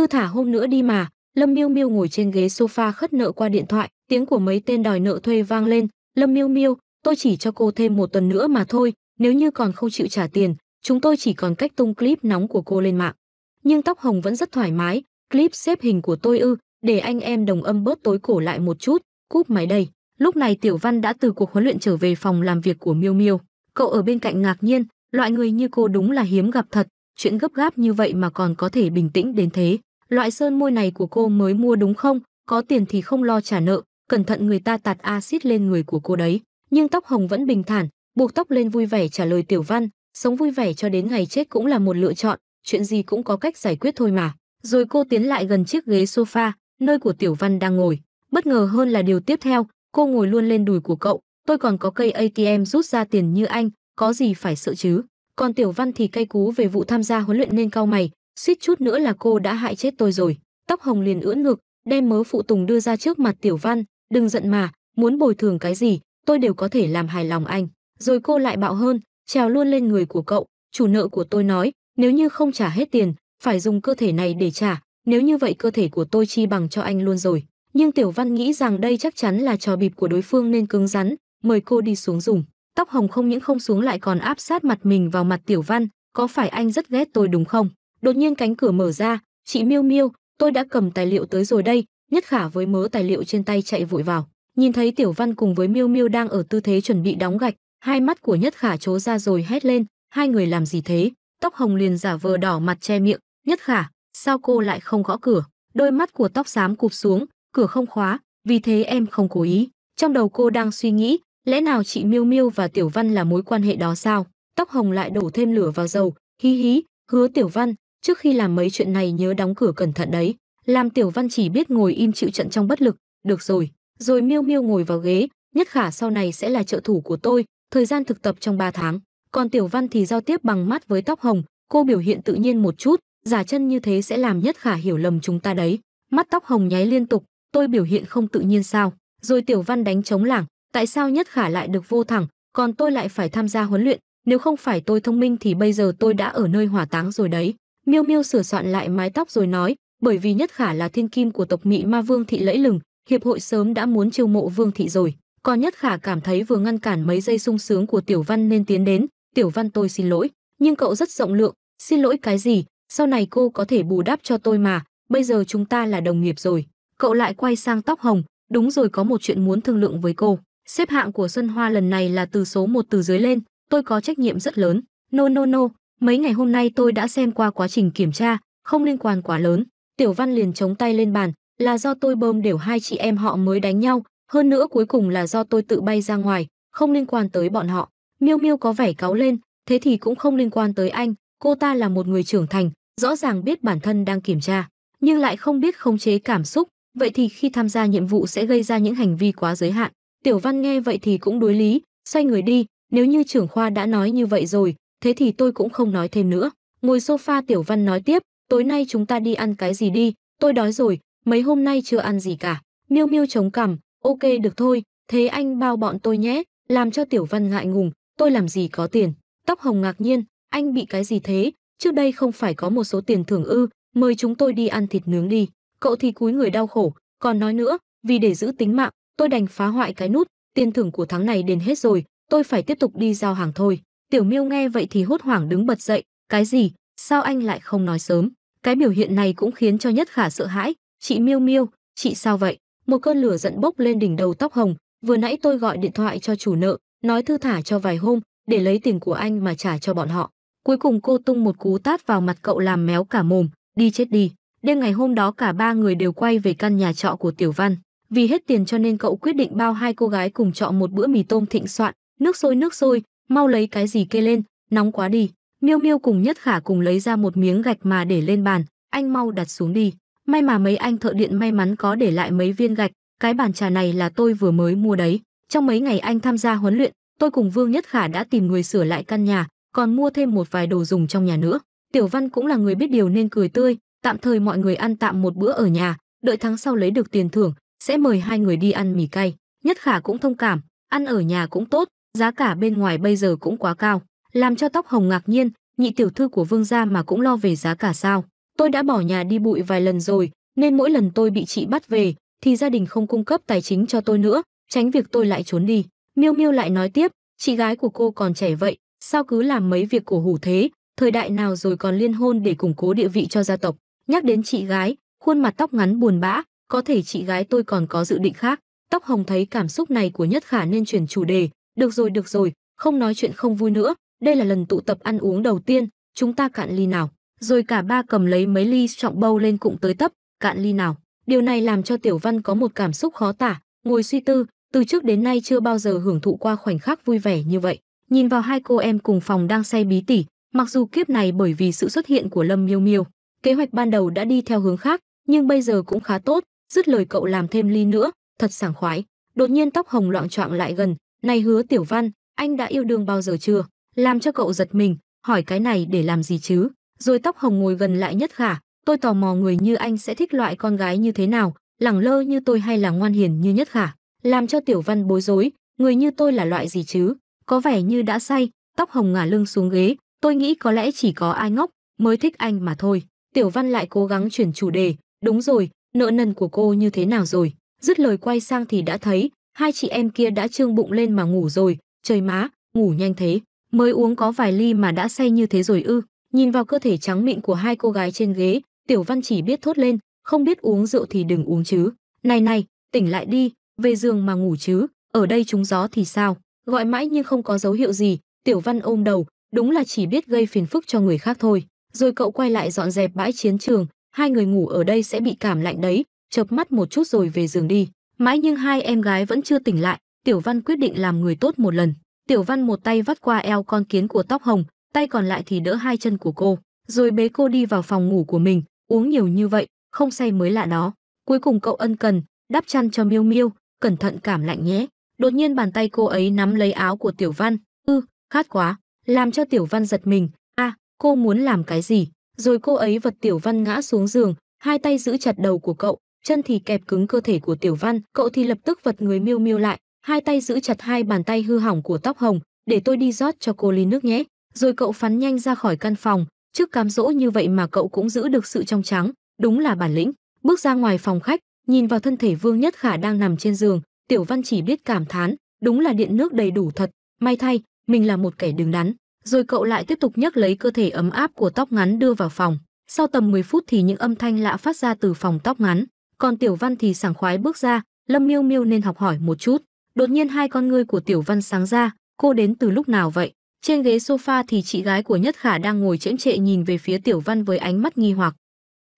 Thư thả hôm nữa đi mà, Lâm Miêu Miêu ngồi trên ghế sofa khất nợ qua điện thoại, tiếng của mấy tên đòi nợ thuê vang lên, "Lâm Miêu Miêu, tôi chỉ cho cô thêm một tuần nữa mà thôi, nếu như còn không chịu trả tiền, chúng tôi chỉ còn cách tung clip nóng của cô lên mạng." Nhưng tóc hồng vẫn rất thoải mái, "Clip xếp hình của tôi ư, để anh em đồng âm bớt tối cổ lại một chút, cúp máy đây." Lúc này Tiểu Văn đã từ cuộc huấn luyện trở về phòng làm việc của Miêu Miêu, cậu ở bên cạnh ngạc nhiên, loại người như cô đúng là hiếm gặp thật, chuyện gấp gáp như vậy mà còn có thể bình tĩnh đến thế loại sơn môi này của cô mới mua đúng không, có tiền thì không lo trả nợ, cẩn thận người ta tạt axit lên người của cô đấy. Nhưng tóc hồng vẫn bình thản, buộc tóc lên vui vẻ trả lời Tiểu Văn, sống vui vẻ cho đến ngày chết cũng là một lựa chọn, chuyện gì cũng có cách giải quyết thôi mà. Rồi cô tiến lại gần chiếc ghế sofa, nơi của Tiểu Văn đang ngồi. Bất ngờ hơn là điều tiếp theo, cô ngồi luôn lên đùi của cậu, tôi còn có cây ATM rút ra tiền như anh, có gì phải sợ chứ. Còn Tiểu Văn thì cay cú về vụ tham gia huấn luyện nên cao mày, suýt chút nữa là cô đã hại chết tôi rồi. Tóc hồng liền ưỡn ngực, đem mớ phụ tùng đưa ra trước mặt Tiểu Văn, đừng giận mà, muốn bồi thường cái gì, tôi đều có thể làm hài lòng anh. Rồi cô lại bạo hơn, trèo luôn lên người của cậu, chủ nợ của tôi nói, nếu như không trả hết tiền, phải dùng cơ thể này để trả, nếu như vậy cơ thể của tôi chi bằng cho anh luôn rồi. Nhưng Tiểu Văn nghĩ rằng đây chắc chắn là trò bịp của đối phương nên cứng rắn, mời cô đi xuống dùng. Tóc hồng không những không xuống lại còn áp sát mặt mình vào mặt Tiểu Văn, có phải anh rất ghét tôi đúng không? đột nhiên cánh cửa mở ra chị miêu miêu tôi đã cầm tài liệu tới rồi đây nhất khả với mớ tài liệu trên tay chạy vội vào nhìn thấy tiểu văn cùng với miêu miêu đang ở tư thế chuẩn bị đóng gạch hai mắt của nhất khả trố ra rồi hét lên hai người làm gì thế tóc hồng liền giả vờ đỏ mặt che miệng nhất khả sao cô lại không gõ cửa đôi mắt của tóc xám cụp xuống cửa không khóa vì thế em không cố ý trong đầu cô đang suy nghĩ lẽ nào chị miêu miêu và tiểu văn là mối quan hệ đó sao tóc hồng lại đổ thêm lửa vào dầu hí hí hứa tiểu văn trước khi làm mấy chuyện này nhớ đóng cửa cẩn thận đấy làm tiểu văn chỉ biết ngồi im chịu trận trong bất lực được rồi rồi miêu miêu ngồi vào ghế nhất khả sau này sẽ là trợ thủ của tôi thời gian thực tập trong 3 tháng còn tiểu văn thì giao tiếp bằng mắt với tóc hồng cô biểu hiện tự nhiên một chút giả chân như thế sẽ làm nhất khả hiểu lầm chúng ta đấy mắt tóc hồng nháy liên tục tôi biểu hiện không tự nhiên sao rồi tiểu văn đánh trống lảng tại sao nhất khả lại được vô thẳng còn tôi lại phải tham gia huấn luyện nếu không phải tôi thông minh thì bây giờ tôi đã ở nơi hỏa táng rồi đấy Miêu Miêu sửa soạn lại mái tóc rồi nói, bởi vì nhất khả là thiên kim của tộc Mị Ma Vương thị lẫy lừng, hiệp hội sớm đã muốn chiêu mộ Vương thị rồi. Còn nhất khả cảm thấy vừa ngăn cản mấy giây sung sướng của Tiểu Văn nên tiến đến, "Tiểu Văn tôi xin lỗi, nhưng cậu rất rộng lượng, xin lỗi cái gì, sau này cô có thể bù đắp cho tôi mà, bây giờ chúng ta là đồng nghiệp rồi." Cậu lại quay sang tóc hồng, "Đúng rồi có một chuyện muốn thương lượng với cô." Xếp hạng của Xuân Hoa lần này là từ số 1 từ dưới lên, tôi có trách nhiệm rất lớn. No no no, mấy ngày hôm nay tôi đã xem qua quá trình kiểm tra không liên quan quá lớn tiểu văn liền chống tay lên bàn là do tôi bơm đều hai chị em họ mới đánh nhau hơn nữa cuối cùng là do tôi tự bay ra ngoài không liên quan tới bọn họ miêu miêu có vẻ cáu lên thế thì cũng không liên quan tới anh cô ta là một người trưởng thành rõ ràng biết bản thân đang kiểm tra nhưng lại không biết khống chế cảm xúc vậy thì khi tham gia nhiệm vụ sẽ gây ra những hành vi quá giới hạn tiểu văn nghe vậy thì cũng đối lý xoay người đi nếu như trưởng khoa đã nói như vậy rồi thế thì tôi cũng không nói thêm nữa. Ngồi sofa Tiểu Văn nói tiếp, tối nay chúng ta đi ăn cái gì đi, tôi đói rồi, mấy hôm nay chưa ăn gì cả. Miêu Miêu chống cằm, ok được thôi, thế anh bao bọn tôi nhé, làm cho Tiểu Văn ngại ngùng, tôi làm gì có tiền. Tóc hồng ngạc nhiên, anh bị cái gì thế, trước đây không phải có một số tiền thưởng ư, mời chúng tôi đi ăn thịt nướng đi. Cậu thì cúi người đau khổ, còn nói nữa, vì để giữ tính mạng, tôi đành phá hoại cái nút, tiền thưởng của tháng này đến hết rồi, tôi phải tiếp tục đi giao hàng thôi. Tiểu Miêu nghe vậy thì hốt hoảng đứng bật dậy, cái gì? Sao anh lại không nói sớm? Cái biểu hiện này cũng khiến cho Nhất Khả sợ hãi, "Chị Miêu Miêu, chị sao vậy?" Một cơn lửa giận bốc lên đỉnh đầu tóc hồng, "Vừa nãy tôi gọi điện thoại cho chủ nợ, nói thư thả cho vài hôm để lấy tiền của anh mà trả cho bọn họ." Cuối cùng cô tung một cú tát vào mặt cậu làm méo cả mồm, "Đi chết đi." Đêm ngày hôm đó cả ba người đều quay về căn nhà trọ của Tiểu Văn. Vì hết tiền cho nên cậu quyết định bao hai cô gái cùng trọ một bữa mì tôm thịnh soạn, nước sôi nước sôi, mau lấy cái gì kê lên, nóng quá đi. Miêu Miêu cùng Nhất Khả cùng lấy ra một miếng gạch mà để lên bàn, anh mau đặt xuống đi. May mà mấy anh thợ điện may mắn có để lại mấy viên gạch, cái bàn trà này là tôi vừa mới mua đấy. Trong mấy ngày anh tham gia huấn luyện, tôi cùng Vương Nhất Khả đã tìm người sửa lại căn nhà, còn mua thêm một vài đồ dùng trong nhà nữa. Tiểu Văn cũng là người biết điều nên cười tươi, tạm thời mọi người ăn tạm một bữa ở nhà, đợi tháng sau lấy được tiền thưởng, sẽ mời hai người đi ăn mì cay. Nhất Khả cũng thông cảm, ăn ở nhà cũng tốt, giá cả bên ngoài bây giờ cũng quá cao, làm cho tóc hồng ngạc nhiên, nhị tiểu thư của vương gia mà cũng lo về giá cả sao. Tôi đã bỏ nhà đi bụi vài lần rồi, nên mỗi lần tôi bị chị bắt về, thì gia đình không cung cấp tài chính cho tôi nữa, tránh việc tôi lại trốn đi. Miêu Miêu lại nói tiếp, chị gái của cô còn trẻ vậy, sao cứ làm mấy việc của hủ thế, thời đại nào rồi còn liên hôn để củng cố địa vị cho gia tộc. Nhắc đến chị gái, khuôn mặt tóc ngắn buồn bã, có thể chị gái tôi còn có dự định khác. Tóc hồng thấy cảm xúc này của Nhất Khả nên chuyển chủ đề, được rồi, được rồi, không nói chuyện không vui nữa, đây là lần tụ tập ăn uống đầu tiên, chúng ta cạn ly nào. Rồi cả ba cầm lấy mấy ly trọng bâu lên cụng tới tấp, cạn ly nào. Điều này làm cho Tiểu Văn có một cảm xúc khó tả, ngồi suy tư, từ trước đến nay chưa bao giờ hưởng thụ qua khoảnh khắc vui vẻ như vậy. Nhìn vào hai cô em cùng phòng đang say bí tỉ, mặc dù kiếp này bởi vì sự xuất hiện của Lâm Miêu Miêu, kế hoạch ban đầu đã đi theo hướng khác, nhưng bây giờ cũng khá tốt, dứt lời cậu làm thêm ly nữa, thật sảng khoái. Đột nhiên tóc hồng loạn choạng lại gần, này hứa tiểu văn, anh đã yêu đương bao giờ chưa? Làm cho cậu giật mình, hỏi cái này để làm gì chứ? Rồi tóc hồng ngồi gần lại nhất khả, tôi tò mò người như anh sẽ thích loại con gái như thế nào, lẳng lơ như tôi hay là ngoan hiền như nhất khả. Làm cho tiểu văn bối rối, người như tôi là loại gì chứ? Có vẻ như đã say, tóc hồng ngả lưng xuống ghế, tôi nghĩ có lẽ chỉ có ai ngốc mới thích anh mà thôi. Tiểu văn lại cố gắng chuyển chủ đề, đúng rồi, nợ nần của cô như thế nào rồi? Dứt lời quay sang thì đã thấy, hai chị em kia đã trương bụng lên mà ngủ rồi, trời má, ngủ nhanh thế, mới uống có vài ly mà đã say như thế rồi ư. Nhìn vào cơ thể trắng mịn của hai cô gái trên ghế, Tiểu Văn chỉ biết thốt lên, không biết uống rượu thì đừng uống chứ. Này này, tỉnh lại đi, về giường mà ngủ chứ, ở đây trúng gió thì sao? Gọi mãi nhưng không có dấu hiệu gì, Tiểu Văn ôm đầu, đúng là chỉ biết gây phiền phức cho người khác thôi. Rồi cậu quay lại dọn dẹp bãi chiến trường, hai người ngủ ở đây sẽ bị cảm lạnh đấy, chợp mắt một chút rồi về giường đi mãi nhưng hai em gái vẫn chưa tỉnh lại tiểu văn quyết định làm người tốt một lần tiểu văn một tay vắt qua eo con kiến của tóc hồng tay còn lại thì đỡ hai chân của cô rồi bế cô đi vào phòng ngủ của mình uống nhiều như vậy không say mới lạ đó cuối cùng cậu ân cần đắp chăn cho miêu miêu cẩn thận cảm lạnh nhé đột nhiên bàn tay cô ấy nắm lấy áo của tiểu văn ư khát quá làm cho tiểu văn giật mình a à, cô muốn làm cái gì rồi cô ấy vật tiểu văn ngã xuống giường hai tay giữ chặt đầu của cậu chân thì kẹp cứng cơ thể của tiểu văn cậu thì lập tức vật người miêu miêu lại hai tay giữ chặt hai bàn tay hư hỏng của tóc hồng để tôi đi rót cho cô ly nước nhé rồi cậu phắn nhanh ra khỏi căn phòng trước cám dỗ như vậy mà cậu cũng giữ được sự trong trắng đúng là bản lĩnh bước ra ngoài phòng khách nhìn vào thân thể vương nhất khả đang nằm trên giường tiểu văn chỉ biết cảm thán đúng là điện nước đầy đủ thật may thay mình là một kẻ đứng đắn rồi cậu lại tiếp tục nhấc lấy cơ thể ấm áp của tóc ngắn đưa vào phòng sau tầm 10 phút thì những âm thanh lạ phát ra từ phòng tóc ngắn còn tiểu văn thì sảng khoái bước ra lâm miêu miêu nên học hỏi một chút đột nhiên hai con ngươi của tiểu văn sáng ra cô đến từ lúc nào vậy trên ghế sofa thì chị gái của nhất khả đang ngồi chễm trệ nhìn về phía tiểu văn với ánh mắt nghi hoặc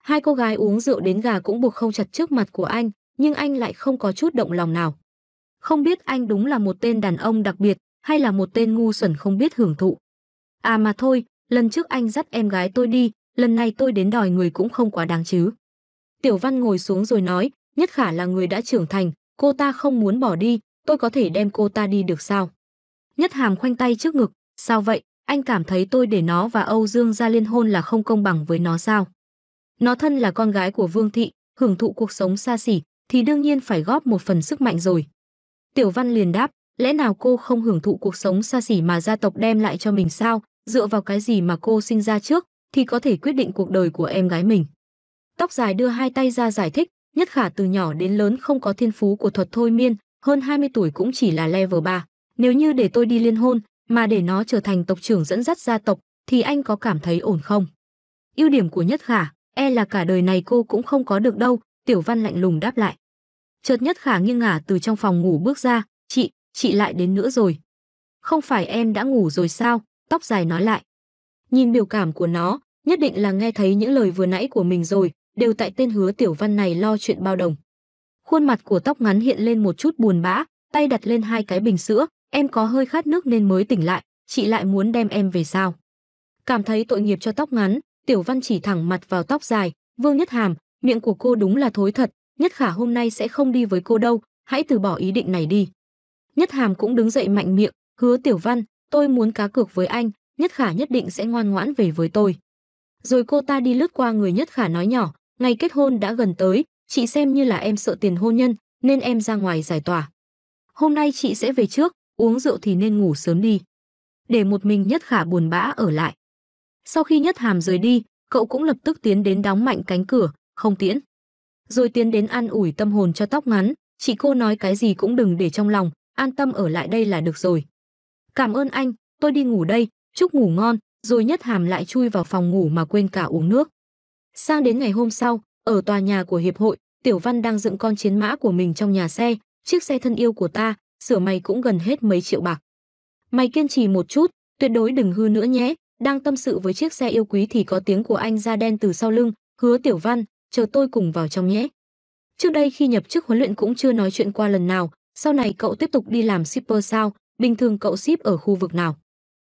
hai cô gái uống rượu đến gà cũng buộc không chặt trước mặt của anh nhưng anh lại không có chút động lòng nào không biết anh đúng là một tên đàn ông đặc biệt hay là một tên ngu xuẩn không biết hưởng thụ à mà thôi lần trước anh dắt em gái tôi đi lần này tôi đến đòi người cũng không quá đáng chứ Tiểu Văn ngồi xuống rồi nói, Nhất Khả là người đã trưởng thành, cô ta không muốn bỏ đi, tôi có thể đem cô ta đi được sao? Nhất Hàm khoanh tay trước ngực, sao vậy, anh cảm thấy tôi để nó và Âu Dương ra liên hôn là không công bằng với nó sao? Nó thân là con gái của Vương Thị, hưởng thụ cuộc sống xa xỉ, thì đương nhiên phải góp một phần sức mạnh rồi. Tiểu Văn liền đáp, lẽ nào cô không hưởng thụ cuộc sống xa xỉ mà gia tộc đem lại cho mình sao? Dựa vào cái gì mà cô sinh ra trước thì có thể quyết định cuộc đời của em gái mình tóc dài đưa hai tay ra giải thích, Nhất Khả từ nhỏ đến lớn không có thiên phú của thuật thôi miên, hơn 20 tuổi cũng chỉ là level 3. Nếu như để tôi đi liên hôn, mà để nó trở thành tộc trưởng dẫn dắt gia tộc, thì anh có cảm thấy ổn không? Ưu điểm của Nhất Khả, e là cả đời này cô cũng không có được đâu, Tiểu Văn lạnh lùng đáp lại. Chợt Nhất Khả nghiêng ngả từ trong phòng ngủ bước ra, chị, chị lại đến nữa rồi. Không phải em đã ngủ rồi sao, tóc dài nói lại. Nhìn biểu cảm của nó, nhất định là nghe thấy những lời vừa nãy của mình rồi, đều tại tên hứa tiểu văn này lo chuyện bao đồng. Khuôn mặt của tóc ngắn hiện lên một chút buồn bã, tay đặt lên hai cái bình sữa, em có hơi khát nước nên mới tỉnh lại, chị lại muốn đem em về sao. Cảm thấy tội nghiệp cho tóc ngắn, tiểu văn chỉ thẳng mặt vào tóc dài, vương nhất hàm, miệng của cô đúng là thối thật, nhất khả hôm nay sẽ không đi với cô đâu, hãy từ bỏ ý định này đi. Nhất hàm cũng đứng dậy mạnh miệng, hứa tiểu văn, tôi muốn cá cược với anh, nhất khả nhất định sẽ ngoan ngoãn về với tôi. Rồi cô ta đi lướt qua người nhất khả nói nhỏ, Ngày kết hôn đã gần tới, chị xem như là em sợ tiền hôn nhân, nên em ra ngoài giải tỏa. Hôm nay chị sẽ về trước, uống rượu thì nên ngủ sớm đi. Để một mình Nhất Khả buồn bã ở lại. Sau khi Nhất Hàm rời đi, cậu cũng lập tức tiến đến đóng mạnh cánh cửa, không tiễn. Rồi tiến đến an ủi tâm hồn cho tóc ngắn, chị cô nói cái gì cũng đừng để trong lòng, an tâm ở lại đây là được rồi. Cảm ơn anh, tôi đi ngủ đây, chúc ngủ ngon, rồi Nhất Hàm lại chui vào phòng ngủ mà quên cả uống nước. Sang đến ngày hôm sau, ở tòa nhà của hiệp hội, Tiểu Văn đang dựng con chiến mã của mình trong nhà xe, chiếc xe thân yêu của ta, sửa mày cũng gần hết mấy triệu bạc. Mày kiên trì một chút, tuyệt đối đừng hư nữa nhé, đang tâm sự với chiếc xe yêu quý thì có tiếng của anh da đen từ sau lưng, hứa Tiểu Văn, chờ tôi cùng vào trong nhé. Trước đây khi nhập chức huấn luyện cũng chưa nói chuyện qua lần nào, sau này cậu tiếp tục đi làm shipper sao, bình thường cậu ship ở khu vực nào?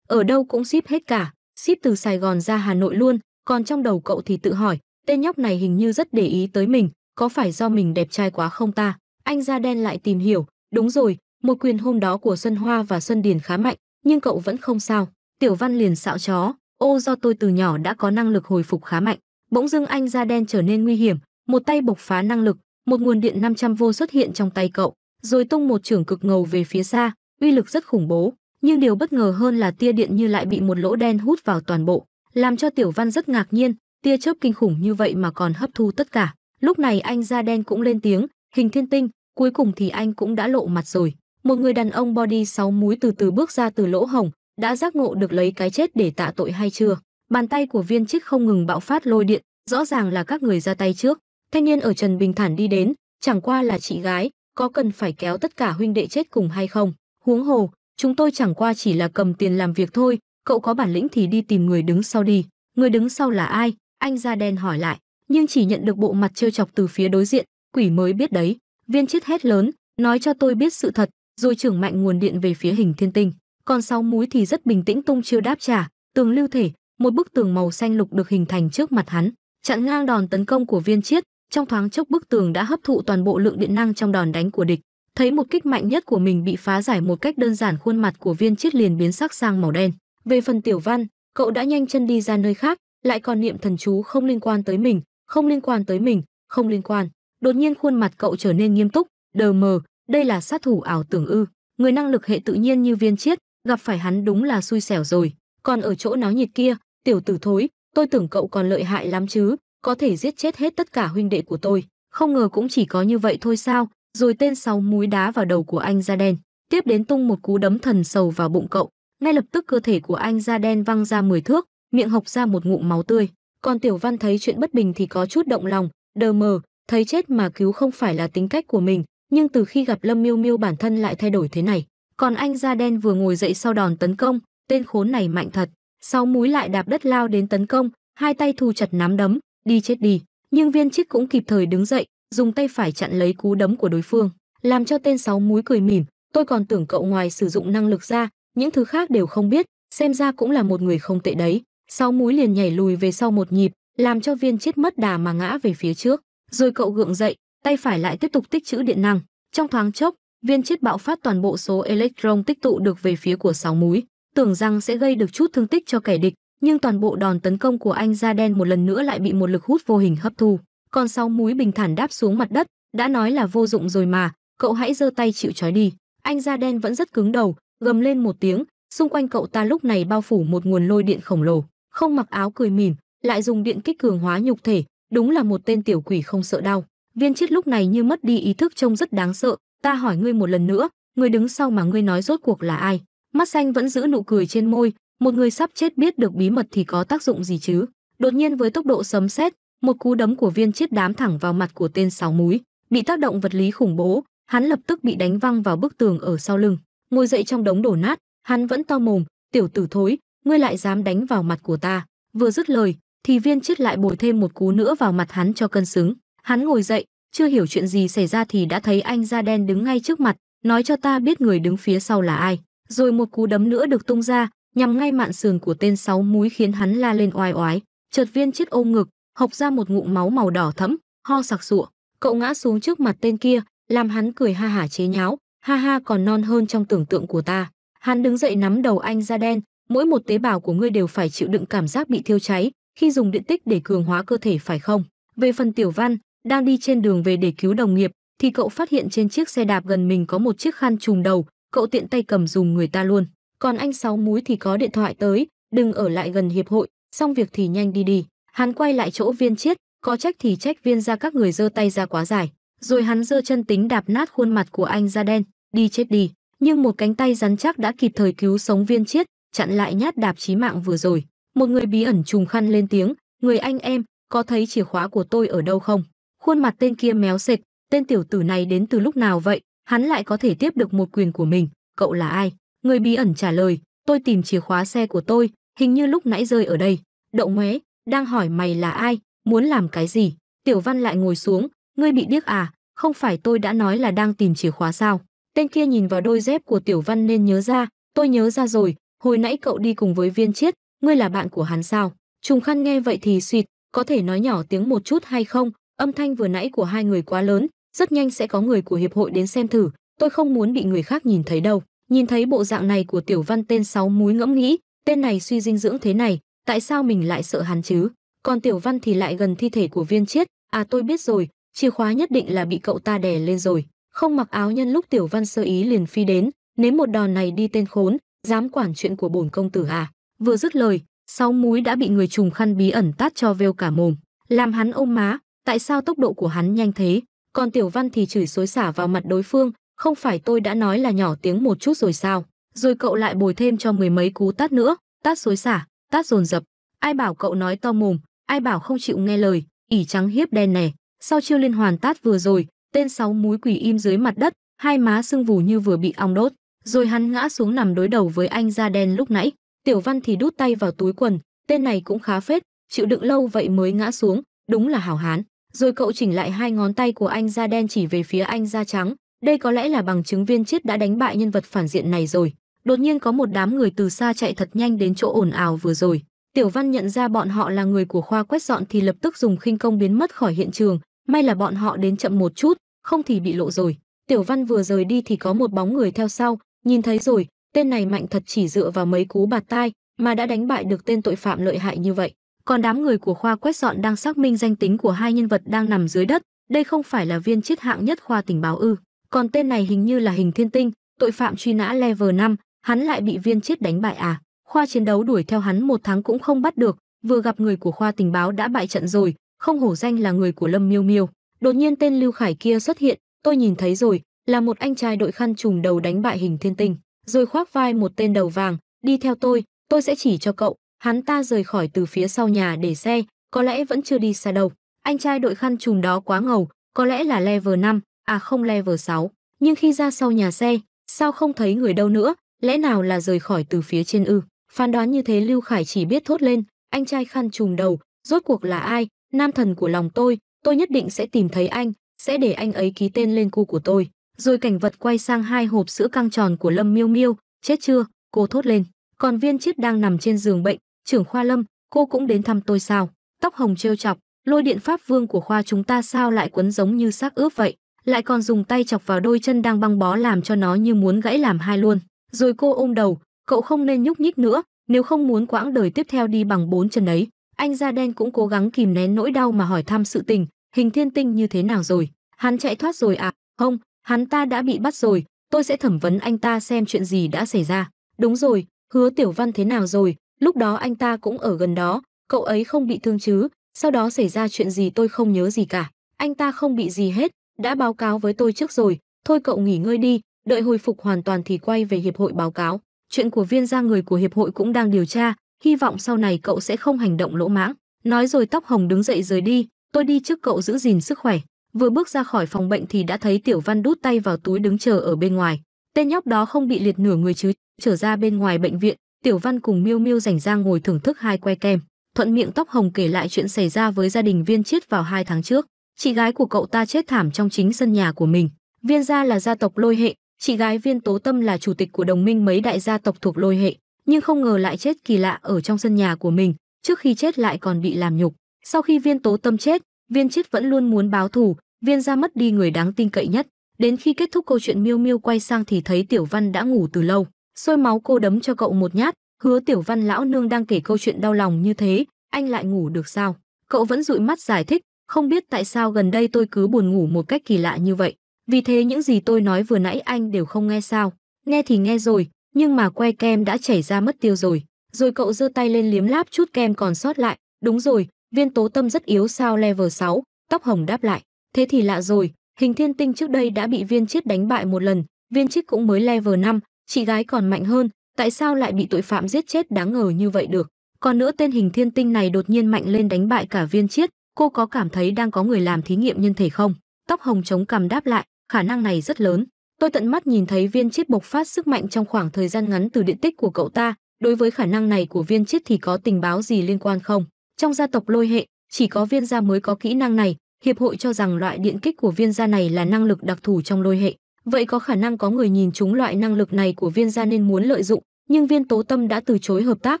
Ở đâu cũng ship hết cả, ship từ Sài Gòn ra Hà Nội luôn, còn trong đầu cậu thì tự hỏi, tên nhóc này hình như rất để ý tới mình, có phải do mình đẹp trai quá không ta? Anh da đen lại tìm hiểu, đúng rồi, một quyền hôm đó của Xuân Hoa và Xuân Điền khá mạnh, nhưng cậu vẫn không sao. Tiểu Văn liền xạo chó, ô do tôi từ nhỏ đã có năng lực hồi phục khá mạnh. Bỗng dưng anh da đen trở nên nguy hiểm, một tay bộc phá năng lực, một nguồn điện 500 vô xuất hiện trong tay cậu, rồi tung một trường cực ngầu về phía xa, uy lực rất khủng bố. Nhưng điều bất ngờ hơn là tia điện như lại bị một lỗ đen hút vào toàn bộ làm cho Tiểu Văn rất ngạc nhiên, tia chớp kinh khủng như vậy mà còn hấp thu tất cả. Lúc này anh da đen cũng lên tiếng, hình thiên tinh, cuối cùng thì anh cũng đã lộ mặt rồi. Một người đàn ông body sáu múi từ từ bước ra từ lỗ hồng, đã giác ngộ được lấy cái chết để tạ tội hay chưa. Bàn tay của viên chức không ngừng bạo phát lôi điện, rõ ràng là các người ra tay trước. Thanh niên ở Trần Bình Thản đi đến, chẳng qua là chị gái, có cần phải kéo tất cả huynh đệ chết cùng hay không? Huống hồ, chúng tôi chẳng qua chỉ là cầm tiền làm việc thôi, cậu có bản lĩnh thì đi tìm người đứng sau đi người đứng sau là ai anh da đen hỏi lại nhưng chỉ nhận được bộ mặt trêu chọc từ phía đối diện quỷ mới biết đấy viên chết hét lớn nói cho tôi biết sự thật rồi trưởng mạnh nguồn điện về phía hình thiên tinh còn sau múi thì rất bình tĩnh tung chưa đáp trả tường lưu thể một bức tường màu xanh lục được hình thành trước mặt hắn chặn ngang đòn tấn công của viên chiết trong thoáng chốc bức tường đã hấp thụ toàn bộ lượng điện năng trong đòn đánh của địch thấy một kích mạnh nhất của mình bị phá giải một cách đơn giản khuôn mặt của viên chiết liền biến sắc sang màu đen về phần tiểu văn, cậu đã nhanh chân đi ra nơi khác, lại còn niệm thần chú không liên quan tới mình, không liên quan tới mình, không liên quan. Đột nhiên khuôn mặt cậu trở nên nghiêm túc, đờ mờ, đây là sát thủ ảo tưởng ư. Người năng lực hệ tự nhiên như viên chiết, gặp phải hắn đúng là xui xẻo rồi. Còn ở chỗ náo nhiệt kia, tiểu tử thối, tôi tưởng cậu còn lợi hại lắm chứ, có thể giết chết hết tất cả huynh đệ của tôi. Không ngờ cũng chỉ có như vậy thôi sao, rồi tên sáu múi đá vào đầu của anh ra đen. Tiếp đến tung một cú đấm thần sầu vào bụng cậu, ngay lập tức cơ thể của anh da đen văng ra 10 thước, miệng hộc ra một ngụm máu tươi. Còn Tiểu Văn thấy chuyện bất bình thì có chút động lòng, đờ mờ, thấy chết mà cứu không phải là tính cách của mình, nhưng từ khi gặp Lâm Miêu Miêu bản thân lại thay đổi thế này. Còn anh da đen vừa ngồi dậy sau đòn tấn công, tên khốn này mạnh thật, sau múi lại đạp đất lao đến tấn công, hai tay thu chặt nắm đấm, đi chết đi. Nhưng Viên Trích cũng kịp thời đứng dậy, dùng tay phải chặn lấy cú đấm của đối phương, làm cho tên sáu múi cười mỉm, tôi còn tưởng cậu ngoài sử dụng năng lực ra, những thứ khác đều không biết, xem ra cũng là một người không tệ đấy. Sáu múi liền nhảy lùi về sau một nhịp, làm cho viên chết mất đà mà ngã về phía trước, rồi cậu gượng dậy, tay phải lại tiếp tục tích trữ điện năng. Trong thoáng chốc, viên chết bạo phát toàn bộ số electron tích tụ được về phía của sáu múi, tưởng rằng sẽ gây được chút thương tích cho kẻ địch, nhưng toàn bộ đòn tấn công của anh da đen một lần nữa lại bị một lực hút vô hình hấp thu. Còn sáu múi bình thản đáp xuống mặt đất, đã nói là vô dụng rồi mà, cậu hãy giơ tay chịu trói đi. Anh da đen vẫn rất cứng đầu, gầm lên một tiếng, xung quanh cậu ta lúc này bao phủ một nguồn lôi điện khổng lồ, không mặc áo cười mỉm, lại dùng điện kích cường hóa nhục thể, đúng là một tên tiểu quỷ không sợ đau. Viên chết lúc này như mất đi ý thức trông rất đáng sợ, ta hỏi ngươi một lần nữa, người đứng sau mà ngươi nói rốt cuộc là ai? Mắt xanh vẫn giữ nụ cười trên môi, một người sắp chết biết được bí mật thì có tác dụng gì chứ? Đột nhiên với tốc độ sấm sét, một cú đấm của Viên chết đám thẳng vào mặt của tên sáu múi, bị tác động vật lý khủng bố, hắn lập tức bị đánh văng vào bức tường ở sau lưng ngồi dậy trong đống đổ nát, hắn vẫn to mồm, "Tiểu tử thối, ngươi lại dám đánh vào mặt của ta." Vừa dứt lời, thì Viên chết lại bồi thêm một cú nữa vào mặt hắn cho cân xứng. Hắn ngồi dậy, chưa hiểu chuyện gì xảy ra thì đã thấy anh da đen đứng ngay trước mặt, nói cho ta biết người đứng phía sau là ai. Rồi một cú đấm nữa được tung ra, nhằm ngay mạn sườn của tên sáu múi khiến hắn la lên oai oái. Chợt Viên chết ôm ngực, hộc ra một ngụm máu màu đỏ thẫm, ho sặc sụa, cậu ngã xuống trước mặt tên kia, làm hắn cười ha hả chế nháo, ha ha còn non hơn trong tưởng tượng của ta. Hắn đứng dậy nắm đầu anh ra đen, mỗi một tế bào của ngươi đều phải chịu đựng cảm giác bị thiêu cháy, khi dùng điện tích để cường hóa cơ thể phải không? Về phần Tiểu Văn, đang đi trên đường về để cứu đồng nghiệp, thì cậu phát hiện trên chiếc xe đạp gần mình có một chiếc khăn trùm đầu, cậu tiện tay cầm dùng người ta luôn. Còn anh sáu múi thì có điện thoại tới, đừng ở lại gần hiệp hội, xong việc thì nhanh đi đi. Hắn quay lại chỗ viên chiết, có trách thì trách viên ra các người giơ tay ra quá dài rồi hắn giơ chân tính đạp nát khuôn mặt của anh da đen, đi chết đi, nhưng một cánh tay rắn chắc đã kịp thời cứu sống viên chiết, chặn lại nhát đạp chí mạng vừa rồi. Một người bí ẩn trùng khăn lên tiếng, người anh em, có thấy chìa khóa của tôi ở đâu không? Khuôn mặt tên kia méo sệt, tên tiểu tử này đến từ lúc nào vậy? Hắn lại có thể tiếp được một quyền của mình, cậu là ai? Người bí ẩn trả lời, tôi tìm chìa khóa xe của tôi, hình như lúc nãy rơi ở đây. Đậu Mé, đang hỏi mày là ai, muốn làm cái gì? Tiểu Văn lại ngồi xuống, ngươi bị điếc à, không phải tôi đã nói là đang tìm chìa khóa sao? Tên kia nhìn vào đôi dép của Tiểu Văn nên nhớ ra, tôi nhớ ra rồi, hồi nãy cậu đi cùng với viên chiết, ngươi là bạn của hắn sao? Trùng Khăn nghe vậy thì suyệt, có thể nói nhỏ tiếng một chút hay không? Âm thanh vừa nãy của hai người quá lớn, rất nhanh sẽ có người của hiệp hội đến xem thử, tôi không muốn bị người khác nhìn thấy đâu. Nhìn thấy bộ dạng này của Tiểu Văn tên sáu múi ngẫm nghĩ, tên này suy dinh dưỡng thế này, tại sao mình lại sợ hắn chứ? Còn Tiểu Văn thì lại gần thi thể của viên chiết, à tôi biết rồi, chìa khóa nhất định là bị cậu ta đè lên rồi. Không mặc áo nhân lúc Tiểu Văn sơ ý liền phi đến, nếm một đòn này đi tên khốn, dám quản chuyện của bổn công tử à. Vừa dứt lời, sáu múi đã bị người trùng khăn bí ẩn tát cho vêu cả mồm. Làm hắn ôm má, tại sao tốc độ của hắn nhanh thế? Còn Tiểu Văn thì chửi xối xả vào mặt đối phương, không phải tôi đã nói là nhỏ tiếng một chút rồi sao? Rồi cậu lại bồi thêm cho mười mấy cú tát nữa, tát xối xả, tát dồn dập. Ai bảo cậu nói to mồm, ai bảo không chịu nghe lời, ỉ trắng hiếp đen nè. Sau chiêu liên hoàn tát vừa rồi, tên sáu múi quỳ im dưới mặt đất, hai má sưng vù như vừa bị ong đốt, rồi hắn ngã xuống nằm đối đầu với anh da đen lúc nãy. Tiểu Văn thì đút tay vào túi quần, tên này cũng khá phết, chịu đựng lâu vậy mới ngã xuống, đúng là hảo hán. Rồi cậu chỉnh lại hai ngón tay của anh da đen chỉ về phía anh da trắng, đây có lẽ là bằng chứng viên chết đã đánh bại nhân vật phản diện này rồi. Đột nhiên có một đám người từ xa chạy thật nhanh đến chỗ ồn ào vừa rồi. Tiểu Văn nhận ra bọn họ là người của khoa quét dọn thì lập tức dùng khinh công biến mất khỏi hiện trường, May là bọn họ đến chậm một chút, không thì bị lộ rồi. Tiểu Văn vừa rời đi thì có một bóng người theo sau, nhìn thấy rồi, tên này mạnh thật chỉ dựa vào mấy cú bạt tai mà đã đánh bại được tên tội phạm lợi hại như vậy. Còn đám người của khoa quét dọn đang xác minh danh tính của hai nhân vật đang nằm dưới đất, đây không phải là viên chiết hạng nhất khoa tình báo ư? Còn tên này hình như là Hình Thiên Tinh, tội phạm truy nã level 5, hắn lại bị viên chiết đánh bại à? Khoa chiến đấu đuổi theo hắn một tháng cũng không bắt được, vừa gặp người của khoa tình báo đã bại trận rồi, không hổ danh là người của Lâm Miêu Miêu. Đột nhiên tên Lưu Khải kia xuất hiện, tôi nhìn thấy rồi, là một anh trai đội khăn trùm đầu đánh bại hình thiên tinh, rồi khoác vai một tên đầu vàng, đi theo tôi, tôi sẽ chỉ cho cậu. Hắn ta rời khỏi từ phía sau nhà để xe, có lẽ vẫn chưa đi xa đâu. Anh trai đội khăn trùm đó quá ngầu, có lẽ là level 5, à không level 6. Nhưng khi ra sau nhà xe, sao không thấy người đâu nữa, lẽ nào là rời khỏi từ phía trên ư? Phán đoán như thế Lưu Khải chỉ biết thốt lên, anh trai khăn trùm đầu, rốt cuộc là ai, nam thần của lòng tôi, tôi nhất định sẽ tìm thấy anh, sẽ để anh ấy ký tên lên cu của tôi. Rồi cảnh vật quay sang hai hộp sữa căng tròn của Lâm Miêu Miêu, chết chưa, cô thốt lên. Còn viên chết đang nằm trên giường bệnh, trưởng khoa Lâm, cô cũng đến thăm tôi sao. Tóc hồng trêu chọc, lôi điện pháp vương của khoa chúng ta sao lại quấn giống như xác ướp vậy, lại còn dùng tay chọc vào đôi chân đang băng bó làm cho nó như muốn gãy làm hai luôn. Rồi cô ôm đầu, cậu không nên nhúc nhích nữa, nếu không muốn quãng đời tiếp theo đi bằng bốn chân ấy anh da đen cũng cố gắng kìm nén nỗi đau mà hỏi thăm sự tình, hình thiên tinh như thế nào rồi? Hắn chạy thoát rồi à? Không, hắn ta đã bị bắt rồi, tôi sẽ thẩm vấn anh ta xem chuyện gì đã xảy ra. Đúng rồi, hứa tiểu văn thế nào rồi? Lúc đó anh ta cũng ở gần đó, cậu ấy không bị thương chứ? Sau đó xảy ra chuyện gì tôi không nhớ gì cả. Anh ta không bị gì hết, đã báo cáo với tôi trước rồi. Thôi cậu nghỉ ngơi đi, đợi hồi phục hoàn toàn thì quay về hiệp hội báo cáo. Chuyện của viên gia người của hiệp hội cũng đang điều tra, hy vọng sau này cậu sẽ không hành động lỗ mãng. Nói rồi tóc hồng đứng dậy rời đi, tôi đi trước cậu giữ gìn sức khỏe. Vừa bước ra khỏi phòng bệnh thì đã thấy Tiểu Văn đút tay vào túi đứng chờ ở bên ngoài. Tên nhóc đó không bị liệt nửa người chứ, trở ra bên ngoài bệnh viện, Tiểu Văn cùng Miêu Miêu rảnh ra ngồi thưởng thức hai que kem. Thuận miệng tóc hồng kể lại chuyện xảy ra với gia đình Viên Chiết vào hai tháng trước. Chị gái của cậu ta chết thảm trong chính sân nhà của mình. Viên gia là gia tộc lôi hệ, chị gái Viên Tố Tâm là chủ tịch của đồng minh mấy đại gia tộc thuộc lôi hệ nhưng không ngờ lại chết kỳ lạ ở trong sân nhà của mình, trước khi chết lại còn bị làm nhục. Sau khi viên tố tâm chết, viên chết vẫn luôn muốn báo thù, viên ra mất đi người đáng tin cậy nhất. Đến khi kết thúc câu chuyện Miêu Miêu quay sang thì thấy Tiểu Văn đã ngủ từ lâu, sôi máu cô đấm cho cậu một nhát, hứa Tiểu Văn lão nương đang kể câu chuyện đau lòng như thế, anh lại ngủ được sao? Cậu vẫn dụi mắt giải thích, không biết tại sao gần đây tôi cứ buồn ngủ một cách kỳ lạ như vậy. Vì thế những gì tôi nói vừa nãy anh đều không nghe sao? Nghe thì nghe rồi, nhưng mà que kem đã chảy ra mất tiêu rồi. Rồi cậu giơ tay lên liếm láp chút kem còn sót lại. Đúng rồi, viên tố tâm rất yếu sao level 6, tóc hồng đáp lại. Thế thì lạ rồi, hình thiên tinh trước đây đã bị viên chiết đánh bại một lần, viên chiết cũng mới level 5, chị gái còn mạnh hơn, tại sao lại bị tội phạm giết chết đáng ngờ như vậy được. Còn nữa tên hình thiên tinh này đột nhiên mạnh lên đánh bại cả viên chiết, cô có cảm thấy đang có người làm thí nghiệm nhân thể không? Tóc hồng chống cằm đáp lại, khả năng này rất lớn, Tôi tận mắt nhìn thấy viên chết bộc phát sức mạnh trong khoảng thời gian ngắn từ điện tích của cậu ta, đối với khả năng này của viên chết thì có tình báo gì liên quan không? Trong gia tộc lôi hệ, chỉ có viên gia mới có kỹ năng này, hiệp hội cho rằng loại điện kích của viên gia này là năng lực đặc thù trong lôi hệ. Vậy có khả năng có người nhìn chúng loại năng lực này của viên gia nên muốn lợi dụng, nhưng viên tố tâm đã từ chối hợp tác,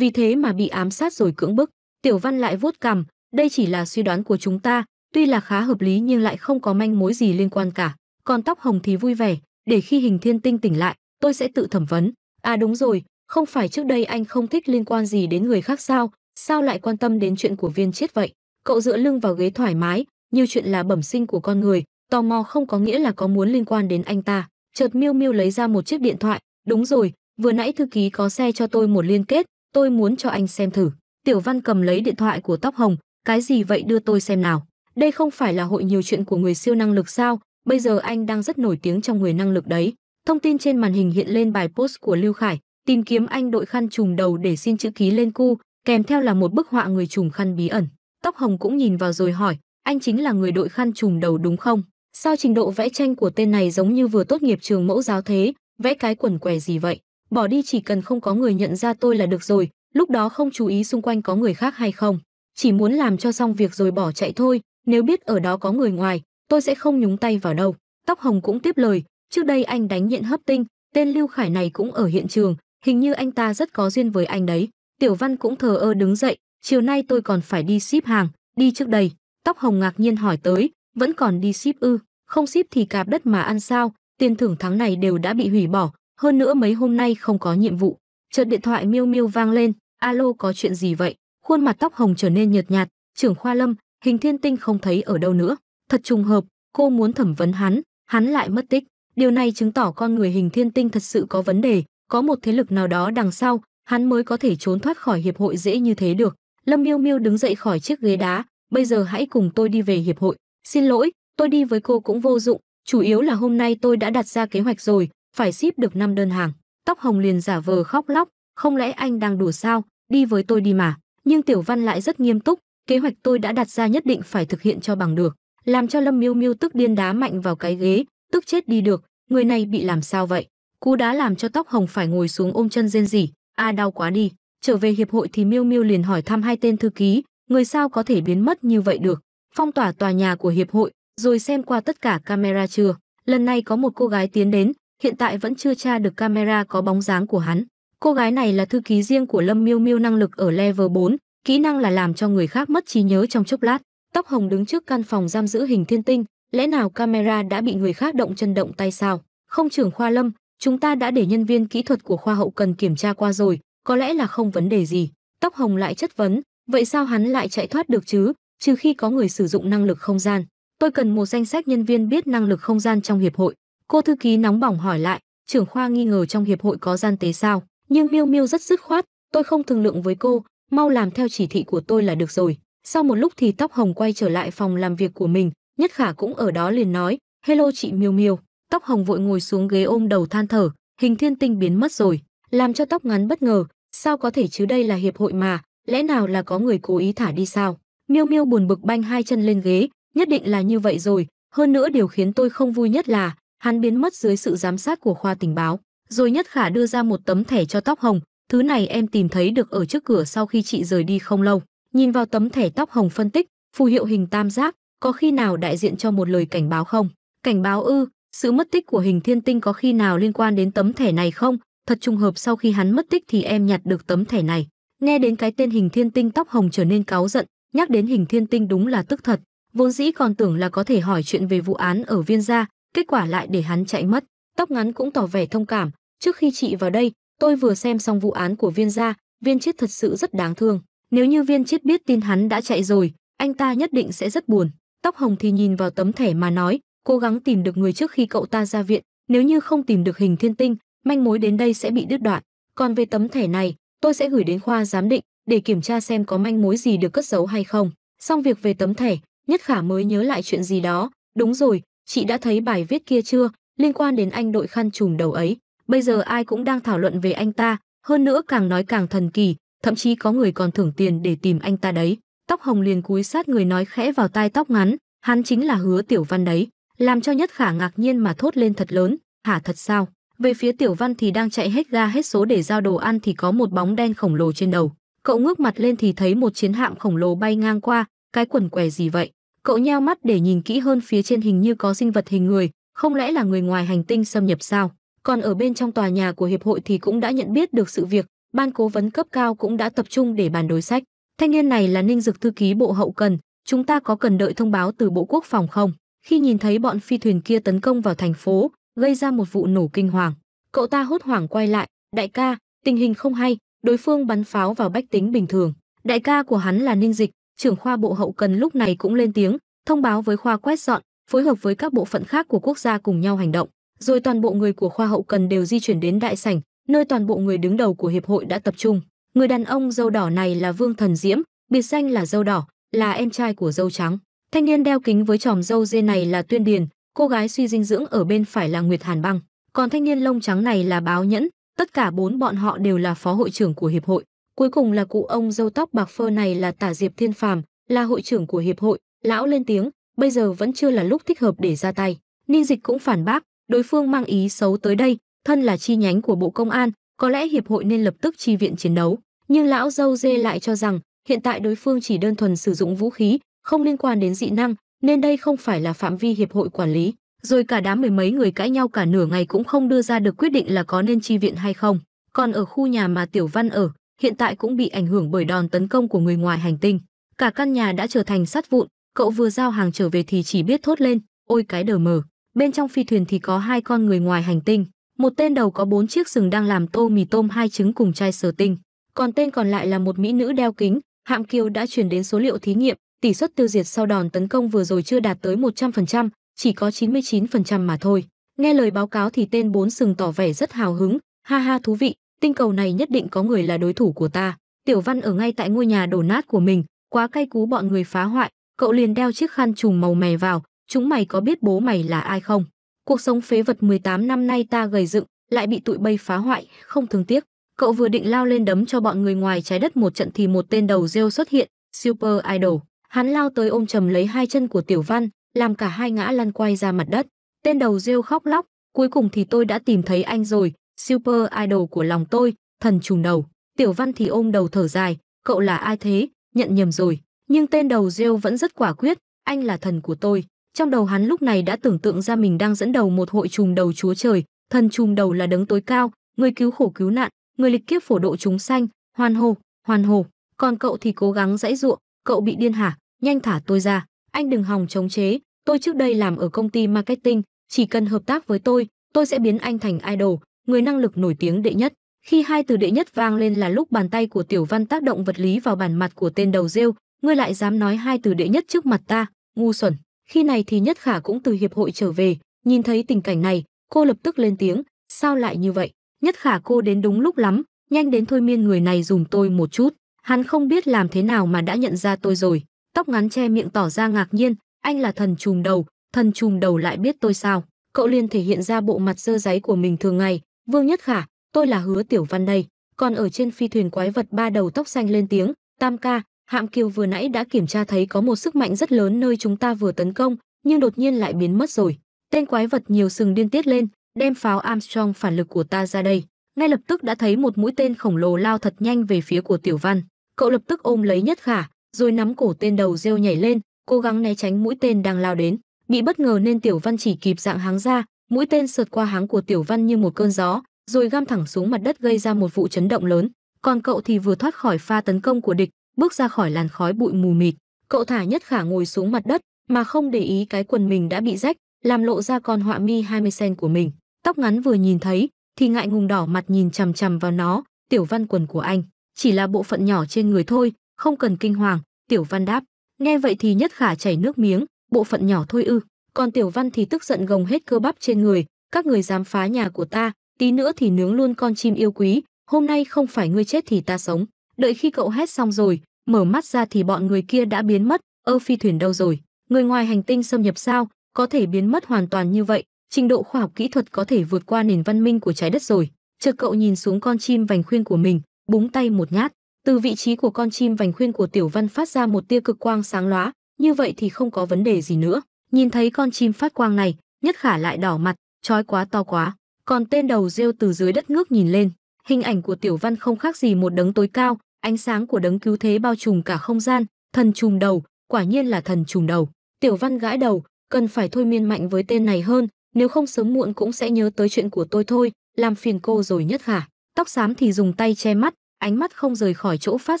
vì thế mà bị ám sát rồi cưỡng bức. Tiểu văn lại vuốt cằm, đây chỉ là suy đoán của chúng ta, tuy là khá hợp lý nhưng lại không có manh mối gì liên quan cả còn tóc hồng thì vui vẻ để khi hình thiên tinh tỉnh lại tôi sẽ tự thẩm vấn à đúng rồi không phải trước đây anh không thích liên quan gì đến người khác sao sao lại quan tâm đến chuyện của viên chết vậy cậu dựa lưng vào ghế thoải mái nhiều chuyện là bẩm sinh của con người tò mò không có nghĩa là có muốn liên quan đến anh ta chợt miêu miêu lấy ra một chiếc điện thoại đúng rồi vừa nãy thư ký có xe cho tôi một liên kết tôi muốn cho anh xem thử tiểu văn cầm lấy điện thoại của tóc hồng cái gì vậy đưa tôi xem nào đây không phải là hội nhiều chuyện của người siêu năng lực sao Bây giờ anh đang rất nổi tiếng trong người năng lực đấy. Thông tin trên màn hình hiện lên bài post của Lưu Khải, tìm kiếm anh đội khăn trùm đầu để xin chữ ký lên cu, kèm theo là một bức họa người trùm khăn bí ẩn. Tóc hồng cũng nhìn vào rồi hỏi, anh chính là người đội khăn trùm đầu đúng không? Sao trình độ vẽ tranh của tên này giống như vừa tốt nghiệp trường mẫu giáo thế, vẽ cái quần què gì vậy? Bỏ đi chỉ cần không có người nhận ra tôi là được rồi, lúc đó không chú ý xung quanh có người khác hay không. Chỉ muốn làm cho xong việc rồi bỏ chạy thôi, nếu biết ở đó có người ngoài, tôi sẽ không nhúng tay vào đâu. Tóc hồng cũng tiếp lời, trước đây anh đánh nhện hấp tinh, tên Lưu Khải này cũng ở hiện trường, hình như anh ta rất có duyên với anh đấy. Tiểu Văn cũng thờ ơ đứng dậy, chiều nay tôi còn phải đi ship hàng, đi trước đây. Tóc hồng ngạc nhiên hỏi tới, vẫn còn đi ship ư, không ship thì cạp đất mà ăn sao, tiền thưởng tháng này đều đã bị hủy bỏ, hơn nữa mấy hôm nay không có nhiệm vụ. Chợt điện thoại miêu miêu vang lên, alo có chuyện gì vậy? Khuôn mặt tóc hồng trở nên nhợt nhạt, trưởng khoa lâm, hình thiên tinh không thấy ở đâu nữa. Thật trùng hợp, cô muốn thẩm vấn hắn, hắn lại mất tích. Điều này chứng tỏ con người hình thiên tinh thật sự có vấn đề, có một thế lực nào đó đằng sau, hắn mới có thể trốn thoát khỏi hiệp hội dễ như thế được. Lâm Miêu Miêu đứng dậy khỏi chiếc ghế đá, bây giờ hãy cùng tôi đi về hiệp hội. Xin lỗi, tôi đi với cô cũng vô dụng, chủ yếu là hôm nay tôi đã đặt ra kế hoạch rồi, phải ship được 5 đơn hàng. Tóc hồng liền giả vờ khóc lóc, không lẽ anh đang đùa sao, đi với tôi đi mà. Nhưng Tiểu Văn lại rất nghiêm túc, kế hoạch tôi đã đặt ra nhất định phải thực hiện cho bằng được làm cho Lâm Miêu Miêu tức điên đá mạnh vào cái ghế, tức chết đi được, người này bị làm sao vậy? Cú đá làm cho tóc hồng phải ngồi xuống ôm chân rên rỉ, a à, đau quá đi. Trở về hiệp hội thì Miêu Miêu liền hỏi thăm hai tên thư ký, người sao có thể biến mất như vậy được? Phong tỏa tòa nhà của hiệp hội, rồi xem qua tất cả camera chưa? Lần này có một cô gái tiến đến, hiện tại vẫn chưa tra được camera có bóng dáng của hắn. Cô gái này là thư ký riêng của Lâm Miêu Miêu năng lực ở level 4, kỹ năng là làm cho người khác mất trí nhớ trong chốc lát tóc hồng đứng trước căn phòng giam giữ hình thiên tinh lẽ nào camera đã bị người khác động chân động tay sao không trưởng khoa lâm chúng ta đã để nhân viên kỹ thuật của khoa hậu cần kiểm tra qua rồi có lẽ là không vấn đề gì tóc hồng lại chất vấn vậy sao hắn lại chạy thoát được chứ trừ khi có người sử dụng năng lực không gian tôi cần một danh sách nhân viên biết năng lực không gian trong hiệp hội cô thư ký nóng bỏng hỏi lại trưởng khoa nghi ngờ trong hiệp hội có gian tế sao nhưng miêu miêu rất dứt khoát tôi không thương lượng với cô mau làm theo chỉ thị của tôi là được rồi sau một lúc thì tóc hồng quay trở lại phòng làm việc của mình, Nhất Khả cũng ở đó liền nói, "Hello chị Miêu Miêu." Tóc hồng vội ngồi xuống ghế ôm đầu than thở, hình thiên tinh biến mất rồi, làm cho tóc ngắn bất ngờ, sao có thể chứ đây là hiệp hội mà, lẽ nào là có người cố ý thả đi sao? Miêu Miêu buồn bực banh hai chân lên ghế, nhất định là như vậy rồi, hơn nữa điều khiến tôi không vui nhất là hắn biến mất dưới sự giám sát của khoa tình báo. Rồi Nhất Khả đưa ra một tấm thẻ cho tóc hồng, thứ này em tìm thấy được ở trước cửa sau khi chị rời đi không lâu. Nhìn vào tấm thẻ tóc hồng phân tích, phù hiệu hình tam giác, có khi nào đại diện cho một lời cảnh báo không? Cảnh báo ư, sự mất tích của hình thiên tinh có khi nào liên quan đến tấm thẻ này không? Thật trùng hợp sau khi hắn mất tích thì em nhặt được tấm thẻ này. Nghe đến cái tên hình thiên tinh tóc hồng trở nên cáu giận, nhắc đến hình thiên tinh đúng là tức thật. Vốn dĩ còn tưởng là có thể hỏi chuyện về vụ án ở viên gia, kết quả lại để hắn chạy mất. Tóc ngắn cũng tỏ vẻ thông cảm. Trước khi chị vào đây, tôi vừa xem xong vụ án của viên gia, viên chết thật sự rất đáng thương. Nếu như viên chết biết tin hắn đã chạy rồi, anh ta nhất định sẽ rất buồn. Tóc hồng thì nhìn vào tấm thẻ mà nói, cố gắng tìm được người trước khi cậu ta ra viện, nếu như không tìm được hình thiên tinh, manh mối đến đây sẽ bị đứt đoạn. Còn về tấm thẻ này, tôi sẽ gửi đến khoa giám định để kiểm tra xem có manh mối gì được cất giấu hay không. Xong việc về tấm thẻ, Nhất Khả mới nhớ lại chuyện gì đó. Đúng rồi, chị đã thấy bài viết kia chưa, liên quan đến anh đội khăn trùm đầu ấy. Bây giờ ai cũng đang thảo luận về anh ta, hơn nữa càng nói càng thần kỳ, thậm chí có người còn thưởng tiền để tìm anh ta đấy. Tóc hồng liền cúi sát người nói khẽ vào tai tóc ngắn, hắn chính là hứa tiểu văn đấy, làm cho nhất khả ngạc nhiên mà thốt lên thật lớn, hả thật sao? Về phía tiểu văn thì đang chạy hết ga hết số để giao đồ ăn thì có một bóng đen khổng lồ trên đầu. Cậu ngước mặt lên thì thấy một chiến hạm khổng lồ bay ngang qua, cái quần què gì vậy? Cậu nheo mắt để nhìn kỹ hơn phía trên hình như có sinh vật hình người, không lẽ là người ngoài hành tinh xâm nhập sao? Còn ở bên trong tòa nhà của hiệp hội thì cũng đã nhận biết được sự việc, ban cố vấn cấp cao cũng đã tập trung để bàn đối sách. Thanh niên này là Ninh Dực thư ký Bộ Hậu cần, chúng ta có cần đợi thông báo từ Bộ Quốc phòng không? Khi nhìn thấy bọn phi thuyền kia tấn công vào thành phố, gây ra một vụ nổ kinh hoàng, cậu ta hốt hoảng quay lại, "Đại ca, tình hình không hay, đối phương bắn pháo vào bách tính bình thường." Đại ca của hắn là Ninh Dịch, trưởng khoa Bộ Hậu cần lúc này cũng lên tiếng, thông báo với khoa quét dọn, phối hợp với các bộ phận khác của quốc gia cùng nhau hành động. Rồi toàn bộ người của khoa hậu cần đều di chuyển đến đại sảnh, nơi toàn bộ người đứng đầu của hiệp hội đã tập trung. Người đàn ông dâu đỏ này là Vương Thần Diễm, biệt danh là dâu đỏ, là em trai của dâu trắng. Thanh niên đeo kính với tròm dâu dê này là Tuyên Điền, cô gái suy dinh dưỡng ở bên phải là Nguyệt Hàn Băng, còn thanh niên lông trắng này là Báo Nhẫn, tất cả bốn bọn họ đều là phó hội trưởng của hiệp hội. Cuối cùng là cụ ông dâu tóc bạc phơ này là Tả Diệp Thiên Phàm, là hội trưởng của hiệp hội, lão lên tiếng, bây giờ vẫn chưa là lúc thích hợp để ra tay. Ninh Dịch cũng phản bác, đối phương mang ý xấu tới đây, thân là chi nhánh của Bộ Công an, có lẽ hiệp hội nên lập tức chi viện chiến đấu, nhưng lão dâu dê lại cho rằng hiện tại đối phương chỉ đơn thuần sử dụng vũ khí, không liên quan đến dị năng, nên đây không phải là phạm vi hiệp hội quản lý. Rồi cả đám mười mấy người cãi nhau cả nửa ngày cũng không đưa ra được quyết định là có nên chi viện hay không. Còn ở khu nhà mà Tiểu Văn ở, hiện tại cũng bị ảnh hưởng bởi đòn tấn công của người ngoài hành tinh. Cả căn nhà đã trở thành sắt vụn, cậu vừa giao hàng trở về thì chỉ biết thốt lên, ôi cái đờ mờ. Bên trong phi thuyền thì có hai con người ngoài hành tinh. Một tên đầu có bốn chiếc sừng đang làm tô mì tôm hai trứng cùng chai sờ tinh. Còn tên còn lại là một mỹ nữ đeo kính, Hạm Kiều đã truyền đến số liệu thí nghiệm, tỷ suất tiêu diệt sau đòn tấn công vừa rồi chưa đạt tới 100%, chỉ có 99% mà thôi. Nghe lời báo cáo thì tên bốn sừng tỏ vẻ rất hào hứng, ha ha thú vị, tinh cầu này nhất định có người là đối thủ của ta. Tiểu Văn ở ngay tại ngôi nhà đổ nát của mình, quá cay cú bọn người phá hoại, cậu liền đeo chiếc khăn trùm màu mè vào, chúng mày có biết bố mày là ai không? Cuộc sống phế vật 18 năm nay ta gầy dựng, lại bị tụi bay phá hoại, không thương tiếc. Cậu vừa định lao lên đấm cho bọn người ngoài trái đất một trận thì một tên đầu rêu xuất hiện, Super Idol. Hắn lao tới ôm chầm lấy hai chân của Tiểu Văn, làm cả hai ngã lăn quay ra mặt đất. Tên đầu rêu khóc lóc, cuối cùng thì tôi đã tìm thấy anh rồi, Super Idol của lòng tôi, thần trùng đầu. Tiểu Văn thì ôm đầu thở dài, cậu là ai thế, nhận nhầm rồi. Nhưng tên đầu rêu vẫn rất quả quyết, anh là thần của tôi. Trong đầu hắn lúc này đã tưởng tượng ra mình đang dẫn đầu một hội trùm đầu chúa trời, thần trùm đầu là đấng tối cao, người cứu khổ cứu nạn, người lịch kiếp phổ độ chúng sanh, hoàn hồ, hoàn hồ, còn cậu thì cố gắng dãy ruộng, cậu bị điên hả, nhanh thả tôi ra, anh đừng hòng chống chế, tôi trước đây làm ở công ty marketing, chỉ cần hợp tác với tôi, tôi sẽ biến anh thành idol, người năng lực nổi tiếng đệ nhất. Khi hai từ đệ nhất vang lên là lúc bàn tay của Tiểu Văn tác động vật lý vào bàn mặt của tên đầu rêu, ngươi lại dám nói hai từ đệ nhất trước mặt ta, ngu xuẩn. Khi này thì Nhất Khả cũng từ hiệp hội trở về, nhìn thấy tình cảnh này, cô lập tức lên tiếng, sao lại như vậy? Nhất Khả cô đến đúng lúc lắm, nhanh đến thôi miên người này dùm tôi một chút. Hắn không biết làm thế nào mà đã nhận ra tôi rồi. Tóc ngắn che miệng tỏ ra ngạc nhiên, anh là thần trùm đầu, thần trùm đầu lại biết tôi sao? Cậu liền thể hiện ra bộ mặt dơ giấy của mình thường ngày. Vương Nhất Khả, tôi là Hứa Tiểu Văn đây. Còn ở trên phi thuyền quái vật ba đầu tóc xanh lên tiếng, Tam ca, Hạm Kiều vừa nãy đã kiểm tra thấy có một sức mạnh rất lớn nơi chúng ta vừa tấn công, nhưng đột nhiên lại biến mất rồi. Tên quái vật nhiều sừng điên tiết lên, đem pháo Armstrong phản lực của ta ra đây. Ngay lập tức đã thấy một mũi tên khổng lồ lao thật nhanh về phía của Tiểu Văn. Cậu lập tức ôm lấy Nhất Khả, rồi nắm cổ tên đầu rêu nhảy lên, cố gắng né tránh mũi tên đang lao đến. Bị bất ngờ nên Tiểu Văn chỉ kịp dạng háng ra, mũi tên sượt qua háng của Tiểu Văn như một cơn gió, rồi găm thẳng xuống mặt đất gây ra một vụ chấn động lớn. Còn cậu thì vừa thoát khỏi pha tấn công của địch, bước ra khỏi làn khói bụi mù mịt cậu thả nhất khả ngồi xuống mặt đất mà không để ý cái quần mình đã bị rách làm lộ ra con họa mi 20 sen của mình tóc ngắn vừa nhìn thấy thì ngại ngùng đỏ mặt nhìn chằm chằm vào nó tiểu văn quần của anh chỉ là bộ phận nhỏ trên người thôi không cần kinh hoàng tiểu văn đáp nghe vậy thì nhất khả chảy nước miếng bộ phận nhỏ thôi ư còn tiểu văn thì tức giận gồng hết cơ bắp trên người các người dám phá nhà của ta tí nữa thì nướng luôn con chim yêu quý hôm nay không phải ngươi chết thì ta sống đợi khi cậu hét xong rồi Mở mắt ra thì bọn người kia đã biến mất, ơ phi thuyền đâu rồi? Người ngoài hành tinh xâm nhập sao? Có thể biến mất hoàn toàn như vậy, trình độ khoa học kỹ thuật có thể vượt qua nền văn minh của trái đất rồi. Chợt cậu nhìn xuống con chim vành khuyên của mình, búng tay một nhát. Từ vị trí của con chim vành khuyên của Tiểu Văn phát ra một tia cực quang sáng lóa, như vậy thì không có vấn đề gì nữa. Nhìn thấy con chim phát quang này, Nhất Khả lại đỏ mặt, trói quá to quá. Còn tên đầu rêu từ dưới đất ngước nhìn lên, hình ảnh của Tiểu Văn không khác gì một đấng tối cao, Ánh sáng của đấng cứu thế bao trùm cả không gian, thần trùm đầu, quả nhiên là thần trùm đầu. Tiểu Văn gãi đầu, cần phải thôi miên mạnh với tên này hơn, nếu không sớm muộn cũng sẽ nhớ tới chuyện của tôi thôi, làm phiền cô rồi nhất hả? Tóc xám thì dùng tay che mắt, ánh mắt không rời khỏi chỗ phát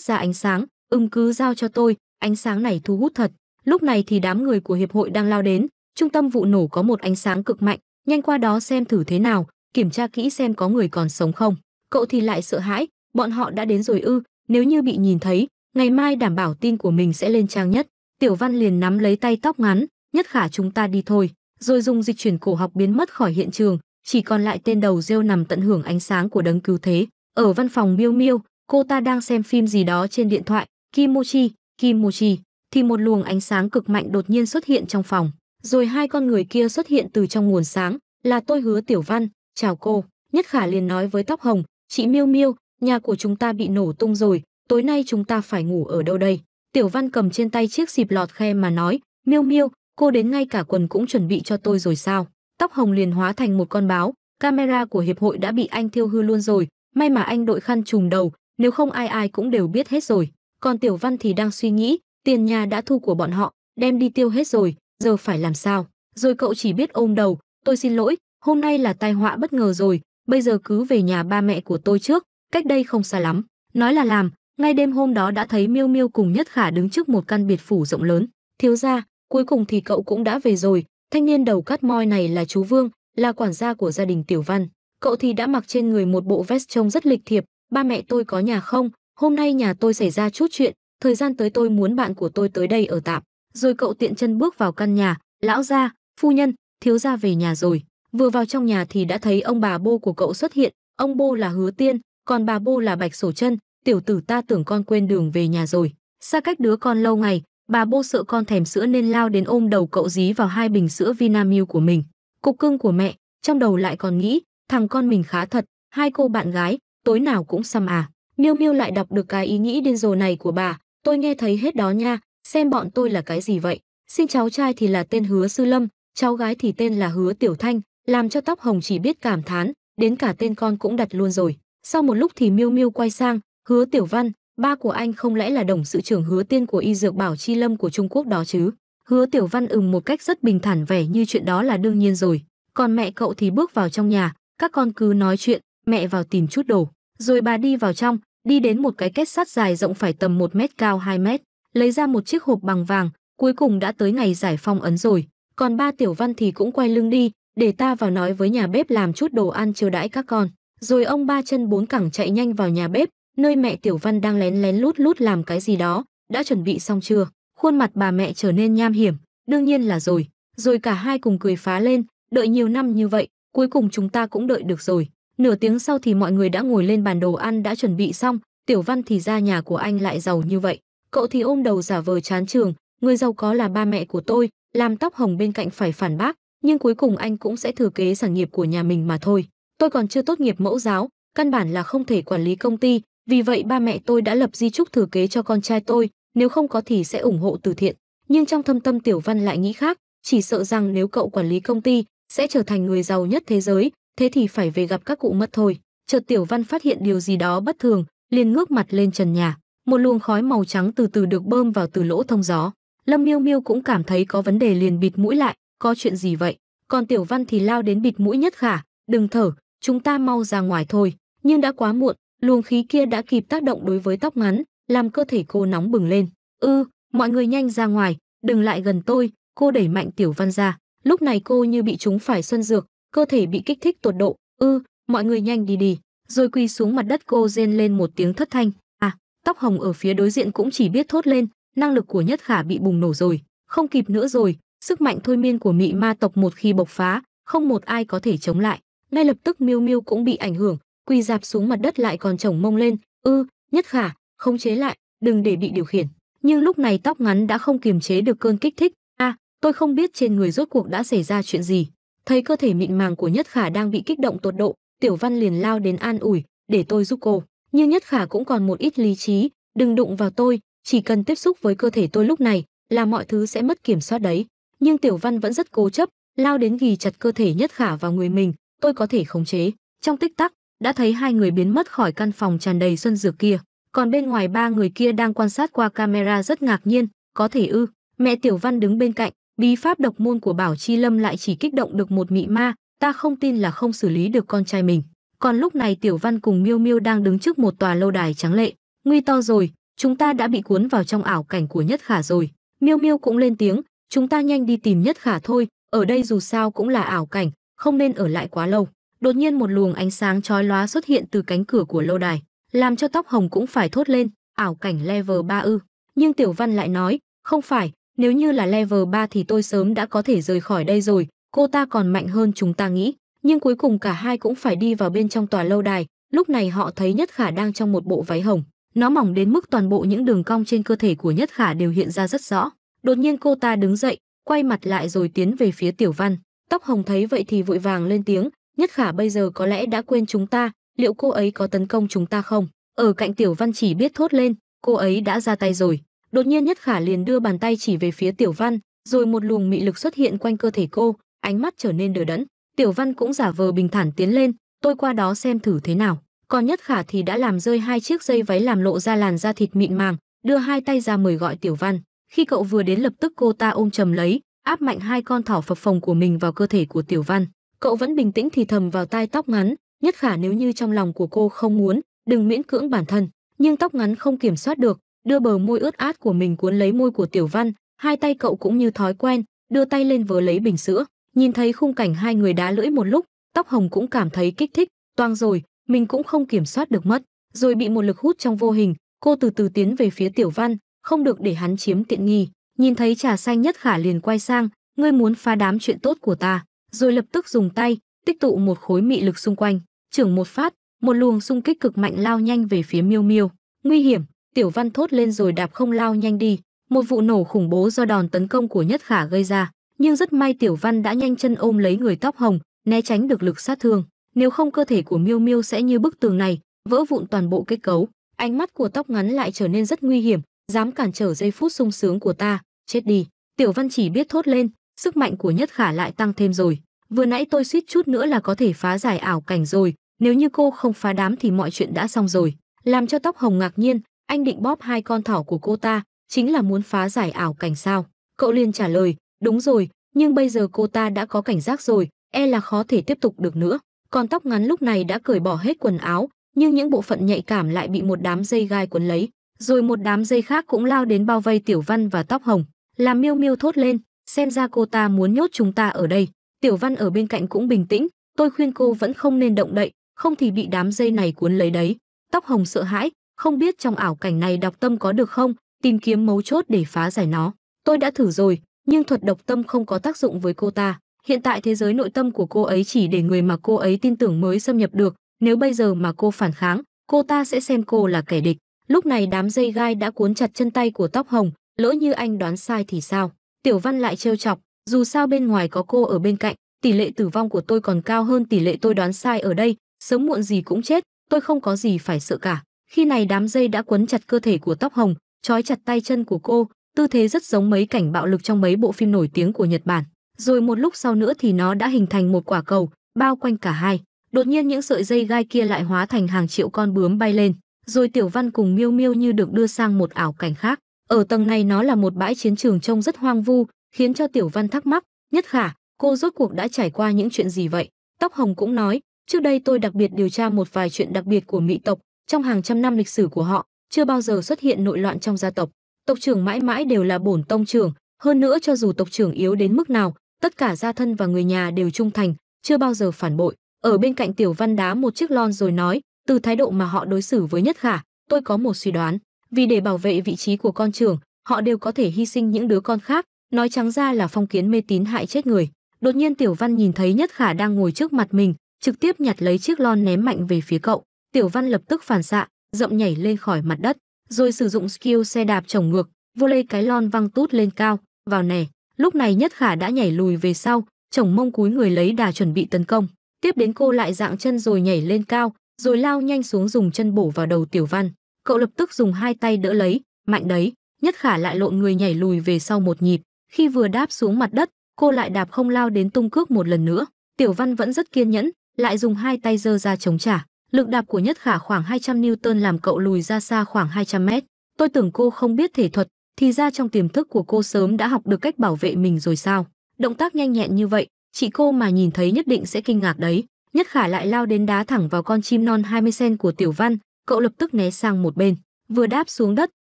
ra ánh sáng, ưng cứ giao cho tôi, ánh sáng này thu hút thật. Lúc này thì đám người của hiệp hội đang lao đến, trung tâm vụ nổ có một ánh sáng cực mạnh, nhanh qua đó xem thử thế nào, kiểm tra kỹ xem có người còn sống không. Cậu thì lại sợ hãi, bọn họ đã đến rồi ư, nếu như bị nhìn thấy, ngày mai đảm bảo tin của mình sẽ lên trang nhất. Tiểu Văn liền nắm lấy tay tóc ngắn, nhất khả chúng ta đi thôi, rồi dùng dịch chuyển cổ học biến mất khỏi hiện trường, chỉ còn lại tên đầu rêu nằm tận hưởng ánh sáng của đấng cứu thế. Ở văn phòng Miêu Miêu, cô ta đang xem phim gì đó trên điện thoại, Kimochi, Kimochi, thì một luồng ánh sáng cực mạnh đột nhiên xuất hiện trong phòng, rồi hai con người kia xuất hiện từ trong nguồn sáng, là tôi hứa Tiểu Văn, chào cô, Nhất Khả liền nói với tóc hồng, chị Miêu Miêu, nhà của chúng ta bị nổ tung rồi, tối nay chúng ta phải ngủ ở đâu đây? Tiểu Văn cầm trên tay chiếc xịp lọt khe mà nói, miêu miêu, cô đến ngay cả quần cũng chuẩn bị cho tôi rồi sao? Tóc hồng liền hóa thành một con báo, camera của hiệp hội đã bị anh thiêu hư luôn rồi, may mà anh đội khăn trùm đầu, nếu không ai ai cũng đều biết hết rồi. Còn Tiểu Văn thì đang suy nghĩ, tiền nhà đã thu của bọn họ, đem đi tiêu hết rồi, giờ phải làm sao? Rồi cậu chỉ biết ôm đầu, tôi xin lỗi, hôm nay là tai họa bất ngờ rồi, bây giờ cứ về nhà ba mẹ của tôi trước, cách đây không xa lắm nói là làm ngay đêm hôm đó đã thấy miêu miêu cùng nhất khả đứng trước một căn biệt phủ rộng lớn thiếu ra cuối cùng thì cậu cũng đã về rồi thanh niên đầu cắt moi này là chú vương là quản gia của gia đình tiểu văn cậu thì đã mặc trên người một bộ vest trông rất lịch thiệp ba mẹ tôi có nhà không hôm nay nhà tôi xảy ra chút chuyện thời gian tới tôi muốn bạn của tôi tới đây ở tạm rồi cậu tiện chân bước vào căn nhà lão gia phu nhân thiếu gia về nhà rồi vừa vào trong nhà thì đã thấy ông bà bô của cậu xuất hiện ông bô là hứa tiên còn bà bô là Bạch Sổ Chân, tiểu tử ta tưởng con quên đường về nhà rồi. Xa cách đứa con lâu ngày, bà bô sợ con thèm sữa nên lao đến ôm đầu cậu dí vào hai bình sữa Vinamilk của mình. Cục cưng của mẹ, trong đầu lại còn nghĩ, thằng con mình khá thật, hai cô bạn gái, tối nào cũng xăm à. Miêu Miêu lại đọc được cái ý nghĩ điên rồ này của bà, tôi nghe thấy hết đó nha, xem bọn tôi là cái gì vậy. Xin cháu trai thì là tên Hứa Sư Lâm, cháu gái thì tên là Hứa Tiểu Thanh, làm cho tóc hồng chỉ biết cảm thán, đến cả tên con cũng đặt luôn rồi. Sau một lúc thì Miêu Miêu quay sang, "Hứa Tiểu Văn, ba của anh không lẽ là đồng sự trưởng Hứa Tiên của Y Dược Bảo Chi Lâm của Trung Quốc đó chứ?" Hứa Tiểu Văn ừm một cách rất bình thản vẻ như chuyện đó là đương nhiên rồi, còn mẹ cậu thì bước vào trong nhà, các con cứ nói chuyện, mẹ vào tìm chút đồ, rồi bà đi vào trong, đi đến một cái két sắt dài rộng phải tầm 1 mét cao 2 mét, lấy ra một chiếc hộp bằng vàng, cuối cùng đã tới ngày giải phong ấn rồi, còn ba Tiểu Văn thì cũng quay lưng đi, để ta vào nói với nhà bếp làm chút đồ ăn chiều đãi các con. Rồi ông ba chân bốn cẳng chạy nhanh vào nhà bếp, nơi mẹ Tiểu Văn đang lén lén lút lút làm cái gì đó, đã chuẩn bị xong chưa? Khuôn mặt bà mẹ trở nên nham hiểm, đương nhiên là rồi. Rồi cả hai cùng cười phá lên, đợi nhiều năm như vậy, cuối cùng chúng ta cũng đợi được rồi. Nửa tiếng sau thì mọi người đã ngồi lên bàn đồ ăn đã chuẩn bị xong, Tiểu Văn thì ra nhà của anh lại giàu như vậy. Cậu thì ôm đầu giả vờ chán trường, người giàu có là ba mẹ của tôi, làm tóc hồng bên cạnh phải phản bác, nhưng cuối cùng anh cũng sẽ thừa kế sản nghiệp của nhà mình mà thôi tôi còn chưa tốt nghiệp mẫu giáo căn bản là không thể quản lý công ty vì vậy ba mẹ tôi đã lập di trúc thừa kế cho con trai tôi nếu không có thì sẽ ủng hộ từ thiện nhưng trong thâm tâm tiểu văn lại nghĩ khác chỉ sợ rằng nếu cậu quản lý công ty sẽ trở thành người giàu nhất thế giới thế thì phải về gặp các cụ mất thôi chợt tiểu văn phát hiện điều gì đó bất thường liền ngước mặt lên trần nhà một luồng khói màu trắng từ từ được bơm vào từ lỗ thông gió lâm miêu miêu cũng cảm thấy có vấn đề liền bịt mũi lại có chuyện gì vậy còn tiểu văn thì lao đến bịt mũi nhất khả đừng thở chúng ta mau ra ngoài thôi, nhưng đã quá muộn, luồng khí kia đã kịp tác động đối với tóc ngắn, làm cơ thể cô nóng bừng lên. Ư, ừ, mọi người nhanh ra ngoài, đừng lại gần tôi, cô đẩy mạnh Tiểu Văn ra. Lúc này cô như bị chúng phải xuân dược, cơ thể bị kích thích tột độ. Ư, ừ, mọi người nhanh đi đi, rồi quỳ xuống mặt đất cô rên lên một tiếng thất thanh. À, tóc hồng ở phía đối diện cũng chỉ biết thốt lên, năng lực của Nhất Khả bị bùng nổ rồi, không kịp nữa rồi, sức mạnh thôi miên của mị ma tộc một khi bộc phá, không một ai có thể chống lại ngay lập tức miêu miêu cũng bị ảnh hưởng quỳ dạp xuống mặt đất lại còn chồng mông lên ư nhất khả không chế lại đừng để bị điều khiển nhưng lúc này tóc ngắn đã không kiềm chế được cơn kích thích a à, tôi không biết trên người rốt cuộc đã xảy ra chuyện gì thấy cơ thể mịn màng của nhất khả đang bị kích động tột độ tiểu văn liền lao đến an ủi để tôi giúp cô nhưng nhất khả cũng còn một ít lý trí đừng đụng vào tôi chỉ cần tiếp xúc với cơ thể tôi lúc này là mọi thứ sẽ mất kiểm soát đấy nhưng tiểu văn vẫn rất cố chấp lao đến ghì chặt cơ thể nhất khả vào người mình tôi có thể khống chế. Trong tích tắc, đã thấy hai người biến mất khỏi căn phòng tràn đầy xuân dược kia. Còn bên ngoài ba người kia đang quan sát qua camera rất ngạc nhiên, có thể ư. Mẹ Tiểu Văn đứng bên cạnh, bí pháp độc môn của Bảo Chi Lâm lại chỉ kích động được một mị ma, ta không tin là không xử lý được con trai mình. Còn lúc này Tiểu Văn cùng Miêu Miêu đang đứng trước một tòa lâu đài trắng lệ, nguy to rồi, chúng ta đã bị cuốn vào trong ảo cảnh của Nhất Khả rồi. Miêu Miêu cũng lên tiếng, chúng ta nhanh đi tìm Nhất Khả thôi, ở đây dù sao cũng là ảo cảnh, không nên ở lại quá lâu. Đột nhiên một luồng ánh sáng chói lóa xuất hiện từ cánh cửa của lâu đài, làm cho tóc hồng cũng phải thốt lên, ảo cảnh level 3 ư. Nhưng Tiểu Văn lại nói, không phải, nếu như là level 3 thì tôi sớm đã có thể rời khỏi đây rồi, cô ta còn mạnh hơn chúng ta nghĩ. Nhưng cuối cùng cả hai cũng phải đi vào bên trong tòa lâu đài, lúc này họ thấy Nhất Khả đang trong một bộ váy hồng. Nó mỏng đến mức toàn bộ những đường cong trên cơ thể của Nhất Khả đều hiện ra rất rõ. Đột nhiên cô ta đứng dậy, quay mặt lại rồi tiến về phía Tiểu Văn. Tóc hồng thấy vậy thì vội vàng lên tiếng, Nhất Khả bây giờ có lẽ đã quên chúng ta, liệu cô ấy có tấn công chúng ta không? Ở cạnh Tiểu Văn chỉ biết thốt lên, cô ấy đã ra tay rồi. Đột nhiên Nhất Khả liền đưa bàn tay chỉ về phía Tiểu Văn, rồi một luồng mị lực xuất hiện quanh cơ thể cô, ánh mắt trở nên đờ đẫn. Tiểu Văn cũng giả vờ bình thản tiến lên, tôi qua đó xem thử thế nào. Còn Nhất Khả thì đã làm rơi hai chiếc dây váy làm lộ ra làn da thịt mịn màng, đưa hai tay ra mời gọi Tiểu Văn. Khi cậu vừa đến lập tức cô ta ôm chầm lấy, áp mạnh hai con thỏ phập phồng của mình vào cơ thể của Tiểu Văn. Cậu vẫn bình tĩnh thì thầm vào tai tóc ngắn, nhất khả nếu như trong lòng của cô không muốn, đừng miễn cưỡng bản thân. Nhưng tóc ngắn không kiểm soát được, đưa bờ môi ướt át của mình cuốn lấy môi của Tiểu Văn, hai tay cậu cũng như thói quen, đưa tay lên vớ lấy bình sữa. Nhìn thấy khung cảnh hai người đá lưỡi một lúc, tóc hồng cũng cảm thấy kích thích, toang rồi, mình cũng không kiểm soát được mất, rồi bị một lực hút trong vô hình, cô từ từ tiến về phía Tiểu Văn, không được để hắn chiếm tiện nghi nhìn thấy trà xanh nhất khả liền quay sang ngươi muốn phá đám chuyện tốt của ta rồi lập tức dùng tay tích tụ một khối mị lực xung quanh trưởng một phát một luồng xung kích cực mạnh lao nhanh về phía miêu miêu nguy hiểm tiểu văn thốt lên rồi đạp không lao nhanh đi một vụ nổ khủng bố do đòn tấn công của nhất khả gây ra nhưng rất may tiểu văn đã nhanh chân ôm lấy người tóc hồng né tránh được lực sát thương nếu không cơ thể của miêu miêu sẽ như bức tường này vỡ vụn toàn bộ kết cấu ánh mắt của tóc ngắn lại trở nên rất nguy hiểm dám cản trở giây phút sung sướng của ta chết đi tiểu văn chỉ biết thốt lên sức mạnh của nhất khả lại tăng thêm rồi vừa nãy tôi suýt chút nữa là có thể phá giải ảo cảnh rồi nếu như cô không phá đám thì mọi chuyện đã xong rồi làm cho tóc hồng ngạc nhiên anh định bóp hai con thỏ của cô ta chính là muốn phá giải ảo cảnh sao cậu liền trả lời đúng rồi nhưng bây giờ cô ta đã có cảnh giác rồi e là khó thể tiếp tục được nữa còn tóc ngắn lúc này đã cởi bỏ hết quần áo nhưng những bộ phận nhạy cảm lại bị một đám dây gai quấn lấy rồi một đám dây khác cũng lao đến bao vây tiểu văn và tóc hồng làm miêu miêu thốt lên xem ra cô ta muốn nhốt chúng ta ở đây tiểu văn ở bên cạnh cũng bình tĩnh tôi khuyên cô vẫn không nên động đậy không thì bị đám dây này cuốn lấy đấy tóc hồng sợ hãi không biết trong ảo cảnh này đọc tâm có được không tìm kiếm mấu chốt để phá giải nó tôi đã thử rồi nhưng thuật độc tâm không có tác dụng với cô ta hiện tại thế giới nội tâm của cô ấy chỉ để người mà cô ấy tin tưởng mới xâm nhập được nếu bây giờ mà cô phản kháng cô ta sẽ xem cô là kẻ địch lúc này đám dây gai đã cuốn chặt chân tay của tóc hồng lỡ như anh đoán sai thì sao? Tiểu Văn lại trêu chọc, dù sao bên ngoài có cô ở bên cạnh, tỷ lệ tử vong của tôi còn cao hơn tỷ lệ tôi đoán sai ở đây, sớm muộn gì cũng chết, tôi không có gì phải sợ cả. Khi này đám dây đã quấn chặt cơ thể của tóc hồng, trói chặt tay chân của cô, tư thế rất giống mấy cảnh bạo lực trong mấy bộ phim nổi tiếng của Nhật Bản. Rồi một lúc sau nữa thì nó đã hình thành một quả cầu, bao quanh cả hai. Đột nhiên những sợi dây gai kia lại hóa thành hàng triệu con bướm bay lên, rồi Tiểu Văn cùng Miêu Miêu như được đưa sang một ảo cảnh khác. Ở tầng này nó là một bãi chiến trường trông rất hoang vu, khiến cho Tiểu Văn thắc mắc, nhất khả, cô rốt cuộc đã trải qua những chuyện gì vậy? Tóc Hồng cũng nói, trước đây tôi đặc biệt điều tra một vài chuyện đặc biệt của Mỹ tộc, trong hàng trăm năm lịch sử của họ, chưa bao giờ xuất hiện nội loạn trong gia tộc. Tộc trưởng mãi mãi đều là bổn tông trưởng, hơn nữa cho dù tộc trưởng yếu đến mức nào, tất cả gia thân và người nhà đều trung thành, chưa bao giờ phản bội. Ở bên cạnh Tiểu Văn đá một chiếc lon rồi nói, từ thái độ mà họ đối xử với Nhất Khả, tôi có một suy đoán vì để bảo vệ vị trí của con trưởng, họ đều có thể hy sinh những đứa con khác, nói trắng ra là phong kiến mê tín hại chết người. Đột nhiên Tiểu Văn nhìn thấy Nhất Khả đang ngồi trước mặt mình, trực tiếp nhặt lấy chiếc lon ném mạnh về phía cậu. Tiểu Văn lập tức phản xạ, dậm nhảy lên khỏi mặt đất, rồi sử dụng skill xe đạp chổng ngược, vô lê cái lon văng tút lên cao, vào nè. Lúc này Nhất Khả đã nhảy lùi về sau, chồng mông cúi người lấy đà chuẩn bị tấn công. Tiếp đến cô lại dạng chân rồi nhảy lên cao, rồi lao nhanh xuống dùng chân bổ vào đầu Tiểu Văn cậu lập tức dùng hai tay đỡ lấy, mạnh đấy, nhất khả lại lộn người nhảy lùi về sau một nhịp, khi vừa đáp xuống mặt đất, cô lại đạp không lao đến tung cước một lần nữa. Tiểu Văn vẫn rất kiên nhẫn, lại dùng hai tay giơ ra chống trả. Lực đạp của Nhất Khả khoảng 200 Newton làm cậu lùi ra xa khoảng 200 mét. Tôi tưởng cô không biết thể thuật, thì ra trong tiềm thức của cô sớm đã học được cách bảo vệ mình rồi sao. Động tác nhanh nhẹn như vậy, chị cô mà nhìn thấy nhất định sẽ kinh ngạc đấy. Nhất Khả lại lao đến đá thẳng vào con chim non 20 cm của Tiểu Văn, cậu lập tức né sang một bên, vừa đáp xuống đất,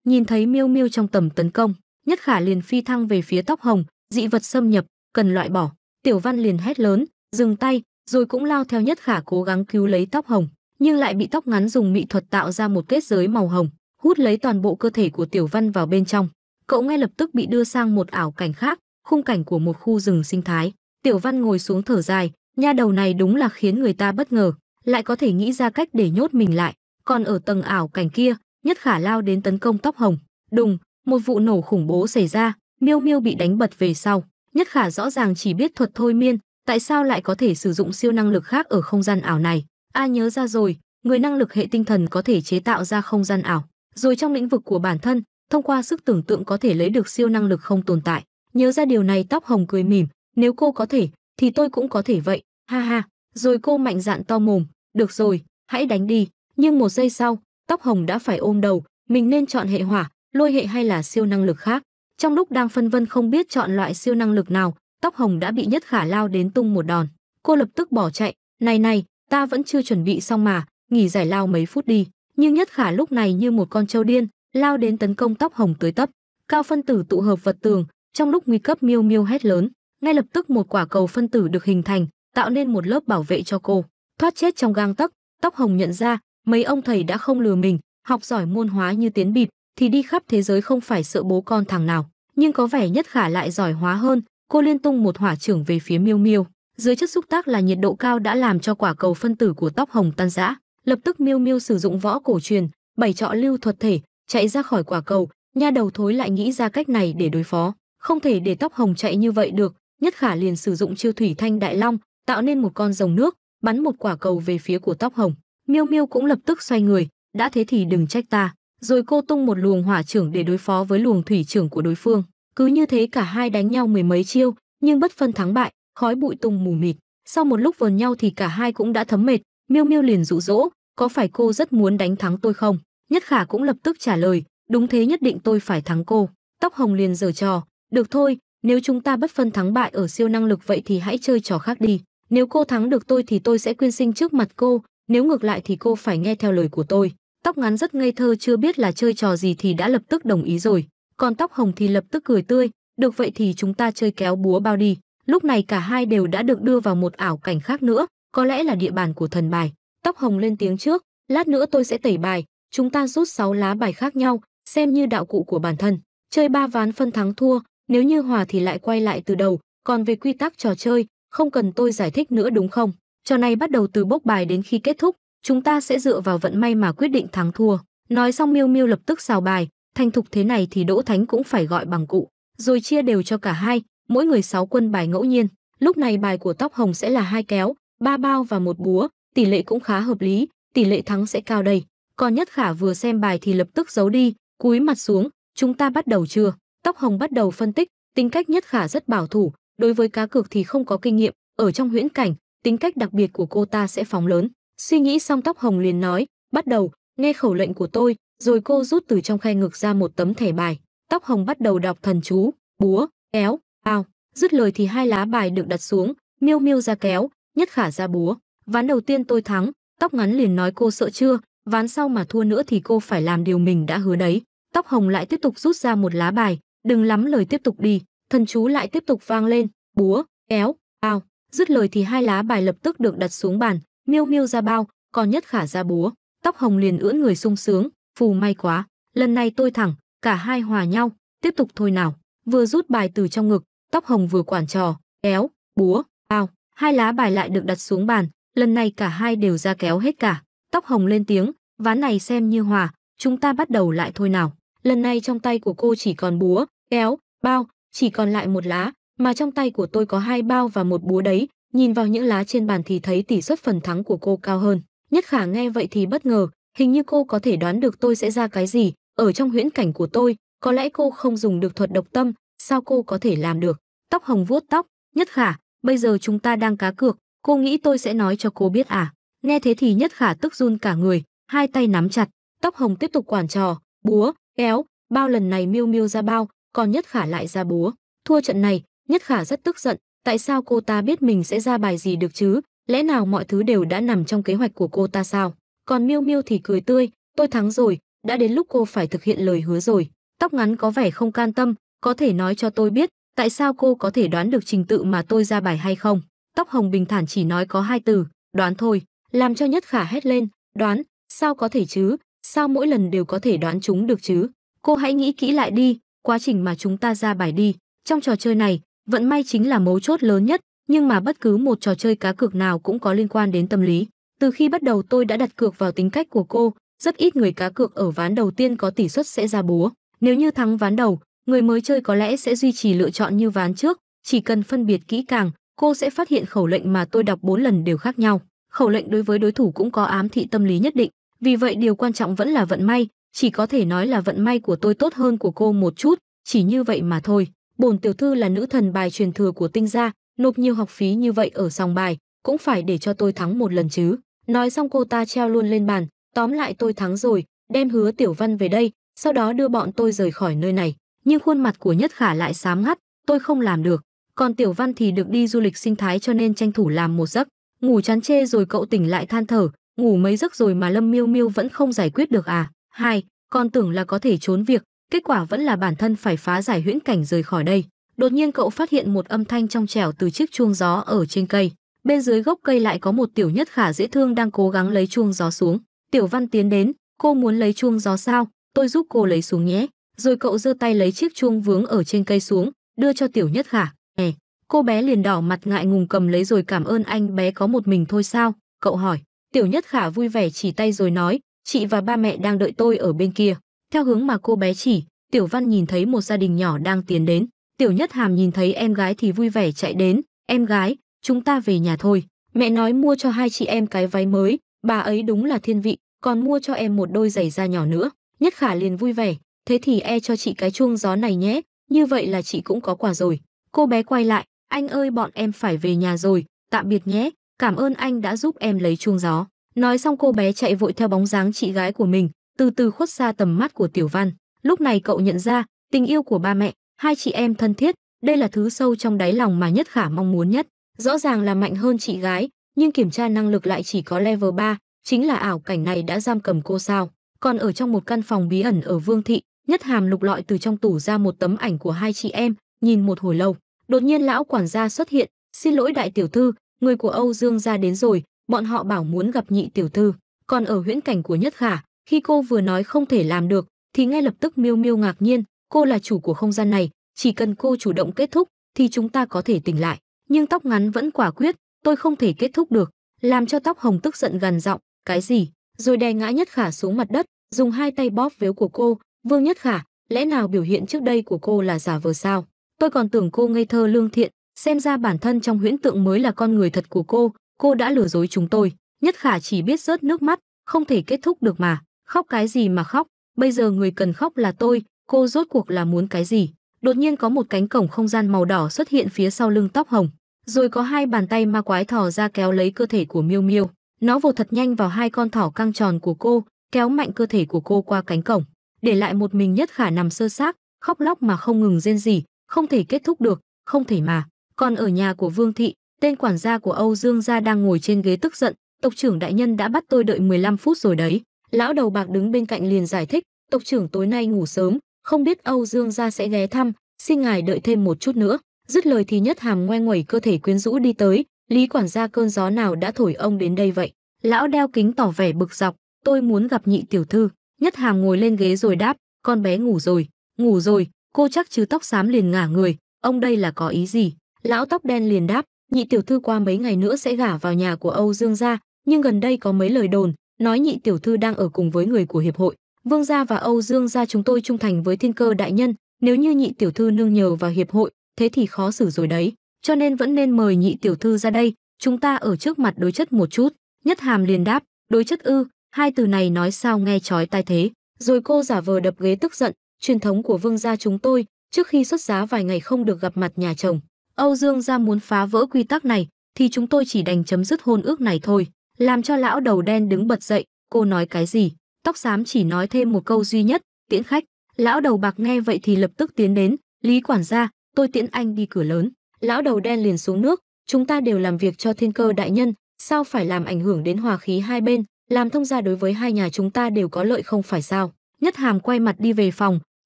nhìn thấy Miêu Miêu trong tầm tấn công, Nhất Khả liền phi thăng về phía tóc hồng, dị vật xâm nhập, cần loại bỏ. Tiểu Văn liền hét lớn, dừng tay, rồi cũng lao theo Nhất Khả cố gắng cứu lấy tóc hồng, nhưng lại bị tóc ngắn dùng mỹ thuật tạo ra một kết giới màu hồng, hút lấy toàn bộ cơ thể của Tiểu Văn vào bên trong. Cậu ngay lập tức bị đưa sang một ảo cảnh khác, khung cảnh của một khu rừng sinh thái. Tiểu Văn ngồi xuống thở dài, nha đầu này đúng là khiến người ta bất ngờ, lại có thể nghĩ ra cách để nhốt mình lại, còn ở tầng ảo cảnh kia nhất khả lao đến tấn công tóc hồng đùng một vụ nổ khủng bố xảy ra miêu miêu bị đánh bật về sau nhất khả rõ ràng chỉ biết thuật thôi miên tại sao lại có thể sử dụng siêu năng lực khác ở không gian ảo này a nhớ ra rồi người năng lực hệ tinh thần có thể chế tạo ra không gian ảo rồi trong lĩnh vực của bản thân thông qua sức tưởng tượng có thể lấy được siêu năng lực không tồn tại nhớ ra điều này tóc hồng cười mỉm nếu cô có thể thì tôi cũng có thể vậy ha ha rồi cô mạnh dạn to mồm được rồi hãy đánh đi nhưng một giây sau tóc hồng đã phải ôm đầu mình nên chọn hệ hỏa lôi hệ hay là siêu năng lực khác trong lúc đang phân vân không biết chọn loại siêu năng lực nào tóc hồng đã bị nhất khả lao đến tung một đòn cô lập tức bỏ chạy này này ta vẫn chưa chuẩn bị xong mà nghỉ giải lao mấy phút đi nhưng nhất khả lúc này như một con trâu điên lao đến tấn công tóc hồng tới tấp cao phân tử tụ hợp vật tường trong lúc nguy cấp miêu miêu hét lớn ngay lập tức một quả cầu phân tử được hình thành tạo nên một lớp bảo vệ cho cô thoát chết trong gang tấc tóc hồng nhận ra mấy ông thầy đã không lừa mình, học giỏi môn hóa như tiến bịp, thì đi khắp thế giới không phải sợ bố con thằng nào, nhưng có vẻ nhất khả lại giỏi hóa hơn, cô liên tung một hỏa trưởng về phía miêu miêu. Dưới chất xúc tác là nhiệt độ cao đã làm cho quả cầu phân tử của tóc hồng tan rã, lập tức miêu miêu sử dụng võ cổ truyền, bảy trọ lưu thuật thể, chạy ra khỏi quả cầu, nha đầu thối lại nghĩ ra cách này để đối phó, không thể để tóc hồng chạy như vậy được, nhất khả liền sử dụng chiêu thủy thanh đại long, tạo nên một con rồng nước, bắn một quả cầu về phía của tóc hồng. Miêu Miêu cũng lập tức xoay người, đã thế thì đừng trách ta. Rồi cô tung một luồng hỏa trưởng để đối phó với luồng thủy trưởng của đối phương. Cứ như thế cả hai đánh nhau mười mấy chiêu, nhưng bất phân thắng bại, khói bụi tung mù mịt. Sau một lúc vờn nhau thì cả hai cũng đã thấm mệt, Miêu Miêu liền dụ dỗ, có phải cô rất muốn đánh thắng tôi không? Nhất Khả cũng lập tức trả lời, đúng thế nhất định tôi phải thắng cô. Tóc Hồng liền giở trò, được thôi, nếu chúng ta bất phân thắng bại ở siêu năng lực vậy thì hãy chơi trò khác đi. Nếu cô thắng được tôi thì tôi sẽ quyên sinh trước mặt cô, nếu ngược lại thì cô phải nghe theo lời của tôi. Tóc ngắn rất ngây thơ chưa biết là chơi trò gì thì đã lập tức đồng ý rồi. Còn tóc hồng thì lập tức cười tươi. Được vậy thì chúng ta chơi kéo búa bao đi. Lúc này cả hai đều đã được đưa vào một ảo cảnh khác nữa. Có lẽ là địa bàn của thần bài. Tóc hồng lên tiếng trước. Lát nữa tôi sẽ tẩy bài. Chúng ta rút 6 lá bài khác nhau, xem như đạo cụ của bản thân. Chơi ba ván phân thắng thua, nếu như hòa thì lại quay lại từ đầu. Còn về quy tắc trò chơi, không cần tôi giải thích nữa đúng không? Trò này bắt đầu từ bốc bài đến khi kết thúc, chúng ta sẽ dựa vào vận may mà quyết định thắng thua. Nói xong Miêu Miêu lập tức xào bài, thành thục thế này thì Đỗ Thánh cũng phải gọi bằng cụ, rồi chia đều cho cả hai, mỗi người 6 quân bài ngẫu nhiên. Lúc này bài của tóc hồng sẽ là hai kéo, ba bao và một búa, tỷ lệ cũng khá hợp lý, tỷ lệ thắng sẽ cao đây. Còn Nhất Khả vừa xem bài thì lập tức giấu đi, cúi mặt xuống, chúng ta bắt đầu chưa? Tóc hồng bắt đầu phân tích, tính cách Nhất Khả rất bảo thủ, đối với cá cược thì không có kinh nghiệm, ở trong huyễn cảnh, tính cách đặc biệt của cô ta sẽ phóng lớn. Suy nghĩ xong tóc hồng liền nói, bắt đầu, nghe khẩu lệnh của tôi, rồi cô rút từ trong khe ngực ra một tấm thẻ bài. Tóc hồng bắt đầu đọc thần chú, búa, kéo, ao. Dứt lời thì hai lá bài được đặt xuống, miêu miêu ra kéo, nhất khả ra búa. Ván đầu tiên tôi thắng, tóc ngắn liền nói cô sợ chưa, ván sau mà thua nữa thì cô phải làm điều mình đã hứa đấy. Tóc hồng lại tiếp tục rút ra một lá bài, đừng lắm lời tiếp tục đi, thần chú lại tiếp tục vang lên, búa, kéo, ao. Dứt lời thì hai lá bài lập tức được đặt xuống bàn, miêu miêu ra bao, còn nhất khả ra búa. Tóc hồng liền ưỡn người sung sướng, phù may quá, lần này tôi thẳng, cả hai hòa nhau, tiếp tục thôi nào. Vừa rút bài từ trong ngực, tóc hồng vừa quản trò, kéo búa, bao, hai lá bài lại được đặt xuống bàn, lần này cả hai đều ra kéo hết cả. Tóc hồng lên tiếng, ván này xem như hòa, chúng ta bắt đầu lại thôi nào. Lần này trong tay của cô chỉ còn búa, kéo, bao, chỉ còn lại một lá, mà trong tay của tôi có hai bao và một búa đấy, nhìn vào những lá trên bàn thì thấy tỷ suất phần thắng của cô cao hơn. Nhất khả nghe vậy thì bất ngờ, hình như cô có thể đoán được tôi sẽ ra cái gì, ở trong huyễn cảnh của tôi, có lẽ cô không dùng được thuật độc tâm, sao cô có thể làm được. Tóc hồng vuốt tóc, Nhất khả, bây giờ chúng ta đang cá cược, cô nghĩ tôi sẽ nói cho cô biết à. Nghe thế thì Nhất khả tức run cả người, hai tay nắm chặt, tóc hồng tiếp tục quản trò, búa, kéo, bao lần này miêu miêu ra bao, còn Nhất khả lại ra búa. Thua trận này, Nhất Khả rất tức giận, tại sao cô ta biết mình sẽ ra bài gì được chứ? Lẽ nào mọi thứ đều đã nằm trong kế hoạch của cô ta sao? Còn Miêu Miêu thì cười tươi, tôi thắng rồi, đã đến lúc cô phải thực hiện lời hứa rồi. Tóc ngắn có vẻ không can tâm, có thể nói cho tôi biết, tại sao cô có thể đoán được trình tự mà tôi ra bài hay không? Tóc hồng bình thản chỉ nói có hai từ, đoán thôi, làm cho Nhất Khả hét lên, đoán, sao có thể chứ, sao mỗi lần đều có thể đoán chúng được chứ? Cô hãy nghĩ kỹ lại đi, quá trình mà chúng ta ra bài đi. Trong trò chơi này, Vận may chính là mấu chốt lớn nhất, nhưng mà bất cứ một trò chơi cá cược nào cũng có liên quan đến tâm lý. Từ khi bắt đầu tôi đã đặt cược vào tính cách của cô, rất ít người cá cược ở ván đầu tiên có tỷ suất sẽ ra búa. Nếu như thắng ván đầu, người mới chơi có lẽ sẽ duy trì lựa chọn như ván trước, chỉ cần phân biệt kỹ càng, cô sẽ phát hiện khẩu lệnh mà tôi đọc 4 lần đều khác nhau. Khẩu lệnh đối với đối thủ cũng có ám thị tâm lý nhất định, vì vậy điều quan trọng vẫn là vận may, chỉ có thể nói là vận may của tôi tốt hơn của cô một chút, chỉ như vậy mà thôi bổn tiểu thư là nữ thần bài truyền thừa của tinh gia, nộp nhiều học phí như vậy ở sòng bài, cũng phải để cho tôi thắng một lần chứ. Nói xong cô ta treo luôn lên bàn, tóm lại tôi thắng rồi, đem hứa tiểu văn về đây, sau đó đưa bọn tôi rời khỏi nơi này. Nhưng khuôn mặt của Nhất Khả lại xám ngắt, tôi không làm được. Còn tiểu văn thì được đi du lịch sinh thái cho nên tranh thủ làm một giấc. Ngủ chán chê rồi cậu tỉnh lại than thở, ngủ mấy giấc rồi mà Lâm Miêu Miêu vẫn không giải quyết được à. Hai, còn tưởng là có thể trốn việc, kết quả vẫn là bản thân phải phá giải huyễn cảnh rời khỏi đây đột nhiên cậu phát hiện một âm thanh trong trẻo từ chiếc chuông gió ở trên cây bên dưới gốc cây lại có một tiểu nhất khả dễ thương đang cố gắng lấy chuông gió xuống tiểu văn tiến đến cô muốn lấy chuông gió sao tôi giúp cô lấy xuống nhé rồi cậu giơ tay lấy chiếc chuông vướng ở trên cây xuống đưa cho tiểu nhất khả nè cô bé liền đỏ mặt ngại ngùng cầm lấy rồi cảm ơn anh bé có một mình thôi sao cậu hỏi tiểu nhất khả vui vẻ chỉ tay rồi nói chị và ba mẹ đang đợi tôi ở bên kia theo hướng mà cô bé chỉ, Tiểu Văn nhìn thấy một gia đình nhỏ đang tiến đến. Tiểu Nhất Hàm nhìn thấy em gái thì vui vẻ chạy đến. Em gái, chúng ta về nhà thôi. Mẹ nói mua cho hai chị em cái váy mới. Bà ấy đúng là thiên vị, còn mua cho em một đôi giày da nhỏ nữa. Nhất Khả liền vui vẻ. Thế thì e cho chị cái chuông gió này nhé. Như vậy là chị cũng có quà rồi. Cô bé quay lại. Anh ơi bọn em phải về nhà rồi. Tạm biệt nhé. Cảm ơn anh đã giúp em lấy chuông gió. Nói xong cô bé chạy vội theo bóng dáng chị gái của mình, từ từ khuất xa tầm mắt của Tiểu Văn. Lúc này cậu nhận ra, tình yêu của ba mẹ, hai chị em thân thiết, đây là thứ sâu trong đáy lòng mà Nhất Khả mong muốn nhất. Rõ ràng là mạnh hơn chị gái, nhưng kiểm tra năng lực lại chỉ có level 3, chính là ảo cảnh này đã giam cầm cô sao. Còn ở trong một căn phòng bí ẩn ở Vương Thị, Nhất Hàm lục lọi từ trong tủ ra một tấm ảnh của hai chị em, nhìn một hồi lâu. Đột nhiên lão quản gia xuất hiện, xin lỗi đại tiểu thư, người của Âu Dương gia đến rồi, bọn họ bảo muốn gặp nhị tiểu thư. Còn ở huyễn cảnh của Nhất Khả, khi cô vừa nói không thể làm được, thì ngay lập tức Miêu Miêu ngạc nhiên, cô là chủ của không gian này, chỉ cần cô chủ động kết thúc thì chúng ta có thể tỉnh lại, nhưng tóc ngắn vẫn quả quyết, tôi không thể kết thúc được, làm cho tóc hồng tức giận gằn giọng, cái gì? Rồi đè ngã Nhất Khả xuống mặt đất, dùng hai tay bóp véo của cô, Vương Nhất Khả, lẽ nào biểu hiện trước đây của cô là giả vờ sao? Tôi còn tưởng cô ngây thơ lương thiện, xem ra bản thân trong huyễn tượng mới là con người thật của cô, cô đã lừa dối chúng tôi. Nhất Khả chỉ biết rớt nước mắt, không thể kết thúc được mà. Khóc cái gì mà khóc, bây giờ người cần khóc là tôi, cô rốt cuộc là muốn cái gì? Đột nhiên có một cánh cổng không gian màu đỏ xuất hiện phía sau lưng tóc hồng, rồi có hai bàn tay ma quái thò ra kéo lấy cơ thể của Miêu Miêu. Nó vồ thật nhanh vào hai con thỏ căng tròn của cô, kéo mạnh cơ thể của cô qua cánh cổng, để lại một mình nhất khả nằm sơ xác, khóc lóc mà không ngừng rên rỉ, không thể kết thúc được, không thể mà. Còn ở nhà của Vương thị, tên quản gia của Âu Dương gia đang ngồi trên ghế tức giận, tộc trưởng đại nhân đã bắt tôi đợi 15 phút rồi đấy, Lão đầu bạc đứng bên cạnh liền giải thích, tộc trưởng tối nay ngủ sớm, không biết Âu Dương gia sẽ ghé thăm, xin ngài đợi thêm một chút nữa. Dứt lời thì nhất hàm ngoe ngoẩy cơ thể quyến rũ đi tới, Lý quản gia cơn gió nào đã thổi ông đến đây vậy? Lão đeo kính tỏ vẻ bực dọc, tôi muốn gặp nhị tiểu thư. Nhất hàm ngồi lên ghế rồi đáp, con bé ngủ rồi, ngủ rồi, cô chắc chứ tóc xám liền ngả người, ông đây là có ý gì? Lão tóc đen liền đáp, nhị tiểu thư qua mấy ngày nữa sẽ gả vào nhà của Âu Dương gia, nhưng gần đây có mấy lời đồn, nói nhị tiểu thư đang ở cùng với người của hiệp hội vương gia và âu dương gia chúng tôi trung thành với thiên cơ đại nhân nếu như nhị tiểu thư nương nhờ vào hiệp hội thế thì khó xử rồi đấy cho nên vẫn nên mời nhị tiểu thư ra đây chúng ta ở trước mặt đối chất một chút nhất hàm liền đáp đối chất ư hai từ này nói sao nghe chói tai thế rồi cô giả vờ đập ghế tức giận truyền thống của vương gia chúng tôi trước khi xuất giá vài ngày không được gặp mặt nhà chồng âu dương gia muốn phá vỡ quy tắc này thì chúng tôi chỉ đành chấm dứt hôn ước này thôi làm cho lão đầu đen đứng bật dậy, cô nói cái gì? Tóc xám chỉ nói thêm một câu duy nhất, tiễn khách, lão đầu bạc nghe vậy thì lập tức tiến đến, Lý quản gia, tôi tiễn anh đi cửa lớn. Lão đầu đen liền xuống nước, chúng ta đều làm việc cho thiên cơ đại nhân, sao phải làm ảnh hưởng đến hòa khí hai bên, làm thông gia đối với hai nhà chúng ta đều có lợi không phải sao? Nhất hàm quay mặt đi về phòng,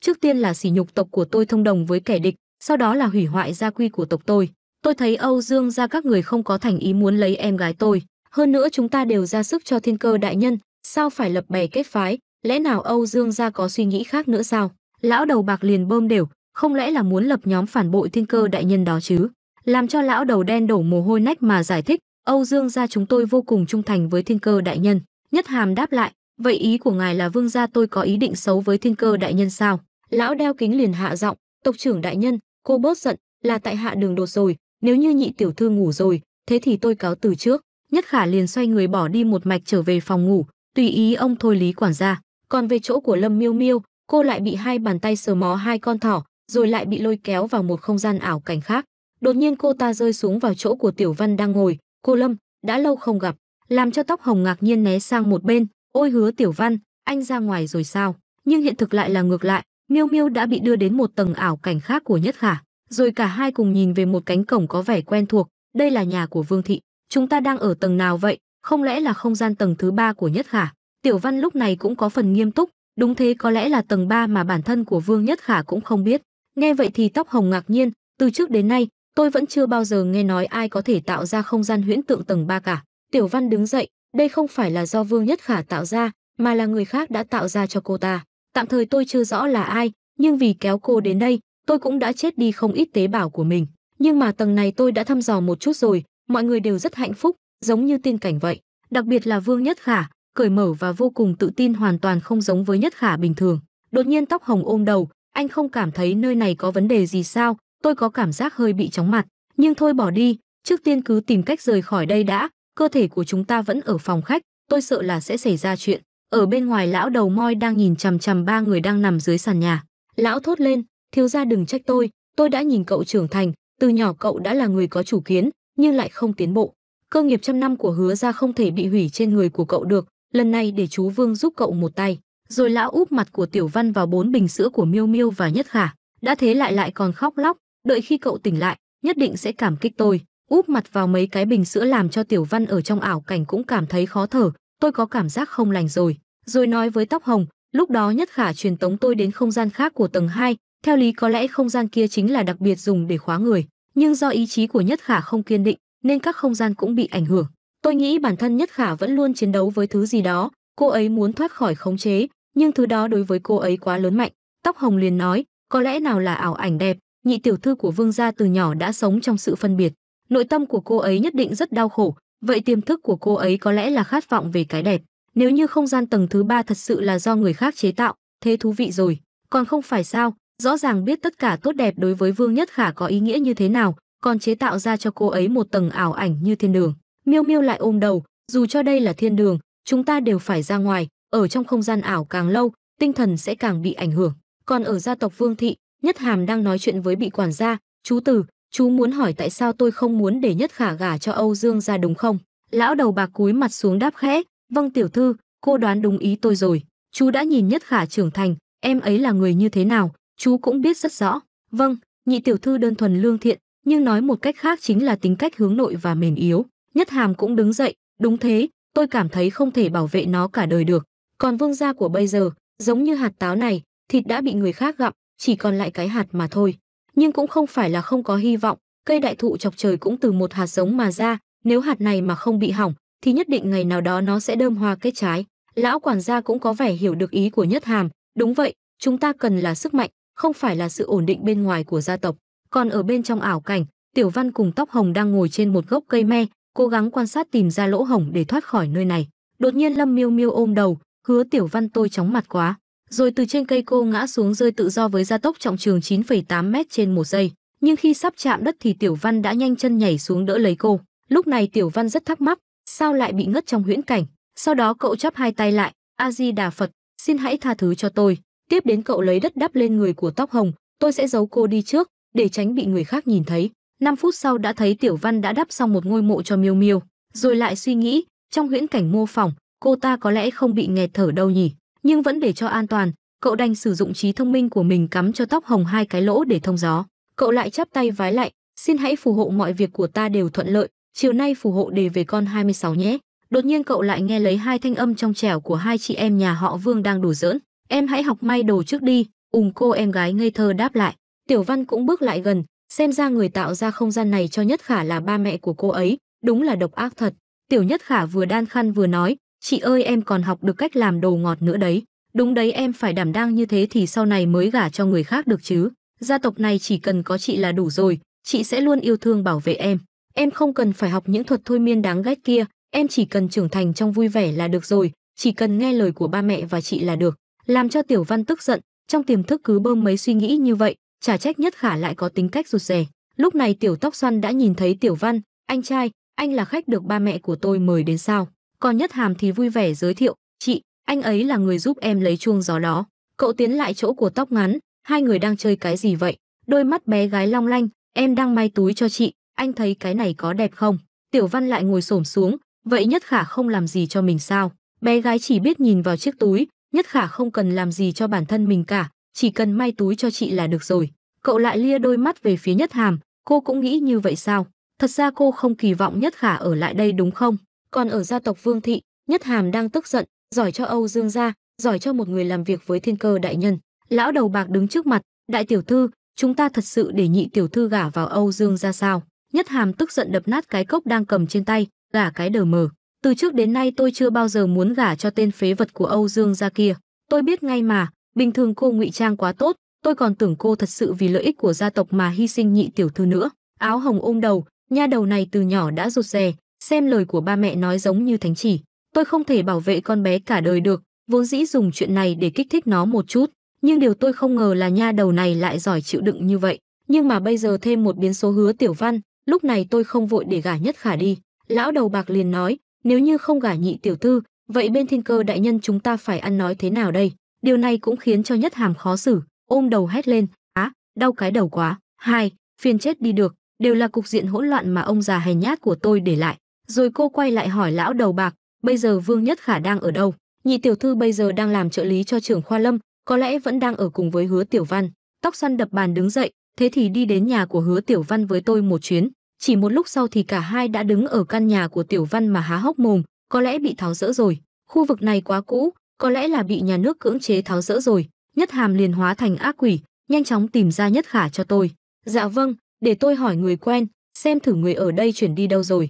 trước tiên là sỉ nhục tộc của tôi thông đồng với kẻ địch, sau đó là hủy hoại gia quy của tộc tôi. Tôi thấy Âu Dương gia các người không có thành ý muốn lấy em gái tôi. Hơn nữa chúng ta đều ra sức cho thiên cơ đại nhân, sao phải lập bè kết phái, lẽ nào Âu Dương gia có suy nghĩ khác nữa sao? Lão đầu bạc liền bơm đều, không lẽ là muốn lập nhóm phản bội thiên cơ đại nhân đó chứ? Làm cho lão đầu đen đổ mồ hôi nách mà giải thích, Âu Dương gia chúng tôi vô cùng trung thành với thiên cơ đại nhân. Nhất hàm đáp lại, vậy ý của ngài là vương gia tôi có ý định xấu với thiên cơ đại nhân sao? Lão đeo kính liền hạ giọng, tộc trưởng đại nhân, cô bớt giận, là tại hạ đường đột rồi, nếu như nhị tiểu thư ngủ rồi, thế thì tôi cáo từ trước. Nhất Khả liền xoay người bỏ đi một mạch trở về phòng ngủ, tùy ý ông thôi lý quản gia. Còn về chỗ của Lâm Miêu Miêu, cô lại bị hai bàn tay sờ mó hai con thỏ, rồi lại bị lôi kéo vào một không gian ảo cảnh khác. Đột nhiên cô ta rơi xuống vào chỗ của Tiểu Văn đang ngồi, "Cô Lâm, đã lâu không gặp." Làm cho tóc hồng ngạc nhiên né sang một bên, "Ôi Hứa Tiểu Văn, anh ra ngoài rồi sao?" Nhưng hiện thực lại là ngược lại, Miêu Miêu đã bị đưa đến một tầng ảo cảnh khác của Nhất Khả, rồi cả hai cùng nhìn về một cánh cổng có vẻ quen thuộc, đây là nhà của Vương thị chúng ta đang ở tầng nào vậy không lẽ là không gian tầng thứ ba của nhất khả tiểu văn lúc này cũng có phần nghiêm túc đúng thế có lẽ là tầng ba mà bản thân của vương nhất khả cũng không biết nghe vậy thì tóc hồng ngạc nhiên từ trước đến nay tôi vẫn chưa bao giờ nghe nói ai có thể tạo ra không gian huyễn tượng tầng ba cả tiểu văn đứng dậy đây không phải là do vương nhất khả tạo ra mà là người khác đã tạo ra cho cô ta tạm thời tôi chưa rõ là ai nhưng vì kéo cô đến đây tôi cũng đã chết đi không ít tế bào của mình nhưng mà tầng này tôi đã thăm dò một chút rồi mọi người đều rất hạnh phúc, giống như tiên cảnh vậy, đặc biệt là Vương Nhất Khả, cởi mở và vô cùng tự tin hoàn toàn không giống với Nhất Khả bình thường. Đột nhiên tóc hồng ôm đầu, anh không cảm thấy nơi này có vấn đề gì sao, tôi có cảm giác hơi bị chóng mặt, nhưng thôi bỏ đi, trước tiên cứ tìm cách rời khỏi đây đã, cơ thể của chúng ta vẫn ở phòng khách, tôi sợ là sẽ xảy ra chuyện. Ở bên ngoài lão đầu moi đang nhìn chằm chằm ba người đang nằm dưới sàn nhà. Lão thốt lên, thiếu ra đừng trách tôi, tôi đã nhìn cậu trưởng thành, từ nhỏ cậu đã là người có chủ kiến, nhưng lại không tiến bộ. Cơ nghiệp trăm năm của hứa ra không thể bị hủy trên người của cậu được, lần này để chú Vương giúp cậu một tay. Rồi lão úp mặt của Tiểu Văn vào bốn bình sữa của Miêu Miêu và Nhất Khả, đã thế lại lại còn khóc lóc, đợi khi cậu tỉnh lại, nhất định sẽ cảm kích tôi. Úp mặt vào mấy cái bình sữa làm cho Tiểu Văn ở trong ảo cảnh cũng cảm thấy khó thở, tôi có cảm giác không lành rồi. Rồi nói với tóc hồng, lúc đó Nhất Khả truyền tống tôi đến không gian khác của tầng 2, theo lý có lẽ không gian kia chính là đặc biệt dùng để khóa người nhưng do ý chí của nhất khả không kiên định nên các không gian cũng bị ảnh hưởng tôi nghĩ bản thân nhất khả vẫn luôn chiến đấu với thứ gì đó cô ấy muốn thoát khỏi khống chế nhưng thứ đó đối với cô ấy quá lớn mạnh tóc hồng liền nói có lẽ nào là ảo ảnh đẹp nhị tiểu thư của vương gia từ nhỏ đã sống trong sự phân biệt nội tâm của cô ấy nhất định rất đau khổ vậy tiềm thức của cô ấy có lẽ là khát vọng về cái đẹp nếu như không gian tầng thứ ba thật sự là do người khác chế tạo thế thú vị rồi còn không phải sao rõ ràng biết tất cả tốt đẹp đối với Vương Nhất Khả có ý nghĩa như thế nào, còn chế tạo ra cho cô ấy một tầng ảo ảnh như thiên đường. Miêu Miêu lại ôm đầu, dù cho đây là thiên đường, chúng ta đều phải ra ngoài, ở trong không gian ảo càng lâu, tinh thần sẽ càng bị ảnh hưởng. Còn ở gia tộc Vương thị, Nhất Hàm đang nói chuyện với bị quản gia, "Chú Tử, chú muốn hỏi tại sao tôi không muốn để Nhất Khả gả cho Âu Dương gia đúng không?" Lão đầu bạc cúi mặt xuống đáp khẽ, "Vâng tiểu thư, cô đoán đúng ý tôi rồi. Chú đã nhìn Nhất Khả trưởng thành, em ấy là người như thế nào, chú cũng biết rất rõ vâng nhị tiểu thư đơn thuần lương thiện nhưng nói một cách khác chính là tính cách hướng nội và mềm yếu nhất hàm cũng đứng dậy đúng thế tôi cảm thấy không thể bảo vệ nó cả đời được còn vương gia của bây giờ giống như hạt táo này thịt đã bị người khác gặm chỉ còn lại cái hạt mà thôi nhưng cũng không phải là không có hy vọng cây đại thụ chọc trời cũng từ một hạt giống mà ra nếu hạt này mà không bị hỏng thì nhất định ngày nào đó nó sẽ đơm hoa kết trái lão quản gia cũng có vẻ hiểu được ý của nhất hàm đúng vậy chúng ta cần là sức mạnh không phải là sự ổn định bên ngoài của gia tộc, còn ở bên trong ảo cảnh, Tiểu Văn cùng tóc hồng đang ngồi trên một gốc cây me, cố gắng quan sát tìm ra lỗ hổng để thoát khỏi nơi này. Đột nhiên Lâm Miêu Miêu ôm đầu, hứa Tiểu Văn tôi chóng mặt quá, rồi từ trên cây cô ngã xuống rơi tự do với gia tốc trọng trường 9,8 mét trên một giây. Nhưng khi sắp chạm đất thì Tiểu Văn đã nhanh chân nhảy xuống đỡ lấy cô. Lúc này Tiểu Văn rất thắc mắc, sao lại bị ngất trong huyễn cảnh. Sau đó cậu chắp hai tay lại, A Di Đà Phật, xin hãy tha thứ cho tôi. Tiếp đến cậu lấy đất đắp lên người của tóc hồng, tôi sẽ giấu cô đi trước, để tránh bị người khác nhìn thấy. 5 phút sau đã thấy Tiểu Văn đã đắp xong một ngôi mộ cho Miêu Miêu, rồi lại suy nghĩ, trong huyễn cảnh mô phỏng, cô ta có lẽ không bị nghẹt thở đâu nhỉ, nhưng vẫn để cho an toàn, cậu đành sử dụng trí thông minh của mình cắm cho tóc hồng hai cái lỗ để thông gió. Cậu lại chắp tay vái lại, xin hãy phù hộ mọi việc của ta đều thuận lợi, chiều nay phù hộ đề về con 26 nhé. Đột nhiên cậu lại nghe lấy hai thanh âm trong trẻo của hai chị em nhà họ Vương đang đùa giỡn. Em hãy học may đồ trước đi, ùm cô em gái ngây thơ đáp lại. Tiểu Văn cũng bước lại gần, xem ra người tạo ra không gian này cho Nhất Khả là ba mẹ của cô ấy, đúng là độc ác thật. Tiểu Nhất Khả vừa đan khăn vừa nói, chị ơi em còn học được cách làm đồ ngọt nữa đấy. Đúng đấy em phải đảm đang như thế thì sau này mới gả cho người khác được chứ. Gia tộc này chỉ cần có chị là đủ rồi, chị sẽ luôn yêu thương bảo vệ em. Em không cần phải học những thuật thôi miên đáng ghét kia, em chỉ cần trưởng thành trong vui vẻ là được rồi, chỉ cần nghe lời của ba mẹ và chị là được làm cho tiểu văn tức giận trong tiềm thức cứ bơm mấy suy nghĩ như vậy chả trách nhất khả lại có tính cách rụt rè lúc này tiểu tóc xoăn đã nhìn thấy tiểu văn anh trai anh là khách được ba mẹ của tôi mời đến sao còn nhất hàm thì vui vẻ giới thiệu chị anh ấy là người giúp em lấy chuông gió đó cậu tiến lại chỗ của tóc ngắn hai người đang chơi cái gì vậy đôi mắt bé gái long lanh em đang may túi cho chị anh thấy cái này có đẹp không tiểu văn lại ngồi xổm xuống vậy nhất khả không làm gì cho mình sao bé gái chỉ biết nhìn vào chiếc túi Nhất khả không cần làm gì cho bản thân mình cả, chỉ cần may túi cho chị là được rồi. Cậu lại lia đôi mắt về phía Nhất Hàm, cô cũng nghĩ như vậy sao? Thật ra cô không kỳ vọng Nhất Khả ở lại đây đúng không? Còn ở gia tộc Vương Thị, Nhất Hàm đang tức giận, giỏi cho Âu Dương gia, giỏi cho một người làm việc với thiên cơ đại nhân. Lão đầu bạc đứng trước mặt, đại tiểu thư, chúng ta thật sự để nhị tiểu thư gả vào Âu Dương gia sao? Nhất Hàm tức giận đập nát cái cốc đang cầm trên tay, gả cái đờ mờ. Từ trước đến nay tôi chưa bao giờ muốn gả cho tên phế vật của Âu Dương gia kia. Tôi biết ngay mà, bình thường cô ngụy trang quá tốt, tôi còn tưởng cô thật sự vì lợi ích của gia tộc mà hy sinh nhị tiểu thư nữa. Áo hồng ôm đầu, nha đầu này từ nhỏ đã rụt rè, xem lời của ba mẹ nói giống như thánh chỉ. Tôi không thể bảo vệ con bé cả đời được, vốn dĩ dùng chuyện này để kích thích nó một chút. Nhưng điều tôi không ngờ là nha đầu này lại giỏi chịu đựng như vậy. Nhưng mà bây giờ thêm một biến số hứa tiểu văn, lúc này tôi không vội để gả nhất khả đi. Lão đầu bạc liền nói, nếu như không gả nhị tiểu thư vậy bên thiên cơ đại nhân chúng ta phải ăn nói thế nào đây điều này cũng khiến cho nhất hàm khó xử ôm đầu hét lên á đau cái đầu quá hai phiền chết đi được đều là cục diện hỗn loạn mà ông già hèn nhát của tôi để lại rồi cô quay lại hỏi lão đầu bạc bây giờ vương nhất khả đang ở đâu nhị tiểu thư bây giờ đang làm trợ lý cho trưởng khoa lâm có lẽ vẫn đang ở cùng với hứa tiểu văn tóc săn đập bàn đứng dậy thế thì đi đến nhà của hứa tiểu văn với tôi một chuyến chỉ một lúc sau thì cả hai đã đứng ở căn nhà của Tiểu Văn mà há hốc mồm, có lẽ bị tháo rỡ rồi. Khu vực này quá cũ, có lẽ là bị nhà nước cưỡng chế tháo rỡ rồi. Nhất Hàm liền hóa thành ác quỷ, nhanh chóng tìm ra Nhất Khả cho tôi. Dạ vâng, để tôi hỏi người quen, xem thử người ở đây chuyển đi đâu rồi.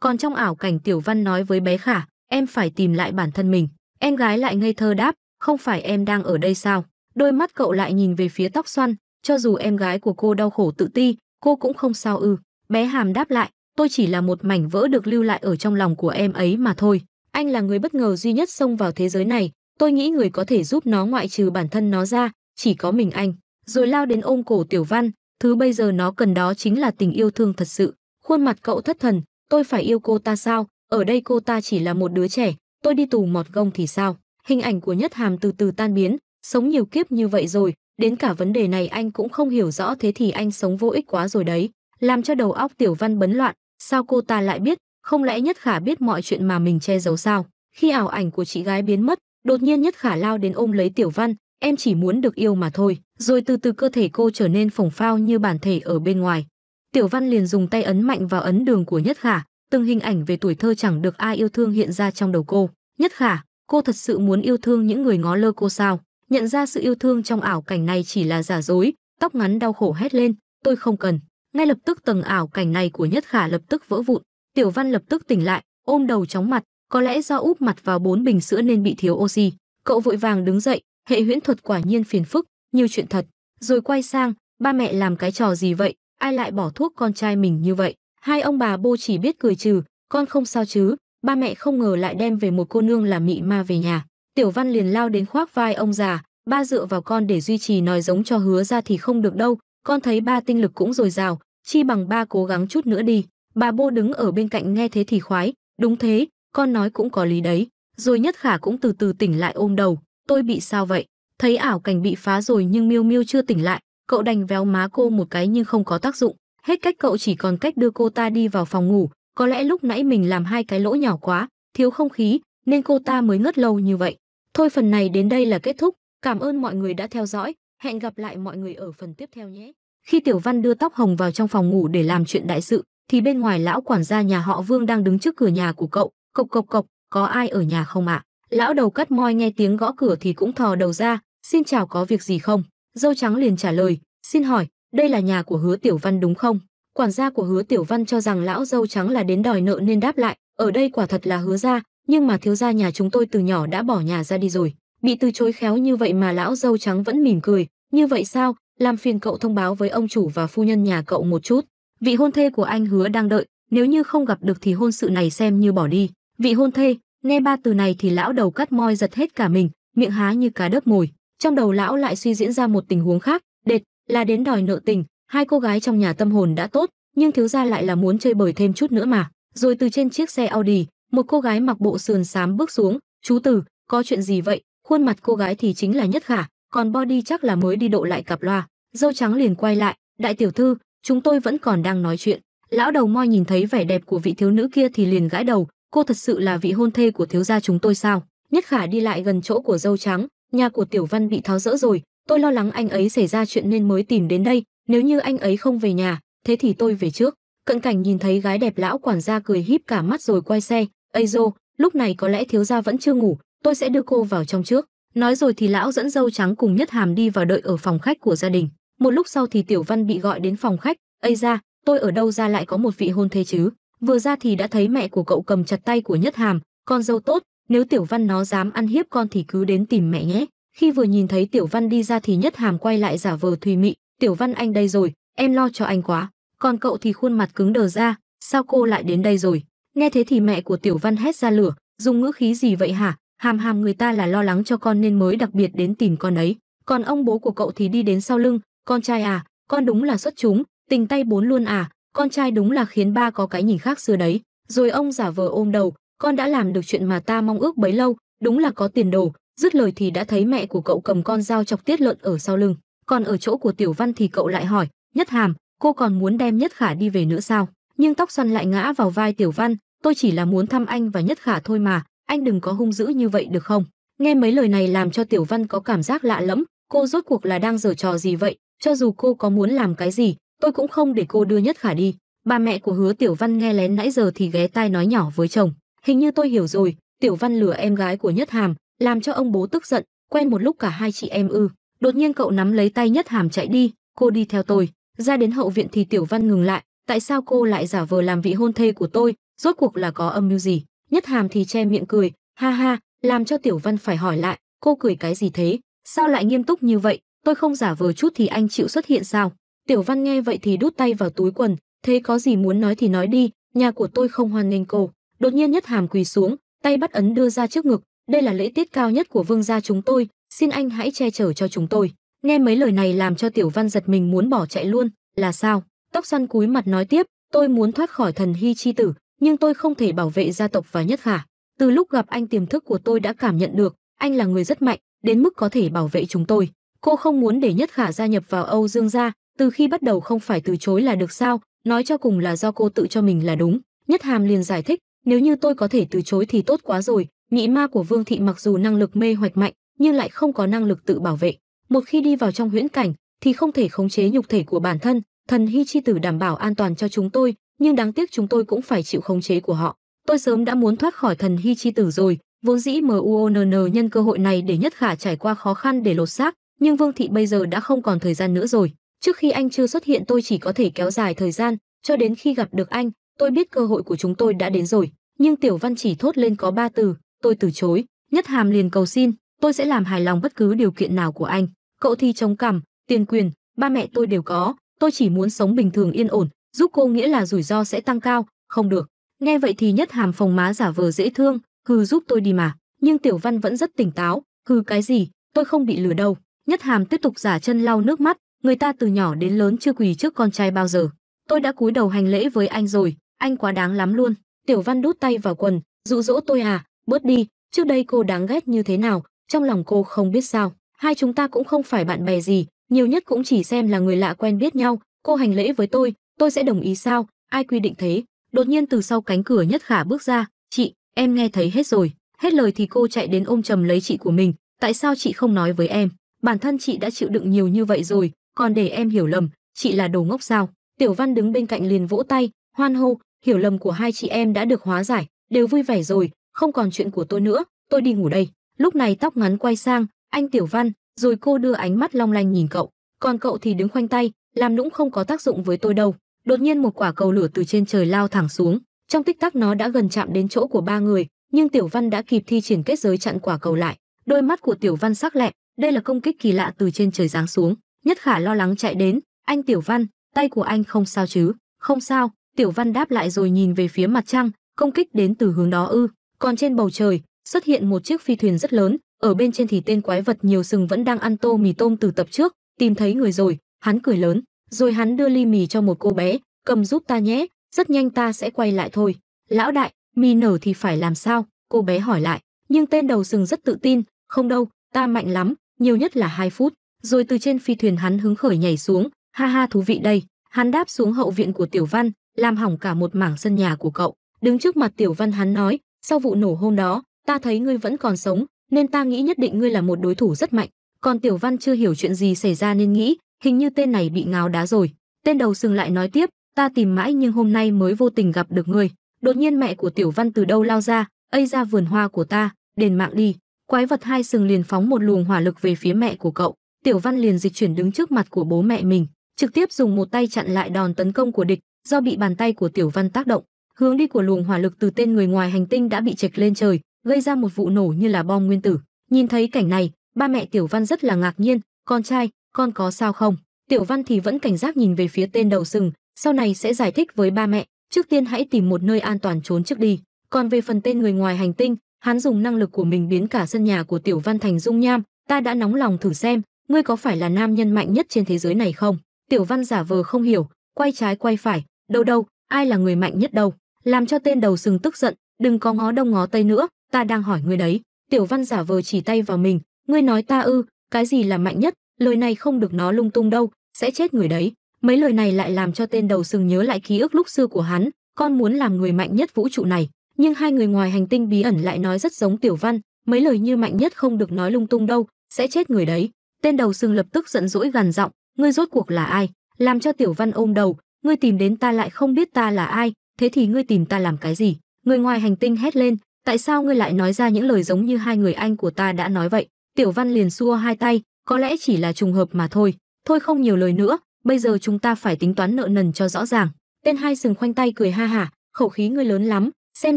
Còn trong ảo cảnh Tiểu Văn nói với bé Khả, em phải tìm lại bản thân mình. Em gái lại ngây thơ đáp, không phải em đang ở đây sao? Đôi mắt cậu lại nhìn về phía tóc xoăn, cho dù em gái của cô đau khổ tự ti, cô cũng không sao ư. Bé Hàm đáp lại, tôi chỉ là một mảnh vỡ được lưu lại ở trong lòng của em ấy mà thôi. Anh là người bất ngờ duy nhất xông vào thế giới này, tôi nghĩ người có thể giúp nó ngoại trừ bản thân nó ra, chỉ có mình anh. Rồi lao đến ôm cổ Tiểu Văn, thứ bây giờ nó cần đó chính là tình yêu thương thật sự. Khuôn mặt cậu thất thần, tôi phải yêu cô ta sao, ở đây cô ta chỉ là một đứa trẻ, tôi đi tù mọt gông thì sao. Hình ảnh của Nhất Hàm từ từ tan biến, sống nhiều kiếp như vậy rồi, đến cả vấn đề này anh cũng không hiểu rõ thế thì anh sống vô ích quá rồi đấy làm cho đầu óc Tiểu Văn bấn loạn, sao cô ta lại biết, không lẽ Nhất Khả biết mọi chuyện mà mình che giấu sao? Khi ảo ảnh của chị gái biến mất, đột nhiên Nhất Khả lao đến ôm lấy Tiểu Văn, em chỉ muốn được yêu mà thôi, rồi từ từ cơ thể cô trở nên phồng phao như bản thể ở bên ngoài. Tiểu Văn liền dùng tay ấn mạnh vào ấn đường của Nhất Khả, từng hình ảnh về tuổi thơ chẳng được ai yêu thương hiện ra trong đầu cô. Nhất Khả, cô thật sự muốn yêu thương những người ngó lơ cô sao? Nhận ra sự yêu thương trong ảo cảnh này chỉ là giả dối, tóc ngắn đau khổ hét lên, tôi không cần ngay lập tức tầng ảo cảnh này của nhất khả lập tức vỡ vụn tiểu văn lập tức tỉnh lại ôm đầu chóng mặt có lẽ do úp mặt vào bốn bình sữa nên bị thiếu oxy cậu vội vàng đứng dậy hệ huyễn thuật quả nhiên phiền phức nhiều chuyện thật rồi quay sang ba mẹ làm cái trò gì vậy ai lại bỏ thuốc con trai mình như vậy hai ông bà bô chỉ biết cười trừ con không sao chứ ba mẹ không ngờ lại đem về một cô nương là mị ma về nhà tiểu văn liền lao đến khoác vai ông già ba dựa vào con để duy trì nòi giống cho hứa ra thì không được đâu con thấy ba tinh lực cũng dồi dào, chi bằng ba cố gắng chút nữa đi. Bà Bô đứng ở bên cạnh nghe thế thì khoái, đúng thế, con nói cũng có lý đấy. Rồi Nhất Khả cũng từ từ tỉnh lại ôm đầu, tôi bị sao vậy? Thấy ảo cảnh bị phá rồi nhưng Miêu Miêu chưa tỉnh lại, cậu đành véo má cô một cái nhưng không có tác dụng. Hết cách cậu chỉ còn cách đưa cô ta đi vào phòng ngủ, có lẽ lúc nãy mình làm hai cái lỗ nhỏ quá, thiếu không khí, nên cô ta mới ngất lâu như vậy. Thôi phần này đến đây là kết thúc, cảm ơn mọi người đã theo dõi. Hẹn gặp lại mọi người ở phần tiếp theo nhé. Khi Tiểu Văn đưa tóc hồng vào trong phòng ngủ để làm chuyện đại sự, thì bên ngoài lão quản gia nhà họ Vương đang đứng trước cửa nhà của cậu, cộc cộc cộc, có ai ở nhà không ạ? À? Lão đầu cắt moi nghe tiếng gõ cửa thì cũng thò đầu ra, xin chào có việc gì không? Dâu trắng liền trả lời, xin hỏi, đây là nhà của hứa Tiểu Văn đúng không? Quản gia của hứa Tiểu Văn cho rằng lão dâu trắng là đến đòi nợ nên đáp lại, ở đây quả thật là hứa gia, nhưng mà thiếu gia nhà chúng tôi từ nhỏ đã bỏ nhà ra đi rồi. Bị từ chối khéo như vậy mà lão dâu trắng vẫn mỉm cười, như vậy sao, làm phiền cậu thông báo với ông chủ và phu nhân nhà cậu một chút. Vị hôn thê của anh hứa đang đợi, nếu như không gặp được thì hôn sự này xem như bỏ đi. Vị hôn thê, nghe ba từ này thì lão đầu cắt moi giật hết cả mình, miệng há như cá đớp mồi. Trong đầu lão lại suy diễn ra một tình huống khác, đệt là đến đòi nợ tình, hai cô gái trong nhà tâm hồn đã tốt, nhưng thiếu gia lại là muốn chơi bời thêm chút nữa mà. Rồi từ trên chiếc xe Audi, một cô gái mặc bộ sườn xám bước xuống, "Chú tử, có chuyện gì vậy?" khuôn mặt cô gái thì chính là nhất khả còn body chắc là mới đi độ lại cặp loa dâu trắng liền quay lại đại tiểu thư chúng tôi vẫn còn đang nói chuyện lão đầu moi nhìn thấy vẻ đẹp của vị thiếu nữ kia thì liền gãi đầu cô thật sự là vị hôn thê của thiếu gia chúng tôi sao nhất khả đi lại gần chỗ của dâu trắng nhà của tiểu văn bị tháo rỡ rồi tôi lo lắng anh ấy xảy ra chuyện nên mới tìm đến đây nếu như anh ấy không về nhà thế thì tôi về trước cận cảnh nhìn thấy gái đẹp lão quản gia cười híp cả mắt rồi quay xe ây dô lúc này có lẽ thiếu gia vẫn chưa ngủ tôi sẽ đưa cô vào trong trước nói rồi thì lão dẫn dâu trắng cùng nhất hàm đi vào đợi ở phòng khách của gia đình một lúc sau thì tiểu văn bị gọi đến phòng khách ây ra tôi ở đâu ra lại có một vị hôn thê chứ vừa ra thì đã thấy mẹ của cậu cầm chặt tay của nhất hàm con dâu tốt nếu tiểu văn nó dám ăn hiếp con thì cứ đến tìm mẹ nhé khi vừa nhìn thấy tiểu văn đi ra thì nhất hàm quay lại giả vờ thùy mị tiểu văn anh đây rồi em lo cho anh quá còn cậu thì khuôn mặt cứng đờ ra sao cô lại đến đây rồi nghe thế thì mẹ của tiểu văn hét ra lửa dùng ngữ khí gì vậy hả hàm hàm người ta là lo lắng cho con nên mới đặc biệt đến tìm con ấy còn ông bố của cậu thì đi đến sau lưng con trai à con đúng là xuất chúng tình tay bốn luôn à con trai đúng là khiến ba có cái nhìn khác xưa đấy rồi ông giả vờ ôm đầu con đã làm được chuyện mà ta mong ước bấy lâu đúng là có tiền đồ dứt lời thì đã thấy mẹ của cậu cầm con dao chọc tiết lợn ở sau lưng còn ở chỗ của tiểu văn thì cậu lại hỏi nhất hàm cô còn muốn đem nhất khả đi về nữa sao nhưng tóc xoăn lại ngã vào vai tiểu văn tôi chỉ là muốn thăm anh và nhất khả thôi mà anh đừng có hung dữ như vậy được không? Nghe mấy lời này làm cho Tiểu Văn có cảm giác lạ lẫm, cô rốt cuộc là đang giở trò gì vậy? Cho dù cô có muốn làm cái gì, tôi cũng không để cô đưa Nhất Khả đi. Bà mẹ của Hứa Tiểu Văn nghe lén nãy giờ thì ghé tai nói nhỏ với chồng. Hình như tôi hiểu rồi, Tiểu Văn lừa em gái của Nhất Hàm, làm cho ông bố tức giận, quen một lúc cả hai chị em ư. Đột nhiên cậu nắm lấy tay Nhất Hàm chạy đi, cô đi theo tôi. Ra đến hậu viện thì Tiểu Văn ngừng lại, tại sao cô lại giả vờ làm vị hôn thê của tôi, rốt cuộc là có âm mưu gì? Nhất hàm thì che miệng cười, ha ha, làm cho Tiểu Văn phải hỏi lại, cô cười cái gì thế? Sao lại nghiêm túc như vậy? Tôi không giả vờ chút thì anh chịu xuất hiện sao? Tiểu Văn nghe vậy thì đút tay vào túi quần, thế có gì muốn nói thì nói đi, nhà của tôi không hoan nghênh cô. Đột nhiên Nhất hàm quỳ xuống, tay bắt ấn đưa ra trước ngực, đây là lễ tiết cao nhất của vương gia chúng tôi, xin anh hãy che chở cho chúng tôi. Nghe mấy lời này làm cho Tiểu Văn giật mình muốn bỏ chạy luôn, là sao? Tóc săn cúi mặt nói tiếp, tôi muốn thoát khỏi thần hy chi tử, nhưng tôi không thể bảo vệ gia tộc và nhất khả. Từ lúc gặp anh tiềm thức của tôi đã cảm nhận được, anh là người rất mạnh, đến mức có thể bảo vệ chúng tôi. Cô không muốn để nhất khả gia nhập vào Âu Dương gia, từ khi bắt đầu không phải từ chối là được sao, nói cho cùng là do cô tự cho mình là đúng. Nhất Hàm liền giải thích, nếu như tôi có thể từ chối thì tốt quá rồi, nhị ma của Vương Thị mặc dù năng lực mê hoạch mạnh, nhưng lại không có năng lực tự bảo vệ. Một khi đi vào trong huyễn cảnh, thì không thể khống chế nhục thể của bản thân, thần hy chi tử đảm bảo an toàn cho chúng tôi, nhưng đáng tiếc chúng tôi cũng phải chịu khống chế của họ. Tôi sớm đã muốn thoát khỏi thần hy chi tử rồi, vốn dĩ MUONN nhân cơ hội này để nhất khả trải qua khó khăn để lột xác, nhưng Vương Thị bây giờ đã không còn thời gian nữa rồi. Trước khi anh chưa xuất hiện tôi chỉ có thể kéo dài thời gian, cho đến khi gặp được anh, tôi biết cơ hội của chúng tôi đã đến rồi. Nhưng Tiểu Văn chỉ thốt lên có ba từ, tôi từ chối. Nhất Hàm liền cầu xin, tôi sẽ làm hài lòng bất cứ điều kiện nào của anh. Cậu thì chống cằm, tiền quyền, ba mẹ tôi đều có, tôi chỉ muốn sống bình thường yên ổn, giúp cô nghĩa là rủi ro sẽ tăng cao, không được. Nghe vậy thì Nhất Hàm phòng má giả vờ dễ thương, hừ giúp tôi đi mà, nhưng Tiểu Văn vẫn rất tỉnh táo, hừ cái gì, tôi không bị lừa đâu. Nhất Hàm tiếp tục giả chân lau nước mắt, người ta từ nhỏ đến lớn chưa quỳ trước con trai bao giờ. Tôi đã cúi đầu hành lễ với anh rồi, anh quá đáng lắm luôn. Tiểu Văn đút tay vào quần, dụ dỗ tôi à, bớt đi, trước đây cô đáng ghét như thế nào, trong lòng cô không biết sao. Hai chúng ta cũng không phải bạn bè gì, nhiều nhất cũng chỉ xem là người lạ quen biết nhau, cô hành lễ với tôi, tôi sẽ đồng ý sao ai quy định thế đột nhiên từ sau cánh cửa nhất khả bước ra chị em nghe thấy hết rồi hết lời thì cô chạy đến ôm chầm lấy chị của mình tại sao chị không nói với em bản thân chị đã chịu đựng nhiều như vậy rồi còn để em hiểu lầm chị là đồ ngốc sao tiểu văn đứng bên cạnh liền vỗ tay hoan hô hiểu lầm của hai chị em đã được hóa giải đều vui vẻ rồi không còn chuyện của tôi nữa tôi đi ngủ đây lúc này tóc ngắn quay sang anh tiểu văn rồi cô đưa ánh mắt long lanh nhìn cậu còn cậu thì đứng khoanh tay làm nũng không có tác dụng với tôi đâu đột nhiên một quả cầu lửa từ trên trời lao thẳng xuống trong tích tắc nó đã gần chạm đến chỗ của ba người nhưng tiểu văn đã kịp thi triển kết giới chặn quả cầu lại đôi mắt của tiểu văn sắc lẹ đây là công kích kỳ lạ từ trên trời giáng xuống nhất khả lo lắng chạy đến anh tiểu văn tay của anh không sao chứ không sao tiểu văn đáp lại rồi nhìn về phía mặt trăng công kích đến từ hướng đó ư còn trên bầu trời xuất hiện một chiếc phi thuyền rất lớn ở bên trên thì tên quái vật nhiều sừng vẫn đang ăn tô mì tôm từ tập trước tìm thấy người rồi hắn cười lớn rồi hắn đưa ly mì cho một cô bé, cầm giúp ta nhé, rất nhanh ta sẽ quay lại thôi. Lão đại, mì nở thì phải làm sao? Cô bé hỏi lại, nhưng tên đầu sừng rất tự tin, không đâu, ta mạnh lắm, nhiều nhất là 2 phút. Rồi từ trên phi thuyền hắn hứng khởi nhảy xuống, ha ha thú vị đây. Hắn đáp xuống hậu viện của Tiểu Văn, làm hỏng cả một mảng sân nhà của cậu. Đứng trước mặt Tiểu Văn hắn nói, sau vụ nổ hôm đó, ta thấy ngươi vẫn còn sống, nên ta nghĩ nhất định ngươi là một đối thủ rất mạnh. Còn Tiểu Văn chưa hiểu chuyện gì xảy ra nên nghĩ, hình như tên này bị ngáo đá rồi. Tên đầu sừng lại nói tiếp, ta tìm mãi nhưng hôm nay mới vô tình gặp được người. Đột nhiên mẹ của Tiểu Văn từ đâu lao ra, ây ra vườn hoa của ta, đền mạng đi. Quái vật hai sừng liền phóng một luồng hỏa lực về phía mẹ của cậu. Tiểu Văn liền dịch chuyển đứng trước mặt của bố mẹ mình, trực tiếp dùng một tay chặn lại đòn tấn công của địch, do bị bàn tay của Tiểu Văn tác động, hướng đi của luồng hỏa lực từ tên người ngoài hành tinh đã bị trệch lên trời, gây ra một vụ nổ như là bom nguyên tử. Nhìn thấy cảnh này, ba mẹ Tiểu Văn rất là ngạc nhiên, con trai, con có sao không tiểu văn thì vẫn cảnh giác nhìn về phía tên đầu sừng sau này sẽ giải thích với ba mẹ trước tiên hãy tìm một nơi an toàn trốn trước đi còn về phần tên người ngoài hành tinh hắn dùng năng lực của mình biến cả sân nhà của tiểu văn thành dung nham ta đã nóng lòng thử xem ngươi có phải là nam nhân mạnh nhất trên thế giới này không tiểu văn giả vờ không hiểu quay trái quay phải đâu đâu ai là người mạnh nhất đâu làm cho tên đầu sừng tức giận đừng có ngó đông ngó tây nữa ta đang hỏi ngươi đấy tiểu văn giả vờ chỉ tay vào mình ngươi nói ta ư cái gì là mạnh nhất lời này không được nó lung tung đâu sẽ chết người đấy mấy lời này lại làm cho tên đầu sừng nhớ lại ký ức lúc xưa của hắn con muốn làm người mạnh nhất vũ trụ này nhưng hai người ngoài hành tinh bí ẩn lại nói rất giống tiểu văn mấy lời như mạnh nhất không được nói lung tung đâu sẽ chết người đấy tên đầu sừng lập tức giận dỗi gằn giọng ngươi rốt cuộc là ai làm cho tiểu văn ôm đầu ngươi tìm đến ta lại không biết ta là ai thế thì ngươi tìm ta làm cái gì người ngoài hành tinh hét lên tại sao ngươi lại nói ra những lời giống như hai người anh của ta đã nói vậy tiểu văn liền xua hai tay có lẽ chỉ là trùng hợp mà thôi. Thôi không nhiều lời nữa, bây giờ chúng ta phải tính toán nợ nần cho rõ ràng. Tên hai sừng khoanh tay cười ha hả, khẩu khí ngươi lớn lắm, xem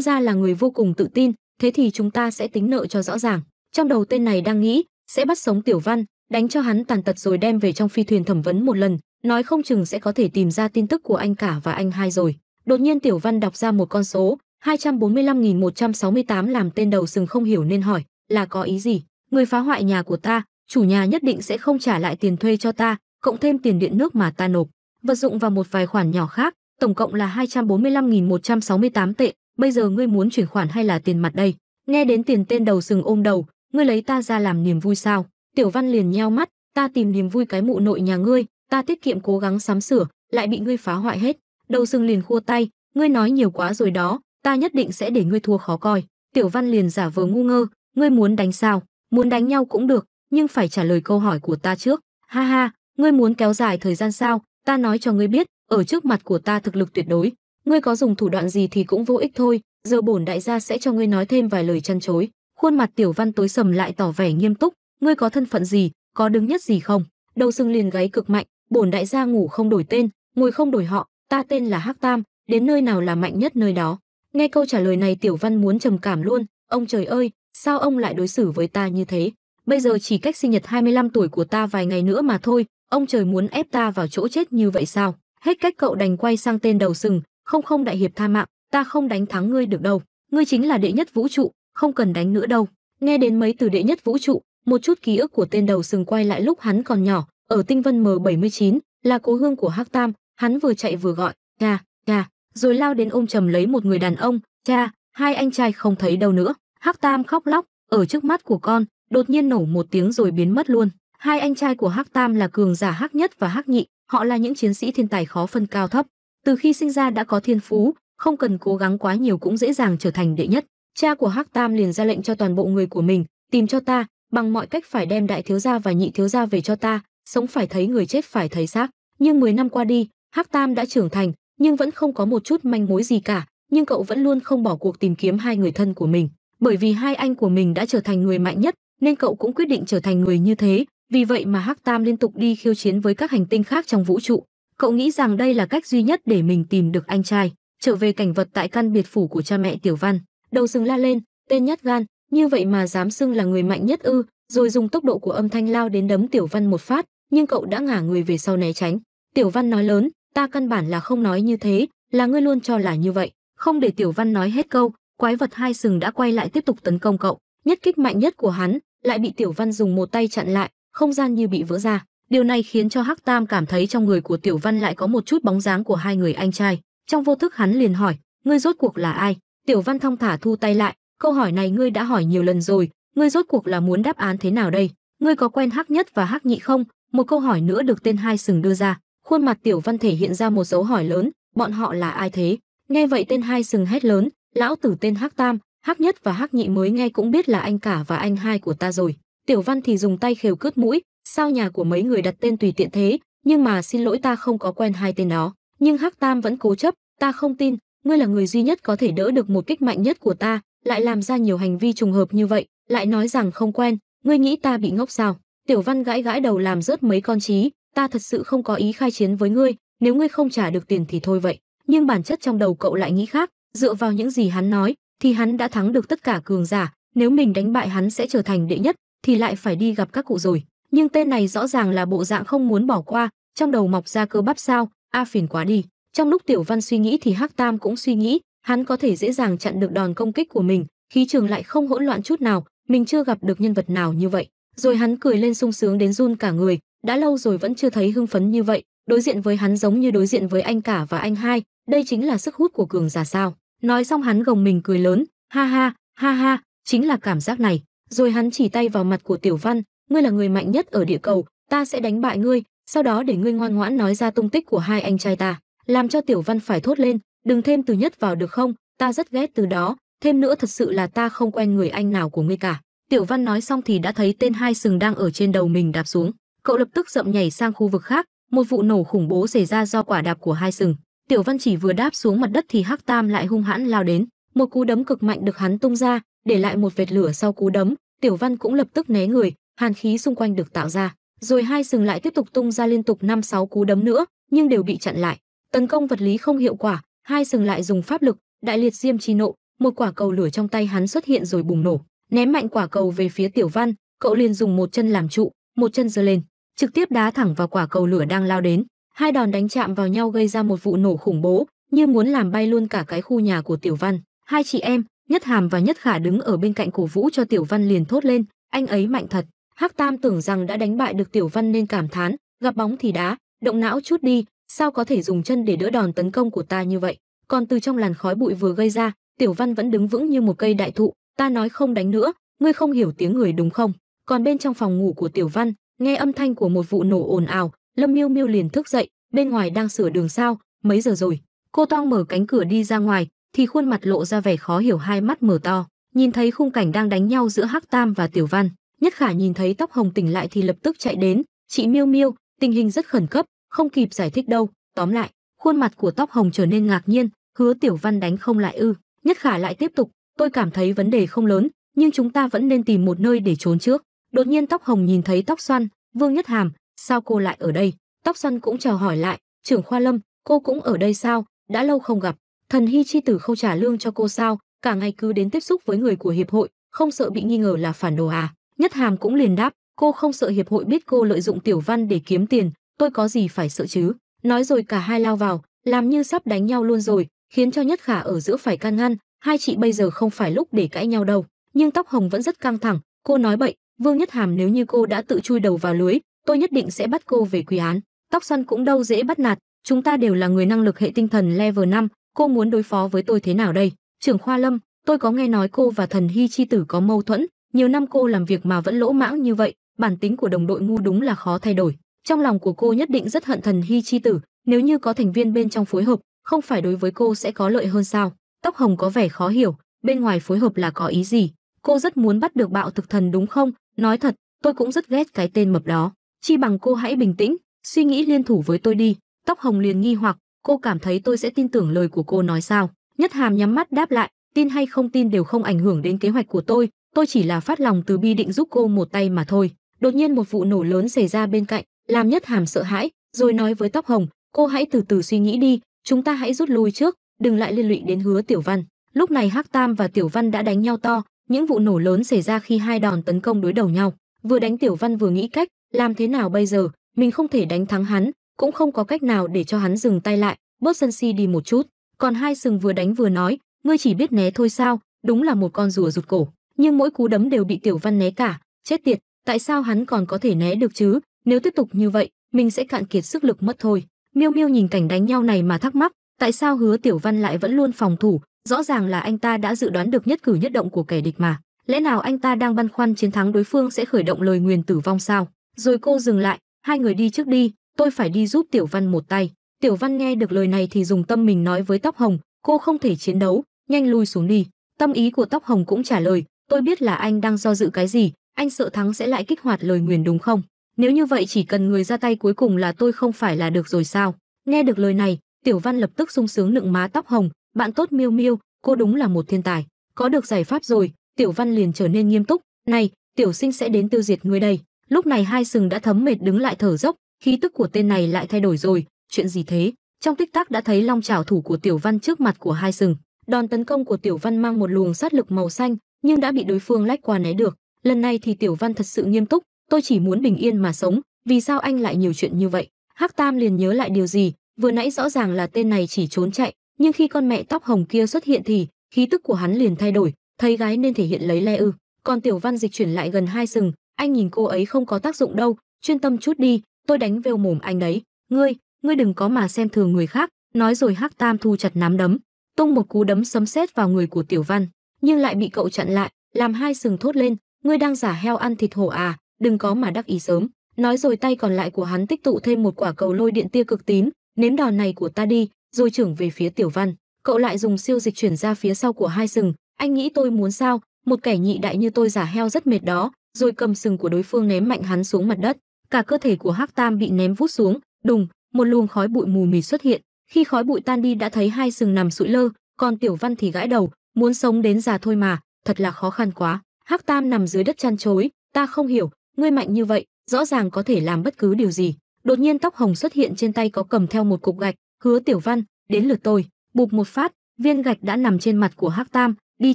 ra là người vô cùng tự tin, thế thì chúng ta sẽ tính nợ cho rõ ràng. Trong đầu tên này đang nghĩ, sẽ bắt sống Tiểu Văn, đánh cho hắn tàn tật rồi đem về trong phi thuyền thẩm vấn một lần, nói không chừng sẽ có thể tìm ra tin tức của anh cả và anh hai rồi. Đột nhiên Tiểu Văn đọc ra một con số, 245.168 làm tên đầu sừng không hiểu nên hỏi, là có ý gì? Người phá hoại nhà của ta, chủ nhà nhất định sẽ không trả lại tiền thuê cho ta, cộng thêm tiền điện nước mà ta nộp, vật dụng và một vài khoản nhỏ khác, tổng cộng là 245.168 tệ, bây giờ ngươi muốn chuyển khoản hay là tiền mặt đây? Nghe đến tiền tên đầu sừng ôm đầu, ngươi lấy ta ra làm niềm vui sao? Tiểu Văn liền nheo mắt, ta tìm niềm vui cái mụ nội nhà ngươi, ta tiết kiệm cố gắng sắm sửa, lại bị ngươi phá hoại hết. Đầu sừng liền khua tay, ngươi nói nhiều quá rồi đó, ta nhất định sẽ để ngươi thua khó coi. Tiểu Văn liền giả vờ ngu ngơ, ngươi muốn đánh sao? Muốn đánh nhau cũng được, nhưng phải trả lời câu hỏi của ta trước. Ha ha, ngươi muốn kéo dài thời gian sao? Ta nói cho ngươi biết, ở trước mặt của ta thực lực tuyệt đối, ngươi có dùng thủ đoạn gì thì cũng vô ích thôi, giờ bổn đại gia sẽ cho ngươi nói thêm vài lời chăn chối. Khuôn mặt Tiểu Văn tối sầm lại tỏ vẻ nghiêm túc, ngươi có thân phận gì, có đứng nhất gì không? Đầu sưng liền gáy cực mạnh, bổn đại gia ngủ không đổi tên, ngồi không đổi họ, ta tên là Hắc Tam, đến nơi nào là mạnh nhất nơi đó. Nghe câu trả lời này Tiểu Văn muốn trầm cảm luôn, ông trời ơi, sao ông lại đối xử với ta như thế? bây giờ chỉ cách sinh nhật 25 tuổi của ta vài ngày nữa mà thôi, ông trời muốn ép ta vào chỗ chết như vậy sao? Hết cách cậu đành quay sang tên đầu sừng, không không đại hiệp tha mạng, ta không đánh thắng ngươi được đâu, ngươi chính là đệ nhất vũ trụ, không cần đánh nữa đâu. Nghe đến mấy từ đệ nhất vũ trụ, một chút ký ức của tên đầu sừng quay lại lúc hắn còn nhỏ, ở tinh vân M79, là cố hương của Hắc Tam, hắn vừa chạy vừa gọi, cha, cha, rồi lao đến ôm trầm lấy một người đàn ông, cha, hai anh trai không thấy đâu nữa. Hắc Tam khóc lóc, ở trước mắt của con, đột nhiên nổ một tiếng rồi biến mất luôn. Hai anh trai của Hắc Tam là cường giả Hắc Nhất và Hắc Nhị, họ là những chiến sĩ thiên tài khó phân cao thấp. Từ khi sinh ra đã có thiên phú, không cần cố gắng quá nhiều cũng dễ dàng trở thành đệ nhất. Cha của Hắc Tam liền ra lệnh cho toàn bộ người của mình, tìm cho ta, bằng mọi cách phải đem đại thiếu gia và nhị thiếu gia về cho ta, sống phải thấy người chết phải thấy xác. Nhưng 10 năm qua đi, Hắc Tam đã trưởng thành, nhưng vẫn không có một chút manh mối gì cả, nhưng cậu vẫn luôn không bỏ cuộc tìm kiếm hai người thân của mình, bởi vì hai anh của mình đã trở thành người mạnh nhất, nên cậu cũng quyết định trở thành người như thế, vì vậy mà Hắc Tam liên tục đi khiêu chiến với các hành tinh khác trong vũ trụ. Cậu nghĩ rằng đây là cách duy nhất để mình tìm được anh trai, trở về cảnh vật tại căn biệt phủ của cha mẹ Tiểu Văn. Đầu sừng la lên, tên nhát gan, như vậy mà dám xưng là người mạnh nhất ư, rồi dùng tốc độ của âm thanh lao đến đấm Tiểu Văn một phát, nhưng cậu đã ngả người về sau né tránh. Tiểu Văn nói lớn, ta căn bản là không nói như thế, là ngươi luôn cho là như vậy. Không để Tiểu Văn nói hết câu, quái vật hai sừng đã quay lại tiếp tục tấn công cậu nhất kích mạnh nhất của hắn lại bị Tiểu Văn dùng một tay chặn lại, không gian như bị vỡ ra. Điều này khiến cho Hắc Tam cảm thấy trong người của Tiểu Văn lại có một chút bóng dáng của hai người anh trai. Trong vô thức hắn liền hỏi, ngươi rốt cuộc là ai? Tiểu Văn thong thả thu tay lại, câu hỏi này ngươi đã hỏi nhiều lần rồi, ngươi rốt cuộc là muốn đáp án thế nào đây? Ngươi có quen Hắc Nhất và Hắc Nhị không? Một câu hỏi nữa được tên hai sừng đưa ra, khuôn mặt Tiểu Văn thể hiện ra một dấu hỏi lớn, bọn họ là ai thế? Nghe vậy tên hai sừng hét lớn, lão tử tên Hắc Tam, Hắc nhất và Hắc nhị mới nghe cũng biết là anh cả và anh hai của ta rồi. Tiểu Văn thì dùng tay khều cướt mũi, sao nhà của mấy người đặt tên tùy tiện thế, nhưng mà xin lỗi ta không có quen hai tên đó. Nhưng Hắc Tam vẫn cố chấp, ta không tin, ngươi là người duy nhất có thể đỡ được một kích mạnh nhất của ta, lại làm ra nhiều hành vi trùng hợp như vậy, lại nói rằng không quen, ngươi nghĩ ta bị ngốc sao? Tiểu Văn gãi gãi đầu làm rớt mấy con trí, ta thật sự không có ý khai chiến với ngươi, nếu ngươi không trả được tiền thì thôi vậy. Nhưng bản chất trong đầu cậu lại nghĩ khác, dựa vào những gì hắn nói, thì hắn đã thắng được tất cả cường giả nếu mình đánh bại hắn sẽ trở thành đệ nhất thì lại phải đi gặp các cụ rồi nhưng tên này rõ ràng là bộ dạng không muốn bỏ qua trong đầu mọc ra cơ bắp sao a phiền quá đi trong lúc tiểu văn suy nghĩ thì hắc tam cũng suy nghĩ hắn có thể dễ dàng chặn được đòn công kích của mình khí trường lại không hỗn loạn chút nào mình chưa gặp được nhân vật nào như vậy rồi hắn cười lên sung sướng đến run cả người đã lâu rồi vẫn chưa thấy hưng phấn như vậy đối diện với hắn giống như đối diện với anh cả và anh hai đây chính là sức hút của cường giả sao Nói xong hắn gồng mình cười lớn, ha ha, ha ha, chính là cảm giác này. Rồi hắn chỉ tay vào mặt của Tiểu Văn, ngươi là người mạnh nhất ở địa cầu, ta sẽ đánh bại ngươi, sau đó để ngươi ngoan ngoãn nói ra tung tích của hai anh trai ta, làm cho Tiểu Văn phải thốt lên, đừng thêm từ nhất vào được không, ta rất ghét từ đó, thêm nữa thật sự là ta không quen người anh nào của ngươi cả. Tiểu Văn nói xong thì đã thấy tên hai sừng đang ở trên đầu mình đạp xuống, cậu lập tức rậm nhảy sang khu vực khác, một vụ nổ khủng bố xảy ra do quả đạp của hai sừng. Tiểu Văn chỉ vừa đáp xuống mặt đất thì Hắc Tam lại hung hãn lao đến, một cú đấm cực mạnh được hắn tung ra, để lại một vệt lửa sau cú đấm, Tiểu Văn cũng lập tức né người, hàn khí xung quanh được tạo ra, rồi hai sừng lại tiếp tục tung ra liên tục năm sáu cú đấm nữa, nhưng đều bị chặn lại. Tấn công vật lý không hiệu quả, hai sừng lại dùng pháp lực, đại liệt diêm chi nộ, một quả cầu lửa trong tay hắn xuất hiện rồi bùng nổ, ném mạnh quả cầu về phía Tiểu Văn, cậu liền dùng một chân làm trụ, một chân giơ lên, trực tiếp đá thẳng vào quả cầu lửa đang lao đến. Hai đòn đánh chạm vào nhau gây ra một vụ nổ khủng bố, như muốn làm bay luôn cả cái khu nhà của Tiểu Văn. Hai chị em, Nhất Hàm và Nhất Khả đứng ở bên cạnh cổ vũ cho Tiểu Văn liền thốt lên, anh ấy mạnh thật. Hắc Tam tưởng rằng đã đánh bại được Tiểu Văn nên cảm thán, gặp bóng thì đá, động não chút đi, sao có thể dùng chân để đỡ đòn tấn công của ta như vậy? Còn từ trong làn khói bụi vừa gây ra, Tiểu Văn vẫn đứng vững như một cây đại thụ, ta nói không đánh nữa, ngươi không hiểu tiếng người đúng không? Còn bên trong phòng ngủ của Tiểu Văn, nghe âm thanh của một vụ nổ ồn ào, Lâm Miêu Miêu liền thức dậy, bên ngoài đang sửa đường sao, mấy giờ rồi? Cô toang mở cánh cửa đi ra ngoài, thì khuôn mặt lộ ra vẻ khó hiểu hai mắt mở to, nhìn thấy khung cảnh đang đánh nhau giữa Hắc Tam và Tiểu Văn, Nhất Khả nhìn thấy tóc hồng tỉnh lại thì lập tức chạy đến, "Chị Miêu Miêu, tình hình rất khẩn cấp, không kịp giải thích đâu." Tóm lại, khuôn mặt của tóc hồng trở nên ngạc nhiên, "Hứa Tiểu Văn đánh không lại ư?" Nhất Khả lại tiếp tục, "Tôi cảm thấy vấn đề không lớn, nhưng chúng ta vẫn nên tìm một nơi để trốn trước." Đột nhiên tóc hồng nhìn thấy tóc xoăn, Vương Nhất Hàm, sao cô lại ở đây? Tóc xoăn cũng chào hỏi lại, trưởng khoa lâm, cô cũng ở đây sao? Đã lâu không gặp, thần hy chi tử không trả lương cho cô sao? Cả ngày cứ đến tiếp xúc với người của hiệp hội, không sợ bị nghi ngờ là phản đồ à? Nhất hàm cũng liền đáp, cô không sợ hiệp hội biết cô lợi dụng tiểu văn để kiếm tiền, tôi có gì phải sợ chứ? Nói rồi cả hai lao vào, làm như sắp đánh nhau luôn rồi, khiến cho Nhất Khả ở giữa phải can ngăn, hai chị bây giờ không phải lúc để cãi nhau đâu. Nhưng tóc hồng vẫn rất căng thẳng, cô nói bậy, Vương Nhất Hàm nếu như cô đã tự chui đầu vào lưới, tôi nhất định sẽ bắt cô về quy án. Tóc săn cũng đâu dễ bắt nạt, chúng ta đều là người năng lực hệ tinh thần level 5, cô muốn đối phó với tôi thế nào đây? Trưởng Khoa Lâm, tôi có nghe nói cô và thần Hy Chi Tử có mâu thuẫn, nhiều năm cô làm việc mà vẫn lỗ mãng như vậy, bản tính của đồng đội ngu đúng là khó thay đổi. Trong lòng của cô nhất định rất hận thần Hy Chi Tử, nếu như có thành viên bên trong phối hợp, không phải đối với cô sẽ có lợi hơn sao? Tóc hồng có vẻ khó hiểu, bên ngoài phối hợp là có ý gì? Cô rất muốn bắt được bạo thực thần đúng không? Nói thật, tôi cũng rất ghét cái tên mập đó chi bằng cô hãy bình tĩnh, suy nghĩ liên thủ với tôi đi. Tóc hồng liền nghi hoặc, cô cảm thấy tôi sẽ tin tưởng lời của cô nói sao? Nhất hàm nhắm mắt đáp lại, tin hay không tin đều không ảnh hưởng đến kế hoạch của tôi, tôi chỉ là phát lòng từ bi định giúp cô một tay mà thôi. Đột nhiên một vụ nổ lớn xảy ra bên cạnh, làm nhất hàm sợ hãi, rồi nói với tóc hồng, cô hãy từ từ suy nghĩ đi, chúng ta hãy rút lui trước, đừng lại liên lụy đến hứa tiểu văn. Lúc này Hắc Tam và Tiểu Văn đã đánh nhau to, những vụ nổ lớn xảy ra khi hai đòn tấn công đối đầu nhau. Vừa đánh Tiểu Văn vừa nghĩ cách, làm thế nào bây giờ, mình không thể đánh thắng hắn, cũng không có cách nào để cho hắn dừng tay lại, bớt sân si đi một chút. Còn hai sừng vừa đánh vừa nói, ngươi chỉ biết né thôi sao, đúng là một con rùa rụt cổ. Nhưng mỗi cú đấm đều bị Tiểu Văn né cả, chết tiệt, tại sao hắn còn có thể né được chứ? Nếu tiếp tục như vậy, mình sẽ cạn kiệt sức lực mất thôi. Miêu Miêu nhìn cảnh đánh nhau này mà thắc mắc, tại sao Hứa Tiểu Văn lại vẫn luôn phòng thủ, rõ ràng là anh ta đã dự đoán được nhất cử nhất động của kẻ địch mà. Lẽ nào anh ta đang băn khoăn chiến thắng đối phương sẽ khởi động lời nguyền tử vong sao? Rồi cô dừng lại, hai người đi trước đi, tôi phải đi giúp Tiểu Văn một tay. Tiểu Văn nghe được lời này thì dùng tâm mình nói với Tóc Hồng, cô không thể chiến đấu, nhanh lui xuống đi. Tâm ý của Tóc Hồng cũng trả lời, tôi biết là anh đang do dự cái gì, anh sợ thắng sẽ lại kích hoạt lời nguyền đúng không? Nếu như vậy chỉ cần người ra tay cuối cùng là tôi không phải là được rồi sao? Nghe được lời này, Tiểu Văn lập tức sung sướng nựng má Tóc Hồng, bạn tốt miêu miêu, cô đúng là một thiên tài. Có được giải pháp rồi, Tiểu Văn liền trở nên nghiêm túc, này, Tiểu Sinh sẽ đến tiêu diệt ngươi đây. Lúc này hai sừng đã thấm mệt đứng lại thở dốc, khí tức của tên này lại thay đổi rồi, chuyện gì thế? Trong tích tắc đã thấy long trảo thủ của Tiểu Văn trước mặt của hai sừng. Đòn tấn công của Tiểu Văn mang một luồng sát lực màu xanh, nhưng đã bị đối phương lách qua né được. Lần này thì Tiểu Văn thật sự nghiêm túc, tôi chỉ muốn bình yên mà sống, vì sao anh lại nhiều chuyện như vậy? Hắc Tam liền nhớ lại điều gì, vừa nãy rõ ràng là tên này chỉ trốn chạy, nhưng khi con mẹ tóc hồng kia xuất hiện thì khí tức của hắn liền thay đổi, thấy gái nên thể hiện lấy le ư. Còn Tiểu Văn dịch chuyển lại gần hai sừng, anh nhìn cô ấy không có tác dụng đâu chuyên tâm chút đi tôi đánh vêu mồm anh đấy ngươi ngươi đừng có mà xem thường người khác nói rồi hắc tam thu chặt nắm đấm tung một cú đấm sấm sét vào người của tiểu văn nhưng lại bị cậu chặn lại làm hai sừng thốt lên ngươi đang giả heo ăn thịt hổ à đừng có mà đắc ý sớm nói rồi tay còn lại của hắn tích tụ thêm một quả cầu lôi điện tia cực tím nếm đòn này của ta đi rồi trưởng về phía tiểu văn cậu lại dùng siêu dịch chuyển ra phía sau của hai sừng anh nghĩ tôi muốn sao một kẻ nhị đại như tôi giả heo rất mệt đó rồi cầm sừng của đối phương ném mạnh hắn xuống mặt đất. Cả cơ thể của Hắc Tam bị ném vút xuống, đùng, một luồng khói bụi mù mịt xuất hiện. Khi khói bụi tan đi đã thấy hai sừng nằm sụi lơ, còn Tiểu Văn thì gãi đầu, muốn sống đến già thôi mà, thật là khó khăn quá. Hắc Tam nằm dưới đất chăn chối, ta không hiểu, ngươi mạnh như vậy, rõ ràng có thể làm bất cứ điều gì. Đột nhiên tóc hồng xuất hiện trên tay có cầm theo một cục gạch, hứa Tiểu Văn, đến lượt tôi, bụp một phát, viên gạch đã nằm trên mặt của Hắc Tam, đi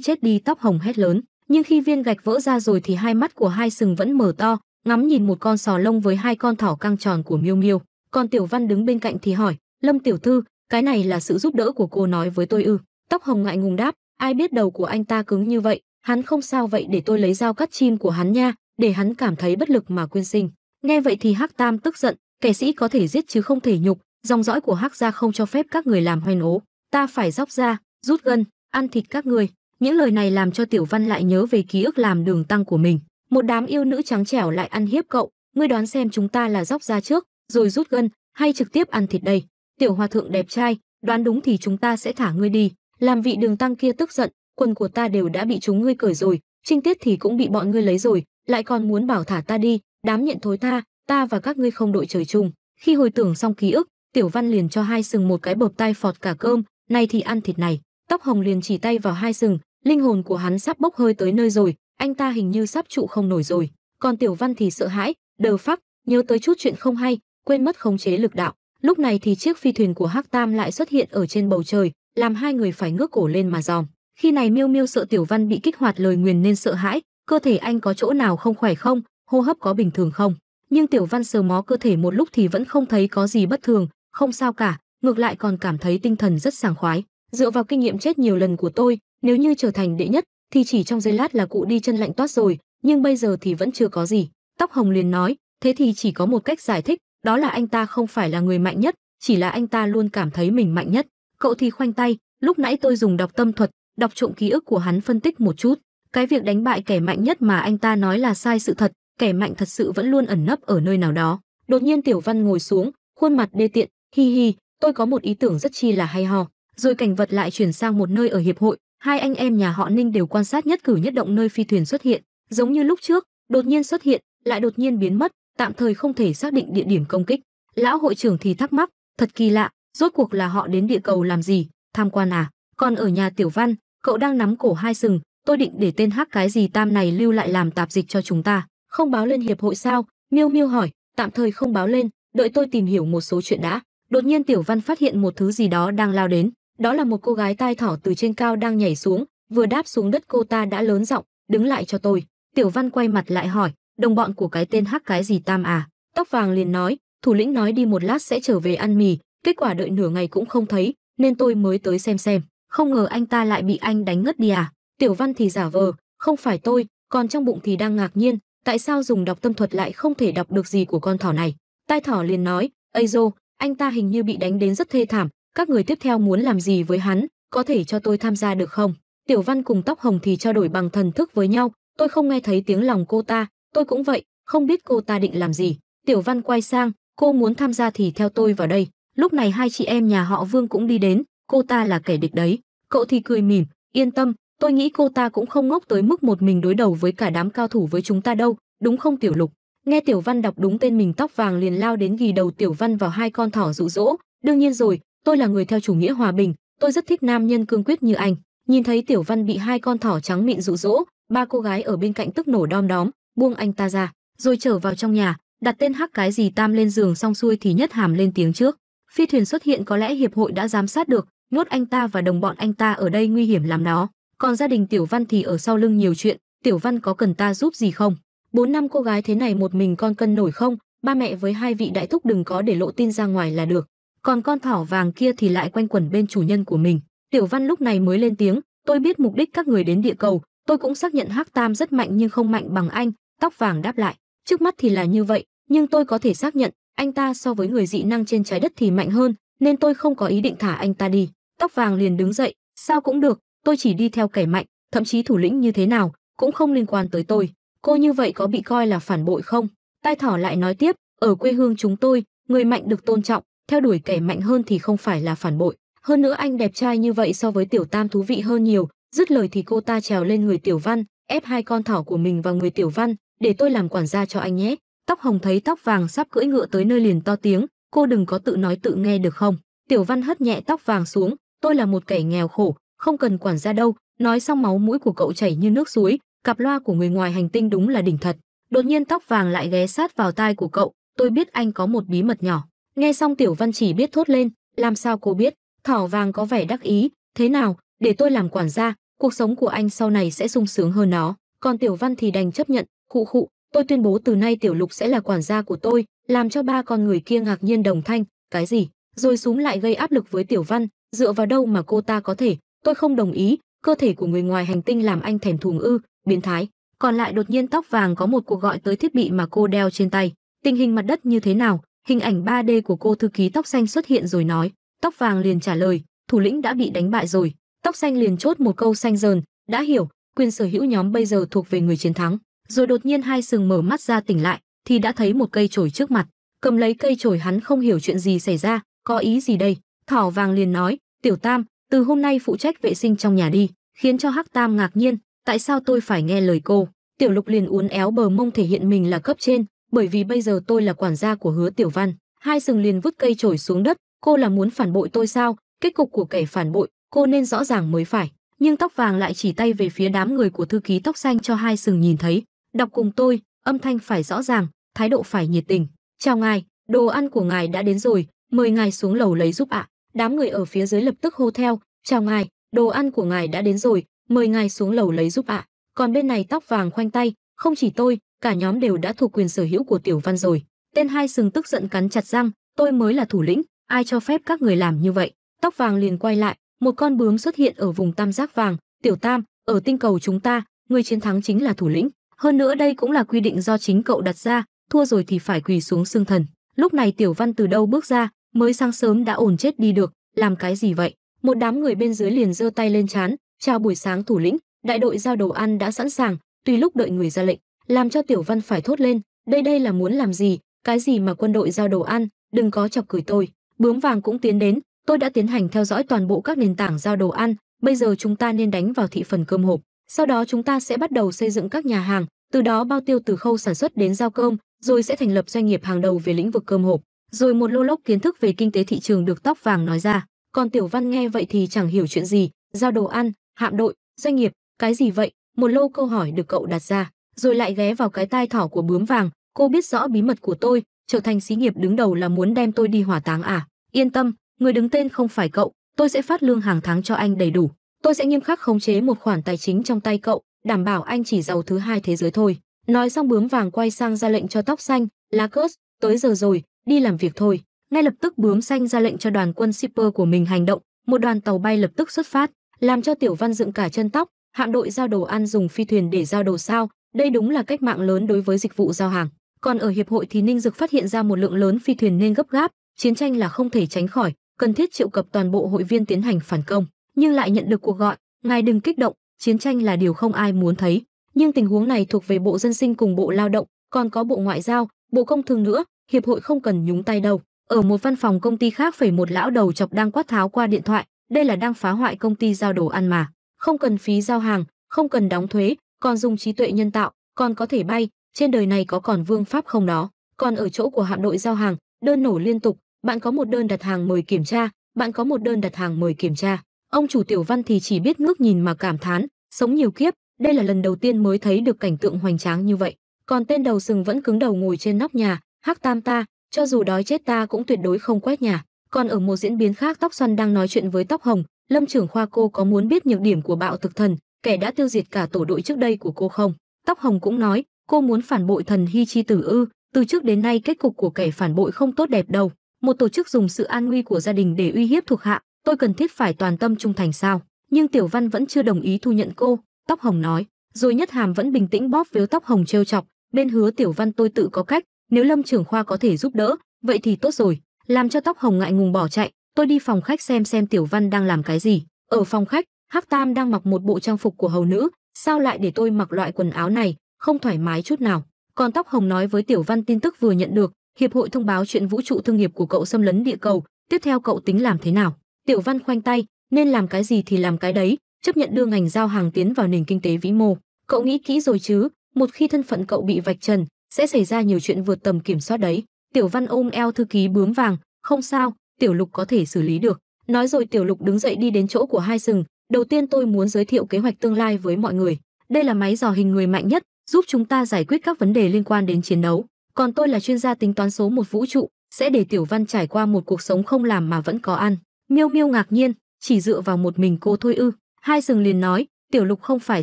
chết đi tóc hồng hét lớn nhưng khi viên gạch vỡ ra rồi thì hai mắt của hai sừng vẫn mở to, ngắm nhìn một con sò lông với hai con thỏ căng tròn của Miêu Miêu. Còn Tiểu Văn đứng bên cạnh thì hỏi, "Lâm tiểu thư, cái này là sự giúp đỡ của cô nói với tôi ư?" Tóc hồng ngại ngùng đáp, "Ai biết đầu của anh ta cứng như vậy, hắn không sao vậy để tôi lấy dao cắt chim của hắn nha, để hắn cảm thấy bất lực mà quyên sinh." Nghe vậy thì Hắc Tam tức giận, kẻ sĩ có thể giết chứ không thể nhục, dòng dõi của Hắc gia không cho phép các người làm hoành ố, ta phải dóc ra, rút gân, ăn thịt các người. Những lời này làm cho Tiểu Văn lại nhớ về ký ức làm đường tăng của mình. Một đám yêu nữ trắng trẻo lại ăn hiếp cậu, ngươi đoán xem chúng ta là dốc ra trước, rồi rút gân, hay trực tiếp ăn thịt đây. Tiểu Hòa Thượng đẹp trai, đoán đúng thì chúng ta sẽ thả ngươi đi. Làm vị đường tăng kia tức giận, quần của ta đều đã bị chúng ngươi cởi rồi, trinh tiết thì cũng bị bọn ngươi lấy rồi, lại còn muốn bảo thả ta đi, đám nhận thối tha, ta và các ngươi không đội trời chung. Khi hồi tưởng xong ký ức, Tiểu Văn liền cho hai sừng một cái bợp tai phọt cả cơm, này thì ăn thịt này. Tóc Hồng liền chỉ tay vào hai sừng, Linh hồn của hắn sắp bốc hơi tới nơi rồi, anh ta hình như sắp trụ không nổi rồi. Còn Tiểu Văn thì sợ hãi, đờ phắc, nhớ tới chút chuyện không hay, quên mất khống chế lực đạo. Lúc này thì chiếc phi thuyền của Hắc Tam lại xuất hiện ở trên bầu trời, làm hai người phải ngước cổ lên mà dòm. Khi này Miêu Miêu sợ Tiểu Văn bị kích hoạt lời nguyền nên sợ hãi, cơ thể anh có chỗ nào không khỏe không, hô hấp có bình thường không? Nhưng Tiểu Văn sờ mó cơ thể một lúc thì vẫn không thấy có gì bất thường, không sao cả, ngược lại còn cảm thấy tinh thần rất sảng khoái. Dựa vào kinh nghiệm chết nhiều lần của tôi, nếu như trở thành đệ nhất thì chỉ trong giây lát là cụ đi chân lạnh toát rồi nhưng bây giờ thì vẫn chưa có gì tóc hồng liền nói thế thì chỉ có một cách giải thích đó là anh ta không phải là người mạnh nhất chỉ là anh ta luôn cảm thấy mình mạnh nhất cậu thì khoanh tay lúc nãy tôi dùng đọc tâm thuật đọc trộm ký ức của hắn phân tích một chút cái việc đánh bại kẻ mạnh nhất mà anh ta nói là sai sự thật kẻ mạnh thật sự vẫn luôn ẩn nấp ở nơi nào đó đột nhiên tiểu văn ngồi xuống khuôn mặt đê tiện hi hi tôi có một ý tưởng rất chi là hay ho rồi cảnh vật lại chuyển sang một nơi ở hiệp hội hai anh em nhà họ ninh đều quan sát nhất cử nhất động nơi phi thuyền xuất hiện giống như lúc trước đột nhiên xuất hiện lại đột nhiên biến mất tạm thời không thể xác định địa điểm công kích lão hội trưởng thì thắc mắc thật kỳ lạ rốt cuộc là họ đến địa cầu làm gì tham quan à còn ở nhà tiểu văn cậu đang nắm cổ hai sừng tôi định để tên hắc cái gì tam này lưu lại làm tạp dịch cho chúng ta không báo lên hiệp hội sao miêu miêu hỏi tạm thời không báo lên đợi tôi tìm hiểu một số chuyện đã đột nhiên tiểu văn phát hiện một thứ gì đó đang lao đến đó là một cô gái tai thỏ từ trên cao đang nhảy xuống, vừa đáp xuống đất cô ta đã lớn giọng, "Đứng lại cho tôi." Tiểu Văn quay mặt lại hỏi, "Đồng bọn của cái tên hắc cái gì Tam à?" Tóc vàng liền nói, "Thủ lĩnh nói đi một lát sẽ trở về ăn mì, kết quả đợi nửa ngày cũng không thấy, nên tôi mới tới xem xem, không ngờ anh ta lại bị anh đánh ngất đi à?" Tiểu Văn thì giả vờ, "Không phải tôi." Còn trong bụng thì đang ngạc nhiên, tại sao dùng đọc tâm thuật lại không thể đọc được gì của con thỏ này tai thỏ liền nói ây dô anh ta hình như bị đánh đến rất thê thảm các người tiếp theo muốn làm gì với hắn, có thể cho tôi tham gia được không? Tiểu Văn cùng tóc hồng thì trao đổi bằng thần thức với nhau, tôi không nghe thấy tiếng lòng cô ta, tôi cũng vậy, không biết cô ta định làm gì. Tiểu Văn quay sang, cô muốn tham gia thì theo tôi vào đây. Lúc này hai chị em nhà họ Vương cũng đi đến, cô ta là kẻ địch đấy. Cậu thì cười mỉm, yên tâm, tôi nghĩ cô ta cũng không ngốc tới mức một mình đối đầu với cả đám cao thủ với chúng ta đâu, đúng không Tiểu Lục? Nghe Tiểu Văn đọc đúng tên mình tóc vàng liền lao đến ghi đầu Tiểu Văn vào hai con thỏ dụ dỗ, đương nhiên rồi, tôi là người theo chủ nghĩa hòa bình tôi rất thích nam nhân cương quyết như anh nhìn thấy tiểu văn bị hai con thỏ trắng mịn dụ dỗ ba cô gái ở bên cạnh tức nổ đom đóm buông anh ta ra rồi trở vào trong nhà đặt tên hắc cái gì tam lên giường xong xuôi thì nhất hàm lên tiếng trước phi thuyền xuất hiện có lẽ hiệp hội đã giám sát được nhốt anh ta và đồng bọn anh ta ở đây nguy hiểm làm đó còn gia đình tiểu văn thì ở sau lưng nhiều chuyện tiểu văn có cần ta giúp gì không bốn năm cô gái thế này một mình con cân nổi không ba mẹ với hai vị đại thúc đừng có để lộ tin ra ngoài là được còn con thỏ vàng kia thì lại quanh quẩn bên chủ nhân của mình. Tiểu Văn lúc này mới lên tiếng, tôi biết mục đích các người đến địa cầu, tôi cũng xác nhận Hắc Tam rất mạnh nhưng không mạnh bằng anh, tóc vàng đáp lại, trước mắt thì là như vậy, nhưng tôi có thể xác nhận, anh ta so với người dị năng trên trái đất thì mạnh hơn, nên tôi không có ý định thả anh ta đi. Tóc vàng liền đứng dậy, sao cũng được, tôi chỉ đi theo kẻ mạnh, thậm chí thủ lĩnh như thế nào, cũng không liên quan tới tôi. Cô như vậy có bị coi là phản bội không? Tai thỏ lại nói tiếp, ở quê hương chúng tôi, người mạnh được tôn trọng, theo đuổi kẻ mạnh hơn thì không phải là phản bội hơn nữa anh đẹp trai như vậy so với tiểu tam thú vị hơn nhiều dứt lời thì cô ta trèo lên người tiểu văn ép hai con thỏ của mình vào người tiểu văn để tôi làm quản gia cho anh nhé tóc hồng thấy tóc vàng sắp cưỡi ngựa tới nơi liền to tiếng cô đừng có tự nói tự nghe được không tiểu văn hất nhẹ tóc vàng xuống tôi là một kẻ nghèo khổ không cần quản gia đâu nói xong máu mũi của cậu chảy như nước suối cặp loa của người ngoài hành tinh đúng là đỉnh thật đột nhiên tóc vàng lại ghé sát vào tai của cậu tôi biết anh có một bí mật nhỏ Nghe xong Tiểu Văn chỉ biết thốt lên, làm sao cô biết, thỏ vàng có vẻ đắc ý, thế nào, để tôi làm quản gia, cuộc sống của anh sau này sẽ sung sướng hơn nó. Còn Tiểu Văn thì đành chấp nhận, khụ khụ, tôi tuyên bố từ nay Tiểu Lục sẽ là quản gia của tôi, làm cho ba con người kia ngạc nhiên đồng thanh, cái gì, rồi súng lại gây áp lực với Tiểu Văn, dựa vào đâu mà cô ta có thể, tôi không đồng ý, cơ thể của người ngoài hành tinh làm anh thèm thuồng ư, biến thái. Còn lại đột nhiên tóc vàng có một cuộc gọi tới thiết bị mà cô đeo trên tay, tình hình mặt đất như thế nào, Hình ảnh 3D của cô thư ký tóc xanh xuất hiện rồi nói, tóc vàng liền trả lời, thủ lĩnh đã bị đánh bại rồi. Tóc xanh liền chốt một câu xanh dờn, đã hiểu, quyền sở hữu nhóm bây giờ thuộc về người chiến thắng. Rồi đột nhiên hai sừng mở mắt ra tỉnh lại, thì đã thấy một cây chổi trước mặt. Cầm lấy cây chổi hắn không hiểu chuyện gì xảy ra, có ý gì đây? Thỏ vàng liền nói, "Tiểu Tam, từ hôm nay phụ trách vệ sinh trong nhà đi." Khiến cho Hắc Tam ngạc nhiên, tại sao tôi phải nghe lời cô? Tiểu Lục liền uốn éo bờ mông thể hiện mình là cấp trên, bởi vì bây giờ tôi là quản gia của hứa tiểu văn hai sừng liền vứt cây chổi xuống đất cô là muốn phản bội tôi sao kết cục của kẻ phản bội cô nên rõ ràng mới phải nhưng tóc vàng lại chỉ tay về phía đám người của thư ký tóc xanh cho hai sừng nhìn thấy đọc cùng tôi âm thanh phải rõ ràng thái độ phải nhiệt tình chào ngài đồ ăn của ngài đã đến rồi mời ngài xuống lầu lấy giúp ạ đám người ở phía dưới lập tức hô theo chào ngài đồ ăn của ngài đã đến rồi mời ngài xuống lầu lấy giúp ạ còn bên này tóc vàng khoanh tay không chỉ tôi cả nhóm đều đã thuộc quyền sở hữu của Tiểu Văn rồi. Tên hai sừng tức giận cắn chặt răng, tôi mới là thủ lĩnh, ai cho phép các người làm như vậy? Tóc vàng liền quay lại, một con bướm xuất hiện ở vùng tam giác vàng, Tiểu Tam, ở tinh cầu chúng ta, người chiến thắng chính là thủ lĩnh. Hơn nữa đây cũng là quy định do chính cậu đặt ra, thua rồi thì phải quỳ xuống xương thần. Lúc này Tiểu Văn từ đâu bước ra, mới sáng sớm đã ổn chết đi được, làm cái gì vậy? Một đám người bên dưới liền giơ tay lên chán, chào buổi sáng thủ lĩnh, đại đội giao đồ ăn đã sẵn sàng, tùy lúc đợi người ra lệnh làm cho Tiểu Văn phải thốt lên, đây đây là muốn làm gì, cái gì mà quân đội giao đồ ăn, đừng có chọc cười tôi. Bướm vàng cũng tiến đến, tôi đã tiến hành theo dõi toàn bộ các nền tảng giao đồ ăn, bây giờ chúng ta nên đánh vào thị phần cơm hộp, sau đó chúng ta sẽ bắt đầu xây dựng các nhà hàng, từ đó bao tiêu từ khâu sản xuất đến giao cơm, rồi sẽ thành lập doanh nghiệp hàng đầu về lĩnh vực cơm hộp, rồi một lô lốc kiến thức về kinh tế thị trường được tóc vàng nói ra. Còn Tiểu Văn nghe vậy thì chẳng hiểu chuyện gì, giao đồ ăn, hạm đội, doanh nghiệp, cái gì vậy? Một lô câu hỏi được cậu đặt ra rồi lại ghé vào cái tai thỏ của bướm vàng cô biết rõ bí mật của tôi trở thành xí nghiệp đứng đầu là muốn đem tôi đi hỏa táng à yên tâm người đứng tên không phải cậu tôi sẽ phát lương hàng tháng cho anh đầy đủ tôi sẽ nghiêm khắc khống chế một khoản tài chính trong tay cậu đảm bảo anh chỉ giàu thứ hai thế giới thôi nói xong bướm vàng quay sang ra lệnh cho tóc xanh lá cớt tới giờ rồi đi làm việc thôi ngay lập tức bướm xanh ra lệnh cho đoàn quân shipper của mình hành động một đoàn tàu bay lập tức xuất phát làm cho tiểu văn dựng cả chân tóc hạm đội giao đồ ăn dùng phi thuyền để giao đồ sao đây đúng là cách mạng lớn đối với dịch vụ giao hàng. Còn ở hiệp hội thì Ninh Dực phát hiện ra một lượng lớn phi thuyền nên gấp gáp, chiến tranh là không thể tránh khỏi, cần thiết triệu tập toàn bộ hội viên tiến hành phản công, nhưng lại nhận được cuộc gọi, ngài đừng kích động, chiến tranh là điều không ai muốn thấy, nhưng tình huống này thuộc về bộ dân sinh cùng bộ lao động, còn có bộ ngoại giao, bộ công thương nữa, hiệp hội không cần nhúng tay đâu. Ở một văn phòng công ty khác phải một lão đầu chọc đang quát tháo qua điện thoại, đây là đang phá hoại công ty giao đồ ăn mà, không cần phí giao hàng, không cần đóng thuế, còn dùng trí tuệ nhân tạo, còn có thể bay, trên đời này có còn vương pháp không đó. Còn ở chỗ của hạm đội giao hàng, đơn nổ liên tục, bạn có một đơn đặt hàng mời kiểm tra, bạn có một đơn đặt hàng mời kiểm tra. Ông chủ Tiểu Văn thì chỉ biết ngước nhìn mà cảm thán, sống nhiều kiếp, đây là lần đầu tiên mới thấy được cảnh tượng hoành tráng như vậy. Còn tên đầu sừng vẫn cứng đầu ngồi trên nóc nhà, hắc tam ta, cho dù đói chết ta cũng tuyệt đối không quét nhà. Còn ở một diễn biến khác tóc xoăn đang nói chuyện với tóc hồng, Lâm trưởng khoa cô có muốn biết nhược điểm của bạo thực thần, kẻ đã tiêu diệt cả tổ đội trước đây của cô không? Tóc hồng cũng nói, cô muốn phản bội thần hy chi tử ư, từ trước đến nay kết cục của kẻ phản bội không tốt đẹp đâu. Một tổ chức dùng sự an nguy của gia đình để uy hiếp thuộc hạ, tôi cần thiết phải toàn tâm trung thành sao? Nhưng Tiểu Văn vẫn chưa đồng ý thu nhận cô, tóc hồng nói, rồi Nhất Hàm vẫn bình tĩnh bóp phiếu tóc hồng trêu chọc, bên hứa Tiểu Văn tôi tự có cách, nếu Lâm trưởng khoa có thể giúp đỡ, vậy thì tốt rồi, làm cho tóc hồng ngại ngùng bỏ chạy, tôi đi phòng khách xem xem Tiểu Văn đang làm cái gì. Ở phòng khách, Hắc Tam đang mặc một bộ trang phục của hầu nữ, sao lại để tôi mặc loại quần áo này, không thoải mái chút nào. Còn tóc hồng nói với Tiểu Văn tin tức vừa nhận được, hiệp hội thông báo chuyện vũ trụ thương nghiệp của cậu xâm lấn địa cầu, tiếp theo cậu tính làm thế nào? Tiểu Văn khoanh tay, nên làm cái gì thì làm cái đấy, chấp nhận đưa ngành giao hàng tiến vào nền kinh tế vĩ mô. Cậu nghĩ kỹ rồi chứ, một khi thân phận cậu bị vạch trần, sẽ xảy ra nhiều chuyện vượt tầm kiểm soát đấy. Tiểu Văn ôm eo thư ký bướm vàng, không sao, Tiểu Lục có thể xử lý được. Nói rồi Tiểu Lục đứng dậy đi đến chỗ của hai sừng, Đầu tiên tôi muốn giới thiệu kế hoạch tương lai với mọi người. Đây là máy dò hình người mạnh nhất, giúp chúng ta giải quyết các vấn đề liên quan đến chiến đấu. Còn tôi là chuyên gia tính toán số một vũ trụ, sẽ để Tiểu Văn trải qua một cuộc sống không làm mà vẫn có ăn. Miêu Miêu ngạc nhiên, chỉ dựa vào một mình cô thôi ư? Hai sừng liền nói, Tiểu Lục không phải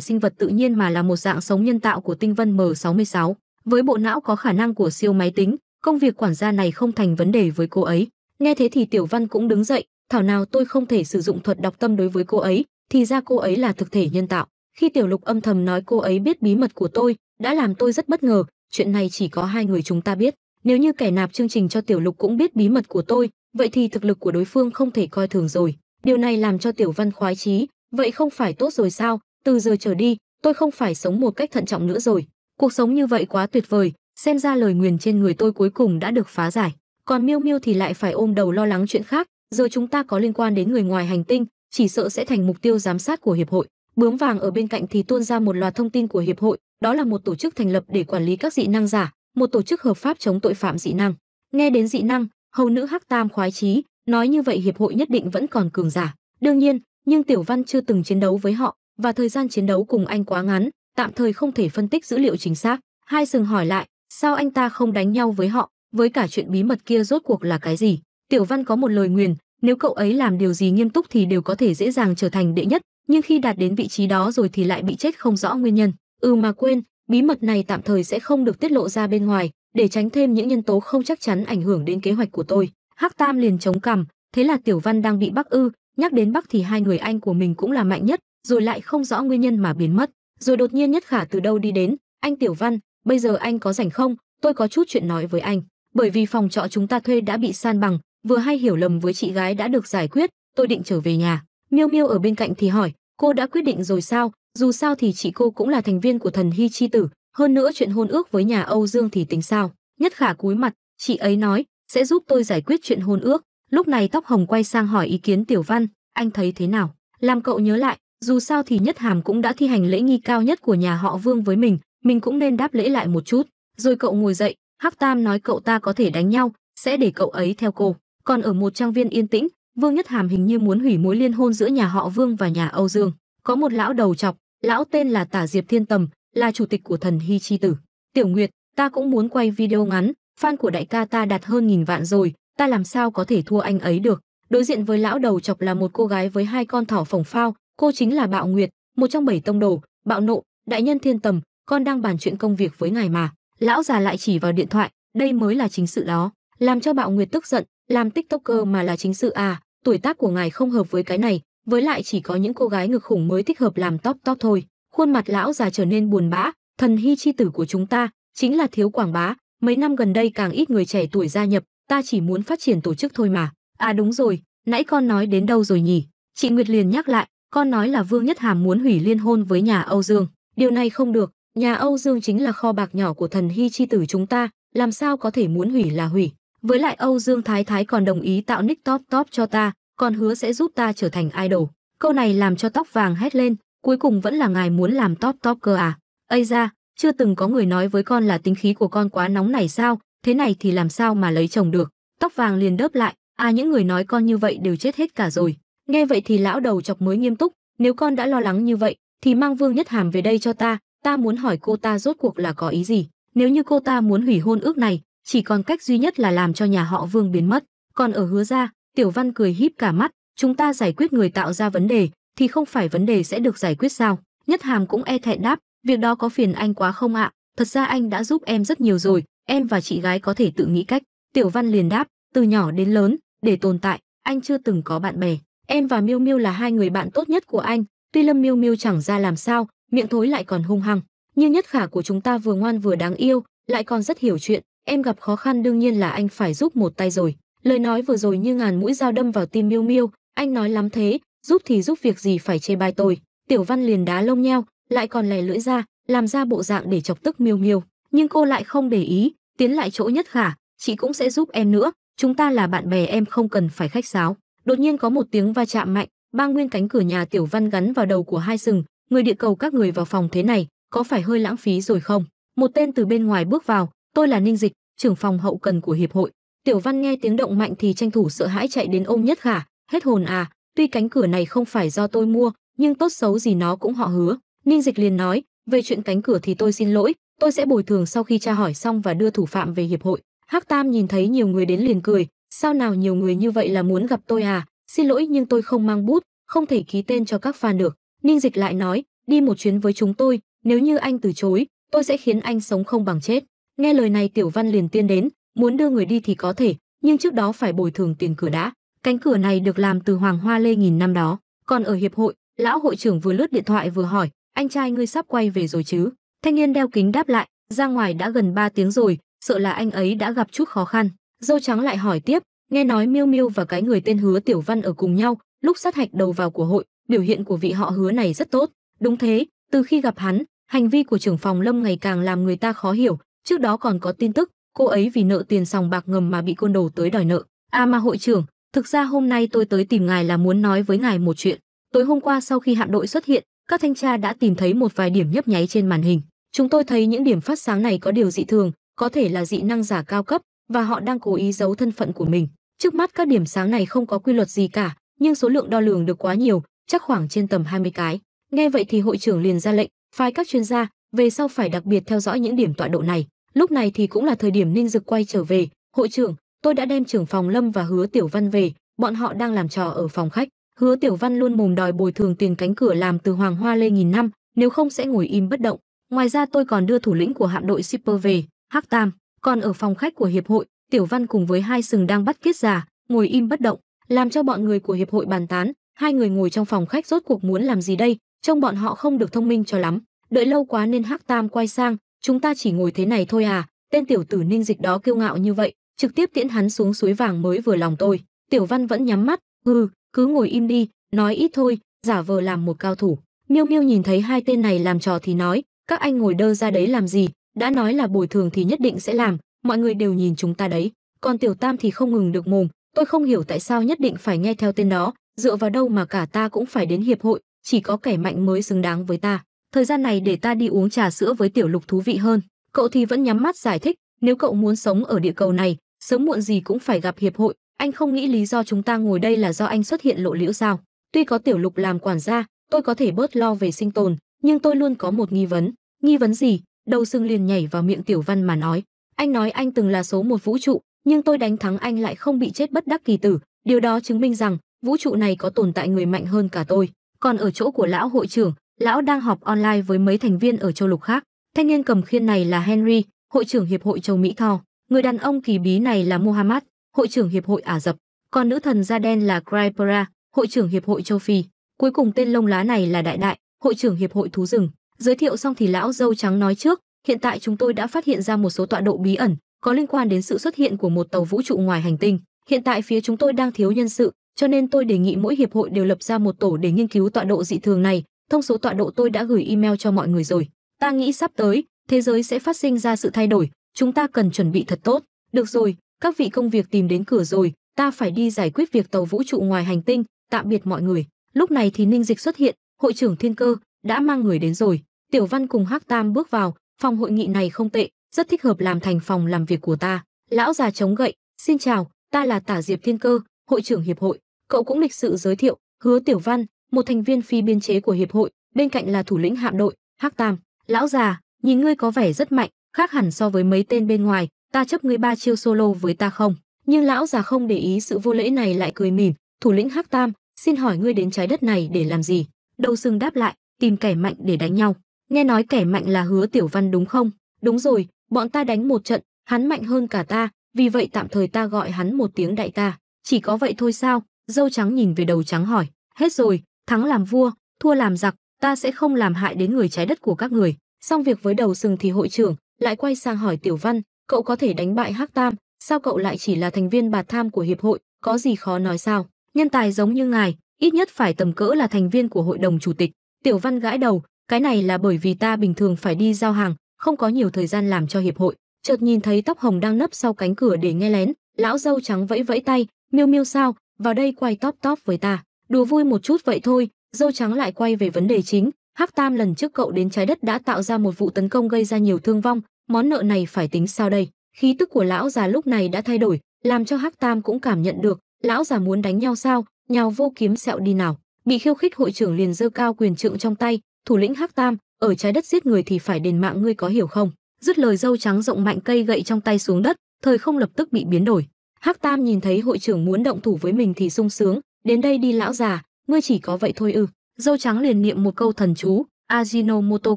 sinh vật tự nhiên mà là một dạng sống nhân tạo của tinh vân M66. Với bộ não có khả năng của siêu máy tính, công việc quản gia này không thành vấn đề với cô ấy. Nghe thế thì Tiểu Văn cũng đứng dậy, thảo nào tôi không thể sử dụng thuật đọc tâm đối với cô ấy, thì ra cô ấy là thực thể nhân tạo khi tiểu lục âm thầm nói cô ấy biết bí mật của tôi đã làm tôi rất bất ngờ chuyện này chỉ có hai người chúng ta biết nếu như kẻ nạp chương trình cho tiểu lục cũng biết bí mật của tôi vậy thì thực lực của đối phương không thể coi thường rồi điều này làm cho tiểu văn khoái chí vậy không phải tốt rồi sao từ giờ trở đi tôi không phải sống một cách thận trọng nữa rồi cuộc sống như vậy quá tuyệt vời xem ra lời nguyền trên người tôi cuối cùng đã được phá giải còn miêu miêu thì lại phải ôm đầu lo lắng chuyện khác giờ chúng ta có liên quan đến người ngoài hành tinh chỉ sợ sẽ thành mục tiêu giám sát của hiệp hội. Bướm vàng ở bên cạnh thì tuôn ra một loạt thông tin của hiệp hội, đó là một tổ chức thành lập để quản lý các dị năng giả, một tổ chức hợp pháp chống tội phạm dị năng. Nghe đến dị năng, hầu nữ Hắc Tam khoái chí, nói như vậy hiệp hội nhất định vẫn còn cường giả. Đương nhiên, nhưng Tiểu Văn chưa từng chiến đấu với họ và thời gian chiến đấu cùng anh quá ngắn, tạm thời không thể phân tích dữ liệu chính xác. Hai sừng hỏi lại, sao anh ta không đánh nhau với họ, với cả chuyện bí mật kia rốt cuộc là cái gì? Tiểu Văn có một lời nguyền, nếu cậu ấy làm điều gì nghiêm túc thì đều có thể dễ dàng trở thành đệ nhất nhưng khi đạt đến vị trí đó rồi thì lại bị chết không rõ nguyên nhân ừ mà quên bí mật này tạm thời sẽ không được tiết lộ ra bên ngoài để tránh thêm những nhân tố không chắc chắn ảnh hưởng đến kế hoạch của tôi hắc tam liền chống cằm thế là tiểu văn đang bị bắc ư nhắc đến bắc thì hai người anh của mình cũng là mạnh nhất rồi lại không rõ nguyên nhân mà biến mất rồi đột nhiên nhất khả từ đâu đi đến anh tiểu văn bây giờ anh có rảnh không tôi có chút chuyện nói với anh bởi vì phòng trọ chúng ta thuê đã bị san bằng vừa hay hiểu lầm với chị gái đã được giải quyết, tôi định trở về nhà. Miêu Miêu ở bên cạnh thì hỏi, cô đã quyết định rồi sao? Dù sao thì chị cô cũng là thành viên của thần hy chi tử, hơn nữa chuyện hôn ước với nhà Âu Dương thì tính sao? Nhất khả cúi mặt, chị ấy nói, sẽ giúp tôi giải quyết chuyện hôn ước. Lúc này tóc hồng quay sang hỏi ý kiến Tiểu Văn, anh thấy thế nào? Làm cậu nhớ lại, dù sao thì Nhất Hàm cũng đã thi hành lễ nghi cao nhất của nhà họ Vương với mình, mình cũng nên đáp lễ lại một chút. Rồi cậu ngồi dậy, Hắc Tam nói cậu ta có thể đánh nhau, sẽ để cậu ấy theo cô còn ở một trang viên yên tĩnh vương nhất hàm hình như muốn hủy mối liên hôn giữa nhà họ vương và nhà âu dương có một lão đầu chọc lão tên là tả diệp thiên tầm là chủ tịch của thần hy chi tử tiểu nguyệt ta cũng muốn quay video ngắn fan của đại ca ta đạt hơn nghìn vạn rồi ta làm sao có thể thua anh ấy được đối diện với lão đầu chọc là một cô gái với hai con thỏ phồng phao cô chính là bạo nguyệt một trong bảy tông đồ bạo nộ đại nhân thiên tầm con đang bàn chuyện công việc với ngài mà lão già lại chỉ vào điện thoại đây mới là chính sự đó làm cho bạo nguyệt tức giận làm tiktoker mà là chính sự à tuổi tác của ngài không hợp với cái này với lại chỉ có những cô gái ngực khủng mới thích hợp làm top top thôi khuôn mặt lão già trở nên buồn bã thần hy chi tử của chúng ta chính là thiếu quảng bá mấy năm gần đây càng ít người trẻ tuổi gia nhập ta chỉ muốn phát triển tổ chức thôi mà à đúng rồi nãy con nói đến đâu rồi nhỉ chị nguyệt liền nhắc lại con nói là vương nhất hàm muốn hủy liên hôn với nhà âu dương điều này không được nhà âu dương chính là kho bạc nhỏ của thần hy chi tử chúng ta làm sao có thể muốn hủy là hủy với lại Âu Dương Thái Thái còn đồng ý tạo nick top top cho ta, còn hứa sẽ giúp ta trở thành idol. Câu này làm cho tóc vàng hét lên, cuối cùng vẫn là ngài muốn làm top top cơ à. Ây ra, chưa từng có người nói với con là tính khí của con quá nóng này sao, thế này thì làm sao mà lấy chồng được. Tóc vàng liền đớp lại, à những người nói con như vậy đều chết hết cả rồi. Nghe vậy thì lão đầu chọc mới nghiêm túc, nếu con đã lo lắng như vậy, thì mang Vương Nhất Hàm về đây cho ta, ta muốn hỏi cô ta rốt cuộc là có ý gì. Nếu như cô ta muốn hủy hôn ước này, chỉ còn cách duy nhất là làm cho nhà họ Vương biến mất. Còn ở hứa ra, Tiểu Văn cười híp cả mắt, chúng ta giải quyết người tạo ra vấn đề, thì không phải vấn đề sẽ được giải quyết sao? Nhất Hàm cũng e thẹn đáp, việc đó có phiền anh quá không ạ? Thật ra anh đã giúp em rất nhiều rồi, em và chị gái có thể tự nghĩ cách. Tiểu Văn liền đáp, từ nhỏ đến lớn, để tồn tại, anh chưa từng có bạn bè. Em và Miêu Miêu là hai người bạn tốt nhất của anh, tuy Lâm Miêu Miêu chẳng ra làm sao, miệng thối lại còn hung hăng, nhưng nhất khả của chúng ta vừa ngoan vừa đáng yêu, lại còn rất hiểu chuyện, em gặp khó khăn đương nhiên là anh phải giúp một tay rồi. Lời nói vừa rồi như ngàn mũi dao đâm vào tim Miêu Miêu, anh nói lắm thế, giúp thì giúp việc gì phải chê bai tôi. Tiểu Văn liền đá lông nheo, lại còn lè lưỡi ra, làm ra bộ dạng để chọc tức Miêu Miêu, nhưng cô lại không để ý, tiến lại chỗ nhất khả, chị cũng sẽ giúp em nữa, chúng ta là bạn bè em không cần phải khách sáo. Đột nhiên có một tiếng va chạm mạnh, ba nguyên cánh cửa nhà Tiểu Văn gắn vào đầu của hai sừng, người địa cầu các người vào phòng thế này, có phải hơi lãng phí rồi không? Một tên từ bên ngoài bước vào, tôi là Ninh Dịch, trưởng phòng hậu cần của hiệp hội. Tiểu Văn nghe tiếng động mạnh thì tranh thủ sợ hãi chạy đến ôm Nhất Khả, hết hồn à, tuy cánh cửa này không phải do tôi mua, nhưng tốt xấu gì nó cũng họ hứa. Ninh Dịch liền nói, về chuyện cánh cửa thì tôi xin lỗi, tôi sẽ bồi thường sau khi tra hỏi xong và đưa thủ phạm về hiệp hội. Hắc Tam nhìn thấy nhiều người đến liền cười, sao nào nhiều người như vậy là muốn gặp tôi à, xin lỗi nhưng tôi không mang bút, không thể ký tên cho các fan được. Ninh Dịch lại nói, đi một chuyến với chúng tôi, nếu như anh từ chối, tôi sẽ khiến anh sống không bằng chết nghe lời này tiểu văn liền tiên đến muốn đưa người đi thì có thể nhưng trước đó phải bồi thường tiền cửa đã cánh cửa này được làm từ hoàng hoa lê nghìn năm đó còn ở hiệp hội lão hội trưởng vừa lướt điện thoại vừa hỏi anh trai ngươi sắp quay về rồi chứ thanh niên đeo kính đáp lại ra ngoài đã gần 3 tiếng rồi sợ là anh ấy đã gặp chút khó khăn dâu trắng lại hỏi tiếp nghe nói miêu miêu và cái người tên hứa tiểu văn ở cùng nhau lúc sát hạch đầu vào của hội biểu hiện của vị họ hứa này rất tốt đúng thế từ khi gặp hắn hành vi của trưởng phòng lâm ngày càng làm người ta khó hiểu Trước đó còn có tin tức, cô ấy vì nợ tiền sòng bạc ngầm mà bị côn đồ tới đòi nợ. À mà hội trưởng, thực ra hôm nay tôi tới tìm ngài là muốn nói với ngài một chuyện. Tối hôm qua sau khi hạm đội xuất hiện, các thanh tra đã tìm thấy một vài điểm nhấp nháy trên màn hình. Chúng tôi thấy những điểm phát sáng này có điều dị thường, có thể là dị năng giả cao cấp và họ đang cố ý giấu thân phận của mình. Trước mắt các điểm sáng này không có quy luật gì cả, nhưng số lượng đo lường được quá nhiều, chắc khoảng trên tầm 20 cái. Nghe vậy thì hội trưởng liền ra lệnh, phái các chuyên gia, về sau phải đặc biệt theo dõi những điểm tọa độ này lúc này thì cũng là thời điểm ninh dực quay trở về hội trưởng tôi đã đem trưởng phòng lâm và hứa tiểu văn về bọn họ đang làm trò ở phòng khách hứa tiểu văn luôn mồm đòi bồi thường tiền cánh cửa làm từ hoàng hoa lê nghìn năm nếu không sẽ ngồi im bất động ngoài ra tôi còn đưa thủ lĩnh của hạm đội shipper về hắc tam còn ở phòng khách của hiệp hội tiểu văn cùng với hai sừng đang bắt kết giả ngồi im bất động làm cho bọn người của hiệp hội bàn tán hai người ngồi trong phòng khách rốt cuộc muốn làm gì đây trông bọn họ không được thông minh cho lắm đợi lâu quá nên hắc tam quay sang chúng ta chỉ ngồi thế này thôi à tên tiểu tử ninh dịch đó kiêu ngạo như vậy trực tiếp tiễn hắn xuống suối vàng mới vừa lòng tôi tiểu văn vẫn nhắm mắt hừ cứ ngồi im đi nói ít thôi giả vờ làm một cao thủ miêu miêu nhìn thấy hai tên này làm trò thì nói các anh ngồi đơ ra đấy làm gì đã nói là bồi thường thì nhất định sẽ làm mọi người đều nhìn chúng ta đấy còn tiểu tam thì không ngừng được mồm tôi không hiểu tại sao nhất định phải nghe theo tên đó dựa vào đâu mà cả ta cũng phải đến hiệp hội chỉ có kẻ mạnh mới xứng đáng với ta thời gian này để ta đi uống trà sữa với tiểu lục thú vị hơn cậu thì vẫn nhắm mắt giải thích nếu cậu muốn sống ở địa cầu này sớm muộn gì cũng phải gặp hiệp hội anh không nghĩ lý do chúng ta ngồi đây là do anh xuất hiện lộ liễu sao tuy có tiểu lục làm quản gia tôi có thể bớt lo về sinh tồn nhưng tôi luôn có một nghi vấn nghi vấn gì đầu sưng liền nhảy vào miệng tiểu văn mà nói anh nói anh từng là số một vũ trụ nhưng tôi đánh thắng anh lại không bị chết bất đắc kỳ tử điều đó chứng minh rằng vũ trụ này có tồn tại người mạnh hơn cả tôi còn ở chỗ của lão hội trưởng lão đang họp online với mấy thành viên ở châu lục khác. Thanh niên cầm khiên này là Henry, hội trưởng hiệp hội châu Mỹ Thò. Người đàn ông kỳ bí này là Muhammad, hội trưởng hiệp hội Ả Rập. Còn nữ thần da đen là Crypera, hội trưởng hiệp hội châu Phi. Cuối cùng tên lông lá này là Đại Đại, hội trưởng hiệp hội thú rừng. Giới thiệu xong thì lão dâu trắng nói trước, hiện tại chúng tôi đã phát hiện ra một số tọa độ bí ẩn có liên quan đến sự xuất hiện của một tàu vũ trụ ngoài hành tinh. Hiện tại phía chúng tôi đang thiếu nhân sự, cho nên tôi đề nghị mỗi hiệp hội đều lập ra một tổ để nghiên cứu tọa độ dị thường này, thông số tọa độ tôi đã gửi email cho mọi người rồi. Ta nghĩ sắp tới, thế giới sẽ phát sinh ra sự thay đổi, chúng ta cần chuẩn bị thật tốt. Được rồi, các vị công việc tìm đến cửa rồi, ta phải đi giải quyết việc tàu vũ trụ ngoài hành tinh, tạm biệt mọi người. Lúc này thì Ninh Dịch xuất hiện, hội trưởng Thiên Cơ đã mang người đến rồi. Tiểu Văn cùng Hắc Tam bước vào, phòng hội nghị này không tệ, rất thích hợp làm thành phòng làm việc của ta. Lão già chống gậy, xin chào, ta là Tả Diệp Thiên Cơ, hội trưởng hiệp hội. Cậu cũng lịch sự giới thiệu, Hứa Tiểu Văn, một thành viên phi biên chế của hiệp hội, bên cạnh là thủ lĩnh hạm đội, Hắc Tam, lão già, nhìn ngươi có vẻ rất mạnh, khác hẳn so với mấy tên bên ngoài, ta chấp ngươi ba chiêu solo với ta không? Nhưng lão già không để ý sự vô lễ này lại cười mỉm, thủ lĩnh Hắc Tam, xin hỏi ngươi đến trái đất này để làm gì? Đầu sừng đáp lại, tìm kẻ mạnh để đánh nhau. Nghe nói kẻ mạnh là Hứa Tiểu Văn đúng không? Đúng rồi, bọn ta đánh một trận, hắn mạnh hơn cả ta, vì vậy tạm thời ta gọi hắn một tiếng đại ca Chỉ có vậy thôi sao? Dâu trắng nhìn về đầu trắng hỏi. Hết rồi, thắng làm vua, thua làm giặc, ta sẽ không làm hại đến người trái đất của các người. Xong việc với đầu sừng thì hội trưởng lại quay sang hỏi Tiểu Văn, cậu có thể đánh bại Hắc Tam, sao cậu lại chỉ là thành viên bạt tham của hiệp hội, có gì khó nói sao? Nhân tài giống như ngài, ít nhất phải tầm cỡ là thành viên của hội đồng chủ tịch. Tiểu Văn gãi đầu, cái này là bởi vì ta bình thường phải đi giao hàng, không có nhiều thời gian làm cho hiệp hội. Chợt nhìn thấy tóc hồng đang nấp sau cánh cửa để nghe lén, lão dâu trắng vẫy vẫy tay, miêu miêu sao, vào đây quay top top với ta. Đùa vui một chút vậy thôi, dâu trắng lại quay về vấn đề chính. Hắc Tam lần trước cậu đến trái đất đã tạo ra một vụ tấn công gây ra nhiều thương vong, món nợ này phải tính sao đây? Khí tức của lão già lúc này đã thay đổi, làm cho Hắc Tam cũng cảm nhận được, lão già muốn đánh nhau sao? Nhào vô kiếm sẹo đi nào. Bị khiêu khích hội trưởng liền giơ cao quyền trượng trong tay, thủ lĩnh Hắc Tam, ở trái đất giết người thì phải đền mạng ngươi có hiểu không? Dứt lời dâu trắng rộng mạnh cây gậy trong tay xuống đất, thời không lập tức bị biến đổi. Hắc Tam nhìn thấy hội trưởng muốn động thủ với mình thì sung sướng, đến đây đi lão già ngươi chỉ có vậy thôi ư dâu trắng liền niệm một câu thần chú ajinomoto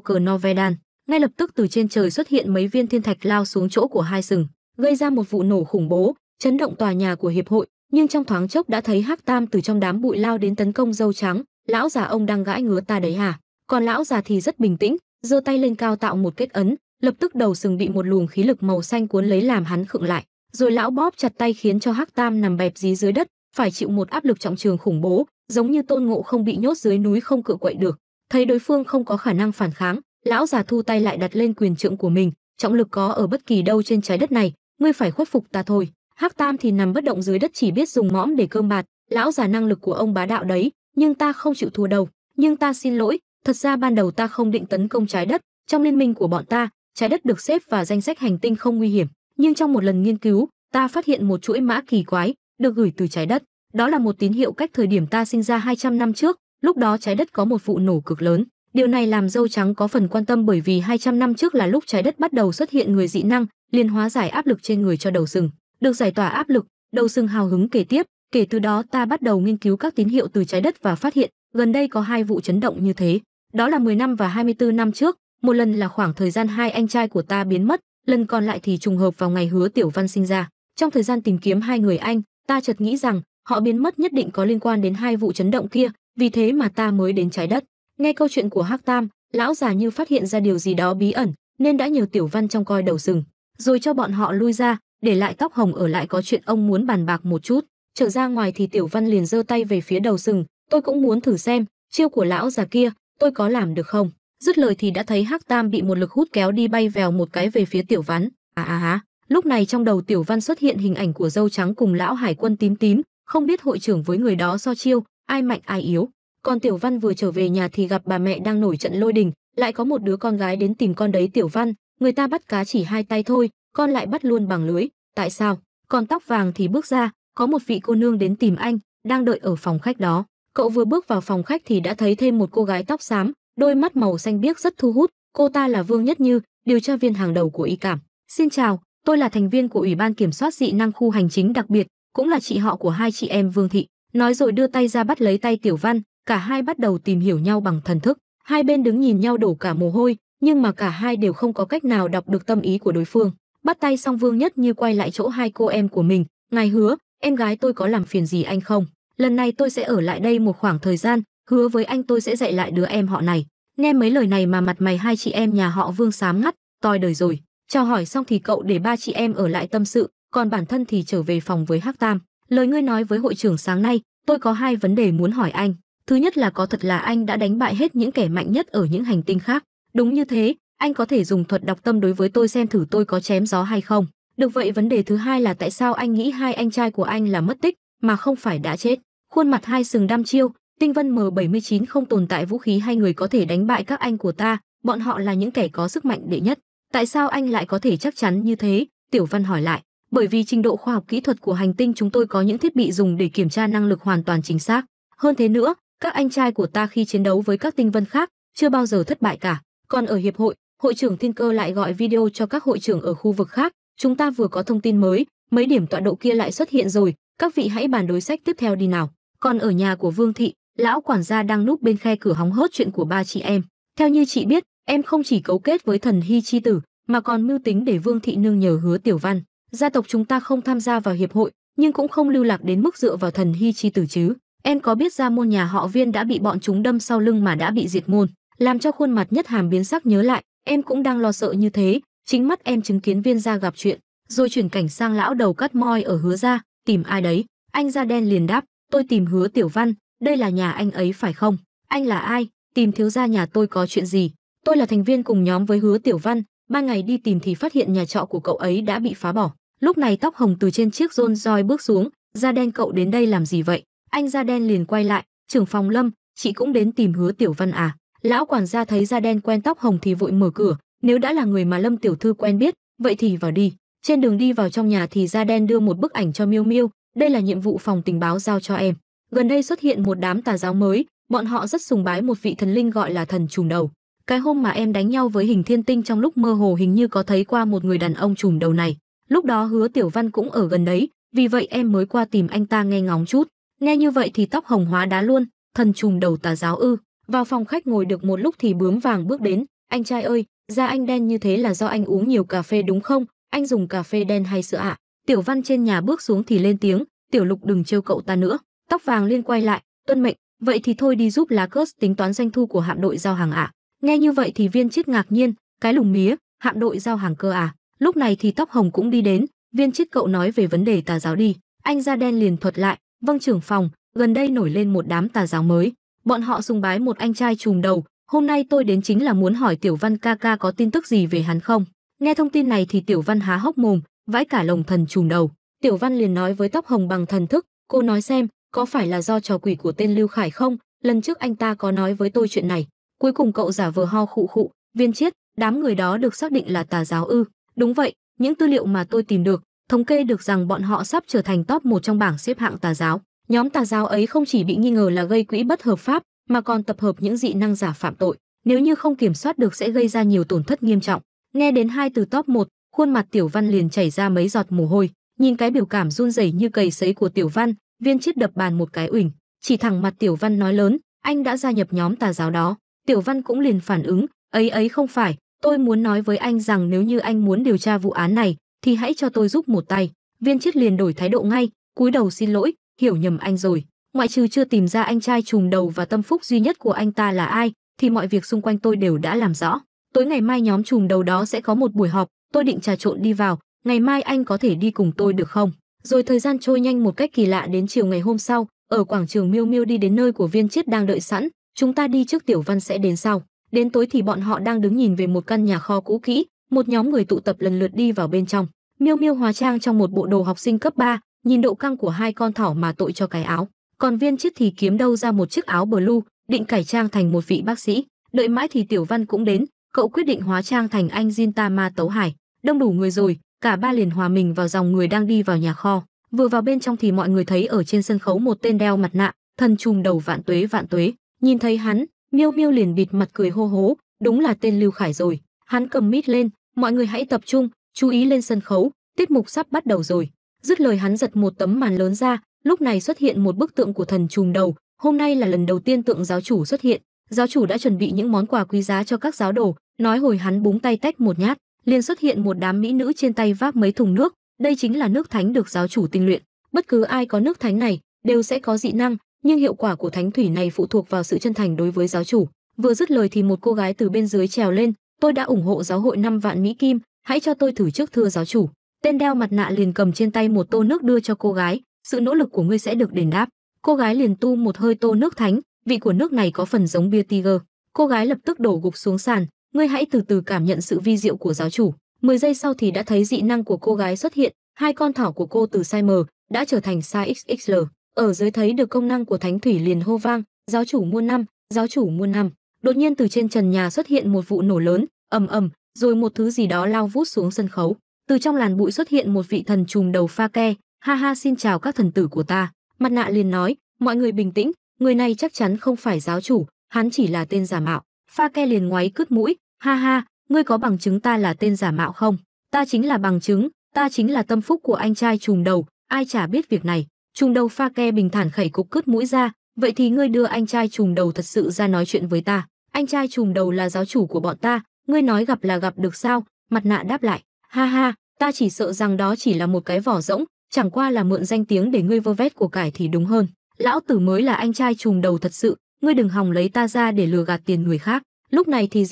cờ novedan ngay lập tức từ trên trời xuất hiện mấy viên thiên thạch lao xuống chỗ của hai sừng gây ra một vụ nổ khủng bố chấn động tòa nhà của hiệp hội nhưng trong thoáng chốc đã thấy hắc tam từ trong đám bụi lao đến tấn công dâu trắng lão già ông đang gãi ngứa ta đấy hả còn lão già thì rất bình tĩnh giơ tay lên cao tạo một kết ấn lập tức đầu sừng bị một luồng khí lực màu xanh cuốn lấy làm hắn khựng lại rồi lão bóp chặt tay khiến cho hắc tam nằm bẹp dí dưới đất phải chịu một áp lực trọng trường khủng bố, giống như Tôn Ngộ không bị nhốt dưới núi không cự quậy được. Thấy đối phương không có khả năng phản kháng, lão già thu tay lại đặt lên quyền trượng của mình, trọng lực có ở bất kỳ đâu trên trái đất này, ngươi phải khuất phục ta thôi. Hắc Tam thì nằm bất động dưới đất chỉ biết dùng mõm để cơm bạt, lão già năng lực của ông bá đạo đấy, nhưng ta không chịu thua đâu, nhưng ta xin lỗi, thật ra ban đầu ta không định tấn công trái đất, trong liên minh của bọn ta, trái đất được xếp vào danh sách hành tinh không nguy hiểm, nhưng trong một lần nghiên cứu, ta phát hiện một chuỗi mã kỳ quái, được gửi từ trái đất. Đó là một tín hiệu cách thời điểm ta sinh ra 200 năm trước, lúc đó trái đất có một vụ nổ cực lớn. Điều này làm dâu trắng có phần quan tâm bởi vì 200 năm trước là lúc trái đất bắt đầu xuất hiện người dị năng, liên hóa giải áp lực trên người cho đầu sừng. Được giải tỏa áp lực, đầu sừng hào hứng kể tiếp, kể từ đó ta bắt đầu nghiên cứu các tín hiệu từ trái đất và phát hiện gần đây có hai vụ chấn động như thế. Đó là 10 năm và 24 năm trước, một lần là khoảng thời gian hai anh trai của ta biến mất, lần còn lại thì trùng hợp vào ngày hứa Tiểu Văn sinh ra. Trong thời gian tìm kiếm hai người anh, ta chợt nghĩ rằng họ biến mất nhất định có liên quan đến hai vụ chấn động kia vì thế mà ta mới đến trái đất nghe câu chuyện của hắc tam lão già như phát hiện ra điều gì đó bí ẩn nên đã nhờ tiểu văn trong coi đầu rừng rồi cho bọn họ lui ra để lại tóc hồng ở lại có chuyện ông muốn bàn bạc một chút trở ra ngoài thì tiểu văn liền giơ tay về phía đầu rừng tôi cũng muốn thử xem chiêu của lão già kia tôi có làm được không dứt lời thì đã thấy hắc tam bị một lực hút kéo đi bay vèo một cái về phía tiểu Văn. à à á à. Lúc này trong đầu Tiểu Văn xuất hiện hình ảnh của dâu trắng cùng lão hải quân tím tím, không biết hội trưởng với người đó so chiêu, ai mạnh ai yếu. Còn Tiểu Văn vừa trở về nhà thì gặp bà mẹ đang nổi trận lôi đình, lại có một đứa con gái đến tìm con đấy Tiểu Văn, người ta bắt cá chỉ hai tay thôi, con lại bắt luôn bằng lưới, tại sao? Còn tóc vàng thì bước ra, có một vị cô nương đến tìm anh, đang đợi ở phòng khách đó. Cậu vừa bước vào phòng khách thì đã thấy thêm một cô gái tóc xám, đôi mắt màu xanh biếc rất thu hút, cô ta là Vương Nhất Như, điều tra viên hàng đầu của Y Cảm. Xin chào, Tôi là thành viên của Ủy ban Kiểm soát dị năng khu hành chính đặc biệt, cũng là chị họ của hai chị em Vương Thị. Nói rồi đưa tay ra bắt lấy tay Tiểu Văn, cả hai bắt đầu tìm hiểu nhau bằng thần thức. Hai bên đứng nhìn nhau đổ cả mồ hôi, nhưng mà cả hai đều không có cách nào đọc được tâm ý của đối phương. Bắt tay xong Vương Nhất như quay lại chỗ hai cô em của mình, ngài hứa, em gái tôi có làm phiền gì anh không? Lần này tôi sẽ ở lại đây một khoảng thời gian, hứa với anh tôi sẽ dạy lại đứa em họ này. Nghe mấy lời này mà mặt mày hai chị em nhà họ Vương xám ngắt, toi đời rồi. Chào hỏi xong thì cậu để ba chị em ở lại tâm sự, còn bản thân thì trở về phòng với Hắc Tam. Lời ngươi nói với hội trưởng sáng nay, tôi có hai vấn đề muốn hỏi anh. Thứ nhất là có thật là anh đã đánh bại hết những kẻ mạnh nhất ở những hành tinh khác. Đúng như thế, anh có thể dùng thuật đọc tâm đối với tôi xem thử tôi có chém gió hay không. Được vậy vấn đề thứ hai là tại sao anh nghĩ hai anh trai của anh là mất tích mà không phải đã chết. Khuôn mặt hai sừng đam chiêu, tinh vân M79 không tồn tại vũ khí hay người có thể đánh bại các anh của ta, bọn họ là những kẻ có sức mạnh đệ nhất. Tại sao anh lại có thể chắc chắn như thế? Tiểu Văn hỏi lại. Bởi vì trình độ khoa học kỹ thuật của hành tinh chúng tôi có những thiết bị dùng để kiểm tra năng lực hoàn toàn chính xác. Hơn thế nữa, các anh trai của ta khi chiến đấu với các tinh vân khác chưa bao giờ thất bại cả. Còn ở hiệp hội, hội trưởng Thiên Cơ lại gọi video cho các hội trưởng ở khu vực khác. Chúng ta vừa có thông tin mới, mấy điểm tọa độ kia lại xuất hiện rồi. Các vị hãy bàn đối sách tiếp theo đi nào. Còn ở nhà của Vương Thị, lão quản gia đang núp bên khe cửa hóng hớt chuyện của ba chị em. Theo như chị biết, Em không chỉ cấu kết với thần hy chi tử, mà còn mưu tính để Vương thị nương nhờ Hứa Tiểu Văn, gia tộc chúng ta không tham gia vào hiệp hội, nhưng cũng không lưu lạc đến mức dựa vào thần hy chi tử chứ. Em có biết ra môn nhà họ Viên đã bị bọn chúng đâm sau lưng mà đã bị diệt môn, làm cho khuôn mặt nhất hàm biến sắc nhớ lại, em cũng đang lo sợ như thế, chính mắt em chứng kiến Viên gia gặp chuyện, rồi chuyển cảnh sang lão đầu cắt moi ở Hứa gia, tìm ai đấy? Anh gia đen liền đáp, tôi tìm Hứa Tiểu Văn, đây là nhà anh ấy phải không? Anh là ai? Tìm thiếu gia nhà tôi có chuyện gì? tôi là thành viên cùng nhóm với hứa tiểu văn ba ngày đi tìm thì phát hiện nhà trọ của cậu ấy đã bị phá bỏ lúc này tóc hồng từ trên chiếc rôn roi bước xuống da đen cậu đến đây làm gì vậy anh da đen liền quay lại trưởng phòng lâm chị cũng đến tìm hứa tiểu văn à lão quản gia thấy da đen quen tóc hồng thì vội mở cửa nếu đã là người mà lâm tiểu thư quen biết vậy thì vào đi trên đường đi vào trong nhà thì da đen đưa một bức ảnh cho miêu miêu đây là nhiệm vụ phòng tình báo giao cho em gần đây xuất hiện một đám tà giáo mới bọn họ rất sùng bái một vị thần linh gọi là thần trùm đầu cái hôm mà em đánh nhau với hình thiên tinh trong lúc mơ hồ hình như có thấy qua một người đàn ông trùm đầu này lúc đó hứa tiểu văn cũng ở gần đấy vì vậy em mới qua tìm anh ta nghe ngóng chút nghe như vậy thì tóc hồng hóa đá luôn thần trùm đầu tà giáo ư vào phòng khách ngồi được một lúc thì bướm vàng bước đến anh trai ơi da anh đen như thế là do anh uống nhiều cà phê đúng không anh dùng cà phê đen hay sữa ạ à? tiểu văn trên nhà bước xuống thì lên tiếng tiểu lục đừng trêu cậu ta nữa tóc vàng liên quay lại tuân mệnh vậy thì thôi đi giúp lá cớt tính toán doanh thu của hạm đội giao hàng ạ à. Nghe như vậy thì viên chết ngạc nhiên, cái lùng mía, hạm đội giao hàng cơ à? Lúc này thì tóc hồng cũng đi đến, viên chết cậu nói về vấn đề tà giáo đi. Anh da đen liền thuật lại, vâng trưởng phòng, gần đây nổi lên một đám tà giáo mới. Bọn họ sùng bái một anh trai trùm đầu, hôm nay tôi đến chính là muốn hỏi Tiểu Văn ca ca có tin tức gì về hắn không. Nghe thông tin này thì Tiểu Văn há hốc mồm, vãi cả lồng thần trùm đầu. Tiểu Văn liền nói với tóc hồng bằng thần thức, cô nói xem, có phải là do trò quỷ của tên Lưu Khải không? Lần trước anh ta có nói với tôi chuyện này. Cuối cùng cậu giả vờ ho khụ khụ, viên chiết, đám người đó được xác định là tà giáo ư. Đúng vậy, những tư liệu mà tôi tìm được, thống kê được rằng bọn họ sắp trở thành top một trong bảng xếp hạng tà giáo. Nhóm tà giáo ấy không chỉ bị nghi ngờ là gây quỹ bất hợp pháp, mà còn tập hợp những dị năng giả phạm tội. Nếu như không kiểm soát được sẽ gây ra nhiều tổn thất nghiêm trọng. Nghe đến hai từ top một, khuôn mặt Tiểu Văn liền chảy ra mấy giọt mồ hôi. Nhìn cái biểu cảm run rẩy như cầy sấy của Tiểu Văn, viên chiết đập bàn một cái uỳnh. Chỉ thẳng mặt Tiểu Văn nói lớn, anh đã gia nhập nhóm tà giáo đó. Tiểu Văn cũng liền phản ứng, ấy ấy không phải, tôi muốn nói với anh rằng nếu như anh muốn điều tra vụ án này, thì hãy cho tôi giúp một tay. Viên Chiết liền đổi thái độ ngay, cúi đầu xin lỗi, hiểu nhầm anh rồi. Ngoại trừ chưa tìm ra anh trai trùm đầu và tâm phúc duy nhất của anh ta là ai, thì mọi việc xung quanh tôi đều đã làm rõ. Tối ngày mai nhóm trùm đầu đó sẽ có một buổi họp, tôi định trà trộn đi vào, ngày mai anh có thể đi cùng tôi được không? Rồi thời gian trôi nhanh một cách kỳ lạ đến chiều ngày hôm sau, ở quảng trường Miêu Miêu đi đến nơi của Viên Chiết đang đợi sẵn, chúng ta đi trước tiểu văn sẽ đến sau đến tối thì bọn họ đang đứng nhìn về một căn nhà kho cũ kỹ một nhóm người tụ tập lần lượt đi vào bên trong miêu miêu hóa trang trong một bộ đồ học sinh cấp 3, nhìn độ căng của hai con thỏ mà tội cho cái áo còn viên chiếc thì kiếm đâu ra một chiếc áo blue định cải trang thành một vị bác sĩ đợi mãi thì tiểu văn cũng đến cậu quyết định hóa trang thành anh Jin Tama Tấu Hải. Đông đủ người rồi, cả ba liền hòa mình vào dòng người đang đi vào nhà kho. Vừa vào bên trong thì mọi người thấy ở trên sân khấu một tên đeo mặt nạ, thần trùm đầu vạn tuế vạn tuế. Nhìn thấy hắn, Miêu Miêu liền bịt mặt cười hô hố, đúng là tên Lưu Khải rồi. Hắn cầm mít lên, mọi người hãy tập trung, chú ý lên sân khấu, tiết mục sắp bắt đầu rồi. Dứt lời hắn giật một tấm màn lớn ra, lúc này xuất hiện một bức tượng của thần trùm đầu. Hôm nay là lần đầu tiên tượng giáo chủ xuất hiện, giáo chủ đã chuẩn bị những món quà quý giá cho các giáo đồ, nói hồi hắn búng tay tách một nhát, liền xuất hiện một đám mỹ nữ trên tay vác mấy thùng nước, đây chính là nước thánh được giáo chủ tinh luyện. Bất cứ ai có nước thánh này đều sẽ có dị năng, nhưng hiệu quả của thánh thủy này phụ thuộc vào sự chân thành đối với giáo chủ. Vừa dứt lời thì một cô gái từ bên dưới trèo lên, "Tôi đã ủng hộ giáo hội năm vạn mỹ kim, hãy cho tôi thử trước thưa giáo chủ." Tên đeo mặt nạ liền cầm trên tay một tô nước đưa cho cô gái, "Sự nỗ lực của ngươi sẽ được đền đáp." Cô gái liền tu một hơi tô nước thánh, vị của nước này có phần giống bia tiger. Cô gái lập tức đổ gục xuống sàn, "Ngươi hãy từ từ cảm nhận sự vi diệu của giáo chủ." Mười giây sau thì đã thấy dị năng của cô gái xuất hiện, hai con thỏ của cô từ sai mờ đã trở thành sai XXL ở dưới thấy được công năng của thánh thủy liền hô vang giáo chủ muôn năm giáo chủ muôn năm đột nhiên từ trên trần nhà xuất hiện một vụ nổ lớn ầm ầm rồi một thứ gì đó lao vút xuống sân khấu từ trong làn bụi xuất hiện một vị thần trùm đầu pha ke ha ha xin chào các thần tử của ta mặt nạ liền nói mọi người bình tĩnh người này chắc chắn không phải giáo chủ hắn chỉ là tên giả mạo pha ke liền ngoáy cứt mũi ha ha ngươi có bằng chứng ta là tên giả mạo không ta chính là bằng chứng ta chính là tâm phúc của anh trai trùm đầu ai chả biết việc này trùm đầu pha ke bình thản khẩy cục cứt mũi ra, vậy thì ngươi đưa anh trai trùm đầu thật sự ra nói chuyện với ta. Anh trai trùm đầu là giáo chủ của bọn ta, ngươi nói gặp là gặp được sao? Mặt nạ đáp lại, ha ha, ta chỉ sợ rằng đó chỉ là một cái vỏ rỗng, chẳng qua là mượn danh tiếng để ngươi vơ vét của cải thì đúng hơn. Lão tử mới là anh trai trùm đầu thật sự, ngươi đừng hòng lấy ta ra để lừa gạt tiền người khác. Lúc này thì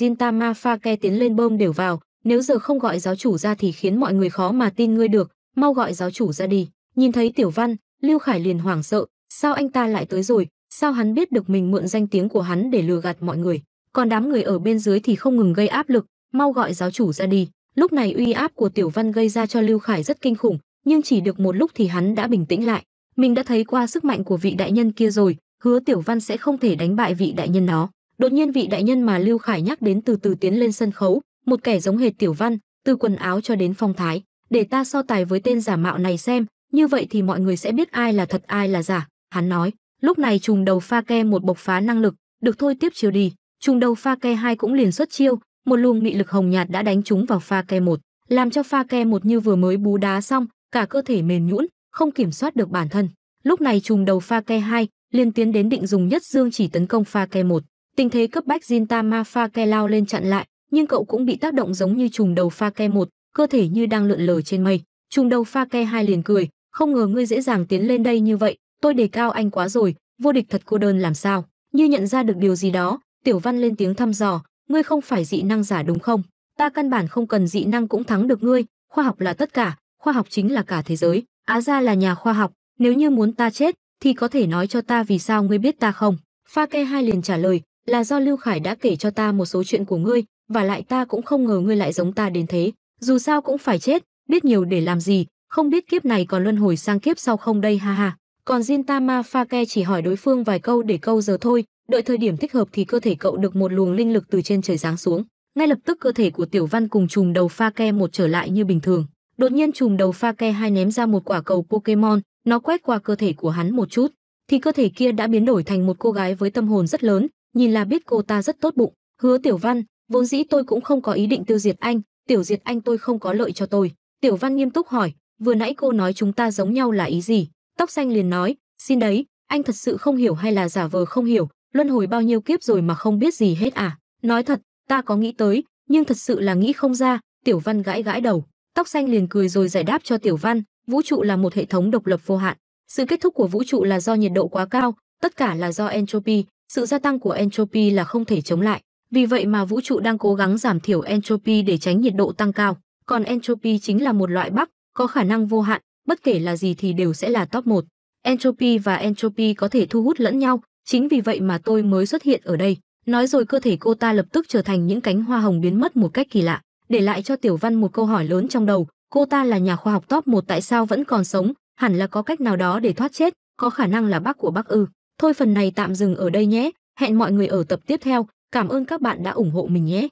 pha ke tiến lên bơm đều vào, nếu giờ không gọi giáo chủ ra thì khiến mọi người khó mà tin ngươi được, mau gọi giáo chủ ra đi. Nhìn thấy Tiểu Văn, Lưu Khải liền hoảng sợ, sao anh ta lại tới rồi, sao hắn biết được mình mượn danh tiếng của hắn để lừa gạt mọi người. Còn đám người ở bên dưới thì không ngừng gây áp lực, mau gọi giáo chủ ra đi. Lúc này uy áp của Tiểu Văn gây ra cho Lưu Khải rất kinh khủng, nhưng chỉ được một lúc thì hắn đã bình tĩnh lại. Mình đã thấy qua sức mạnh của vị đại nhân kia rồi, hứa Tiểu Văn sẽ không thể đánh bại vị đại nhân đó. Đột nhiên vị đại nhân mà Lưu Khải nhắc đến từ từ tiến lên sân khấu, một kẻ giống hệt Tiểu Văn, từ quần áo cho đến phong thái, để ta so tài với tên giả mạo này xem, như vậy thì mọi người sẽ biết ai là thật ai là giả, hắn nói. Lúc này trùng đầu pha ke một bộc phá năng lực, được thôi tiếp chiều đi, trùng đầu pha ke hai cũng liền xuất chiêu, một luồng nghị lực hồng nhạt đã đánh trúng vào pha ke một, làm cho pha ke một như vừa mới bú đá xong, cả cơ thể mềm nhũn, không kiểm soát được bản thân. Lúc này trùng đầu pha ke hai liền tiến đến định dùng nhất dương chỉ tấn công pha ke một. Tình thế cấp bách Jinta Ma pha ke lao lên chặn lại, nhưng cậu cũng bị tác động giống như trùng đầu pha ke một, cơ thể như đang lượn lờ trên mây. Trùng đầu pha ke hai liền cười, không ngờ ngươi dễ dàng tiến lên đây như vậy tôi đề cao anh quá rồi vô địch thật cô đơn làm sao như nhận ra được điều gì đó tiểu văn lên tiếng thăm dò ngươi không phải dị năng giả đúng không ta căn bản không cần dị năng cũng thắng được ngươi khoa học là tất cả khoa học chính là cả thế giới á ra là nhà khoa học nếu như muốn ta chết thì có thể nói cho ta vì sao ngươi biết ta không pha Kê hai liền trả lời là do lưu khải đã kể cho ta một số chuyện của ngươi và lại ta cũng không ngờ ngươi lại giống ta đến thế dù sao cũng phải chết biết nhiều để làm gì không biết kiếp này còn luân hồi sang kiếp sau không đây ha ha. Còn Jintama ke chỉ hỏi đối phương vài câu để câu giờ thôi, đợi thời điểm thích hợp thì cơ thể cậu được một luồng linh lực từ trên trời giáng xuống. Ngay lập tức cơ thể của Tiểu Văn cùng chùm đầu ke một trở lại như bình thường. Đột nhiên chùm đầu ke hai ném ra một quả cầu Pokemon, nó quét qua cơ thể của hắn một chút, thì cơ thể kia đã biến đổi thành một cô gái với tâm hồn rất lớn, nhìn là biết cô ta rất tốt bụng. Hứa Tiểu Văn, vốn dĩ tôi cũng không có ý định tiêu diệt anh, tiểu diệt anh tôi không có lợi cho tôi. Tiểu Văn nghiêm túc hỏi, vừa nãy cô nói chúng ta giống nhau là ý gì tóc xanh liền nói xin đấy anh thật sự không hiểu hay là giả vờ không hiểu luân hồi bao nhiêu kiếp rồi mà không biết gì hết à nói thật ta có nghĩ tới nhưng thật sự là nghĩ không ra tiểu văn gãi gãi đầu tóc xanh liền cười rồi giải đáp cho tiểu văn vũ trụ là một hệ thống độc lập vô hạn sự kết thúc của vũ trụ là do nhiệt độ quá cao tất cả là do entropy sự gia tăng của entropy là không thể chống lại vì vậy mà vũ trụ đang cố gắng giảm thiểu entropy để tránh nhiệt độ tăng cao còn entropy chính là một loại bắc có khả năng vô hạn, bất kể là gì thì đều sẽ là top 1. Entropy và entropy có thể thu hút lẫn nhau, chính vì vậy mà tôi mới xuất hiện ở đây. Nói rồi cơ thể cô ta lập tức trở thành những cánh hoa hồng biến mất một cách kỳ lạ, để lại cho Tiểu Văn một câu hỏi lớn trong đầu, cô ta là nhà khoa học top 1 tại sao vẫn còn sống, hẳn là có cách nào đó để thoát chết, có khả năng là bác của bác ư. Thôi phần này tạm dừng ở đây nhé, hẹn mọi người ở tập tiếp theo, cảm ơn các bạn đã ủng hộ mình nhé.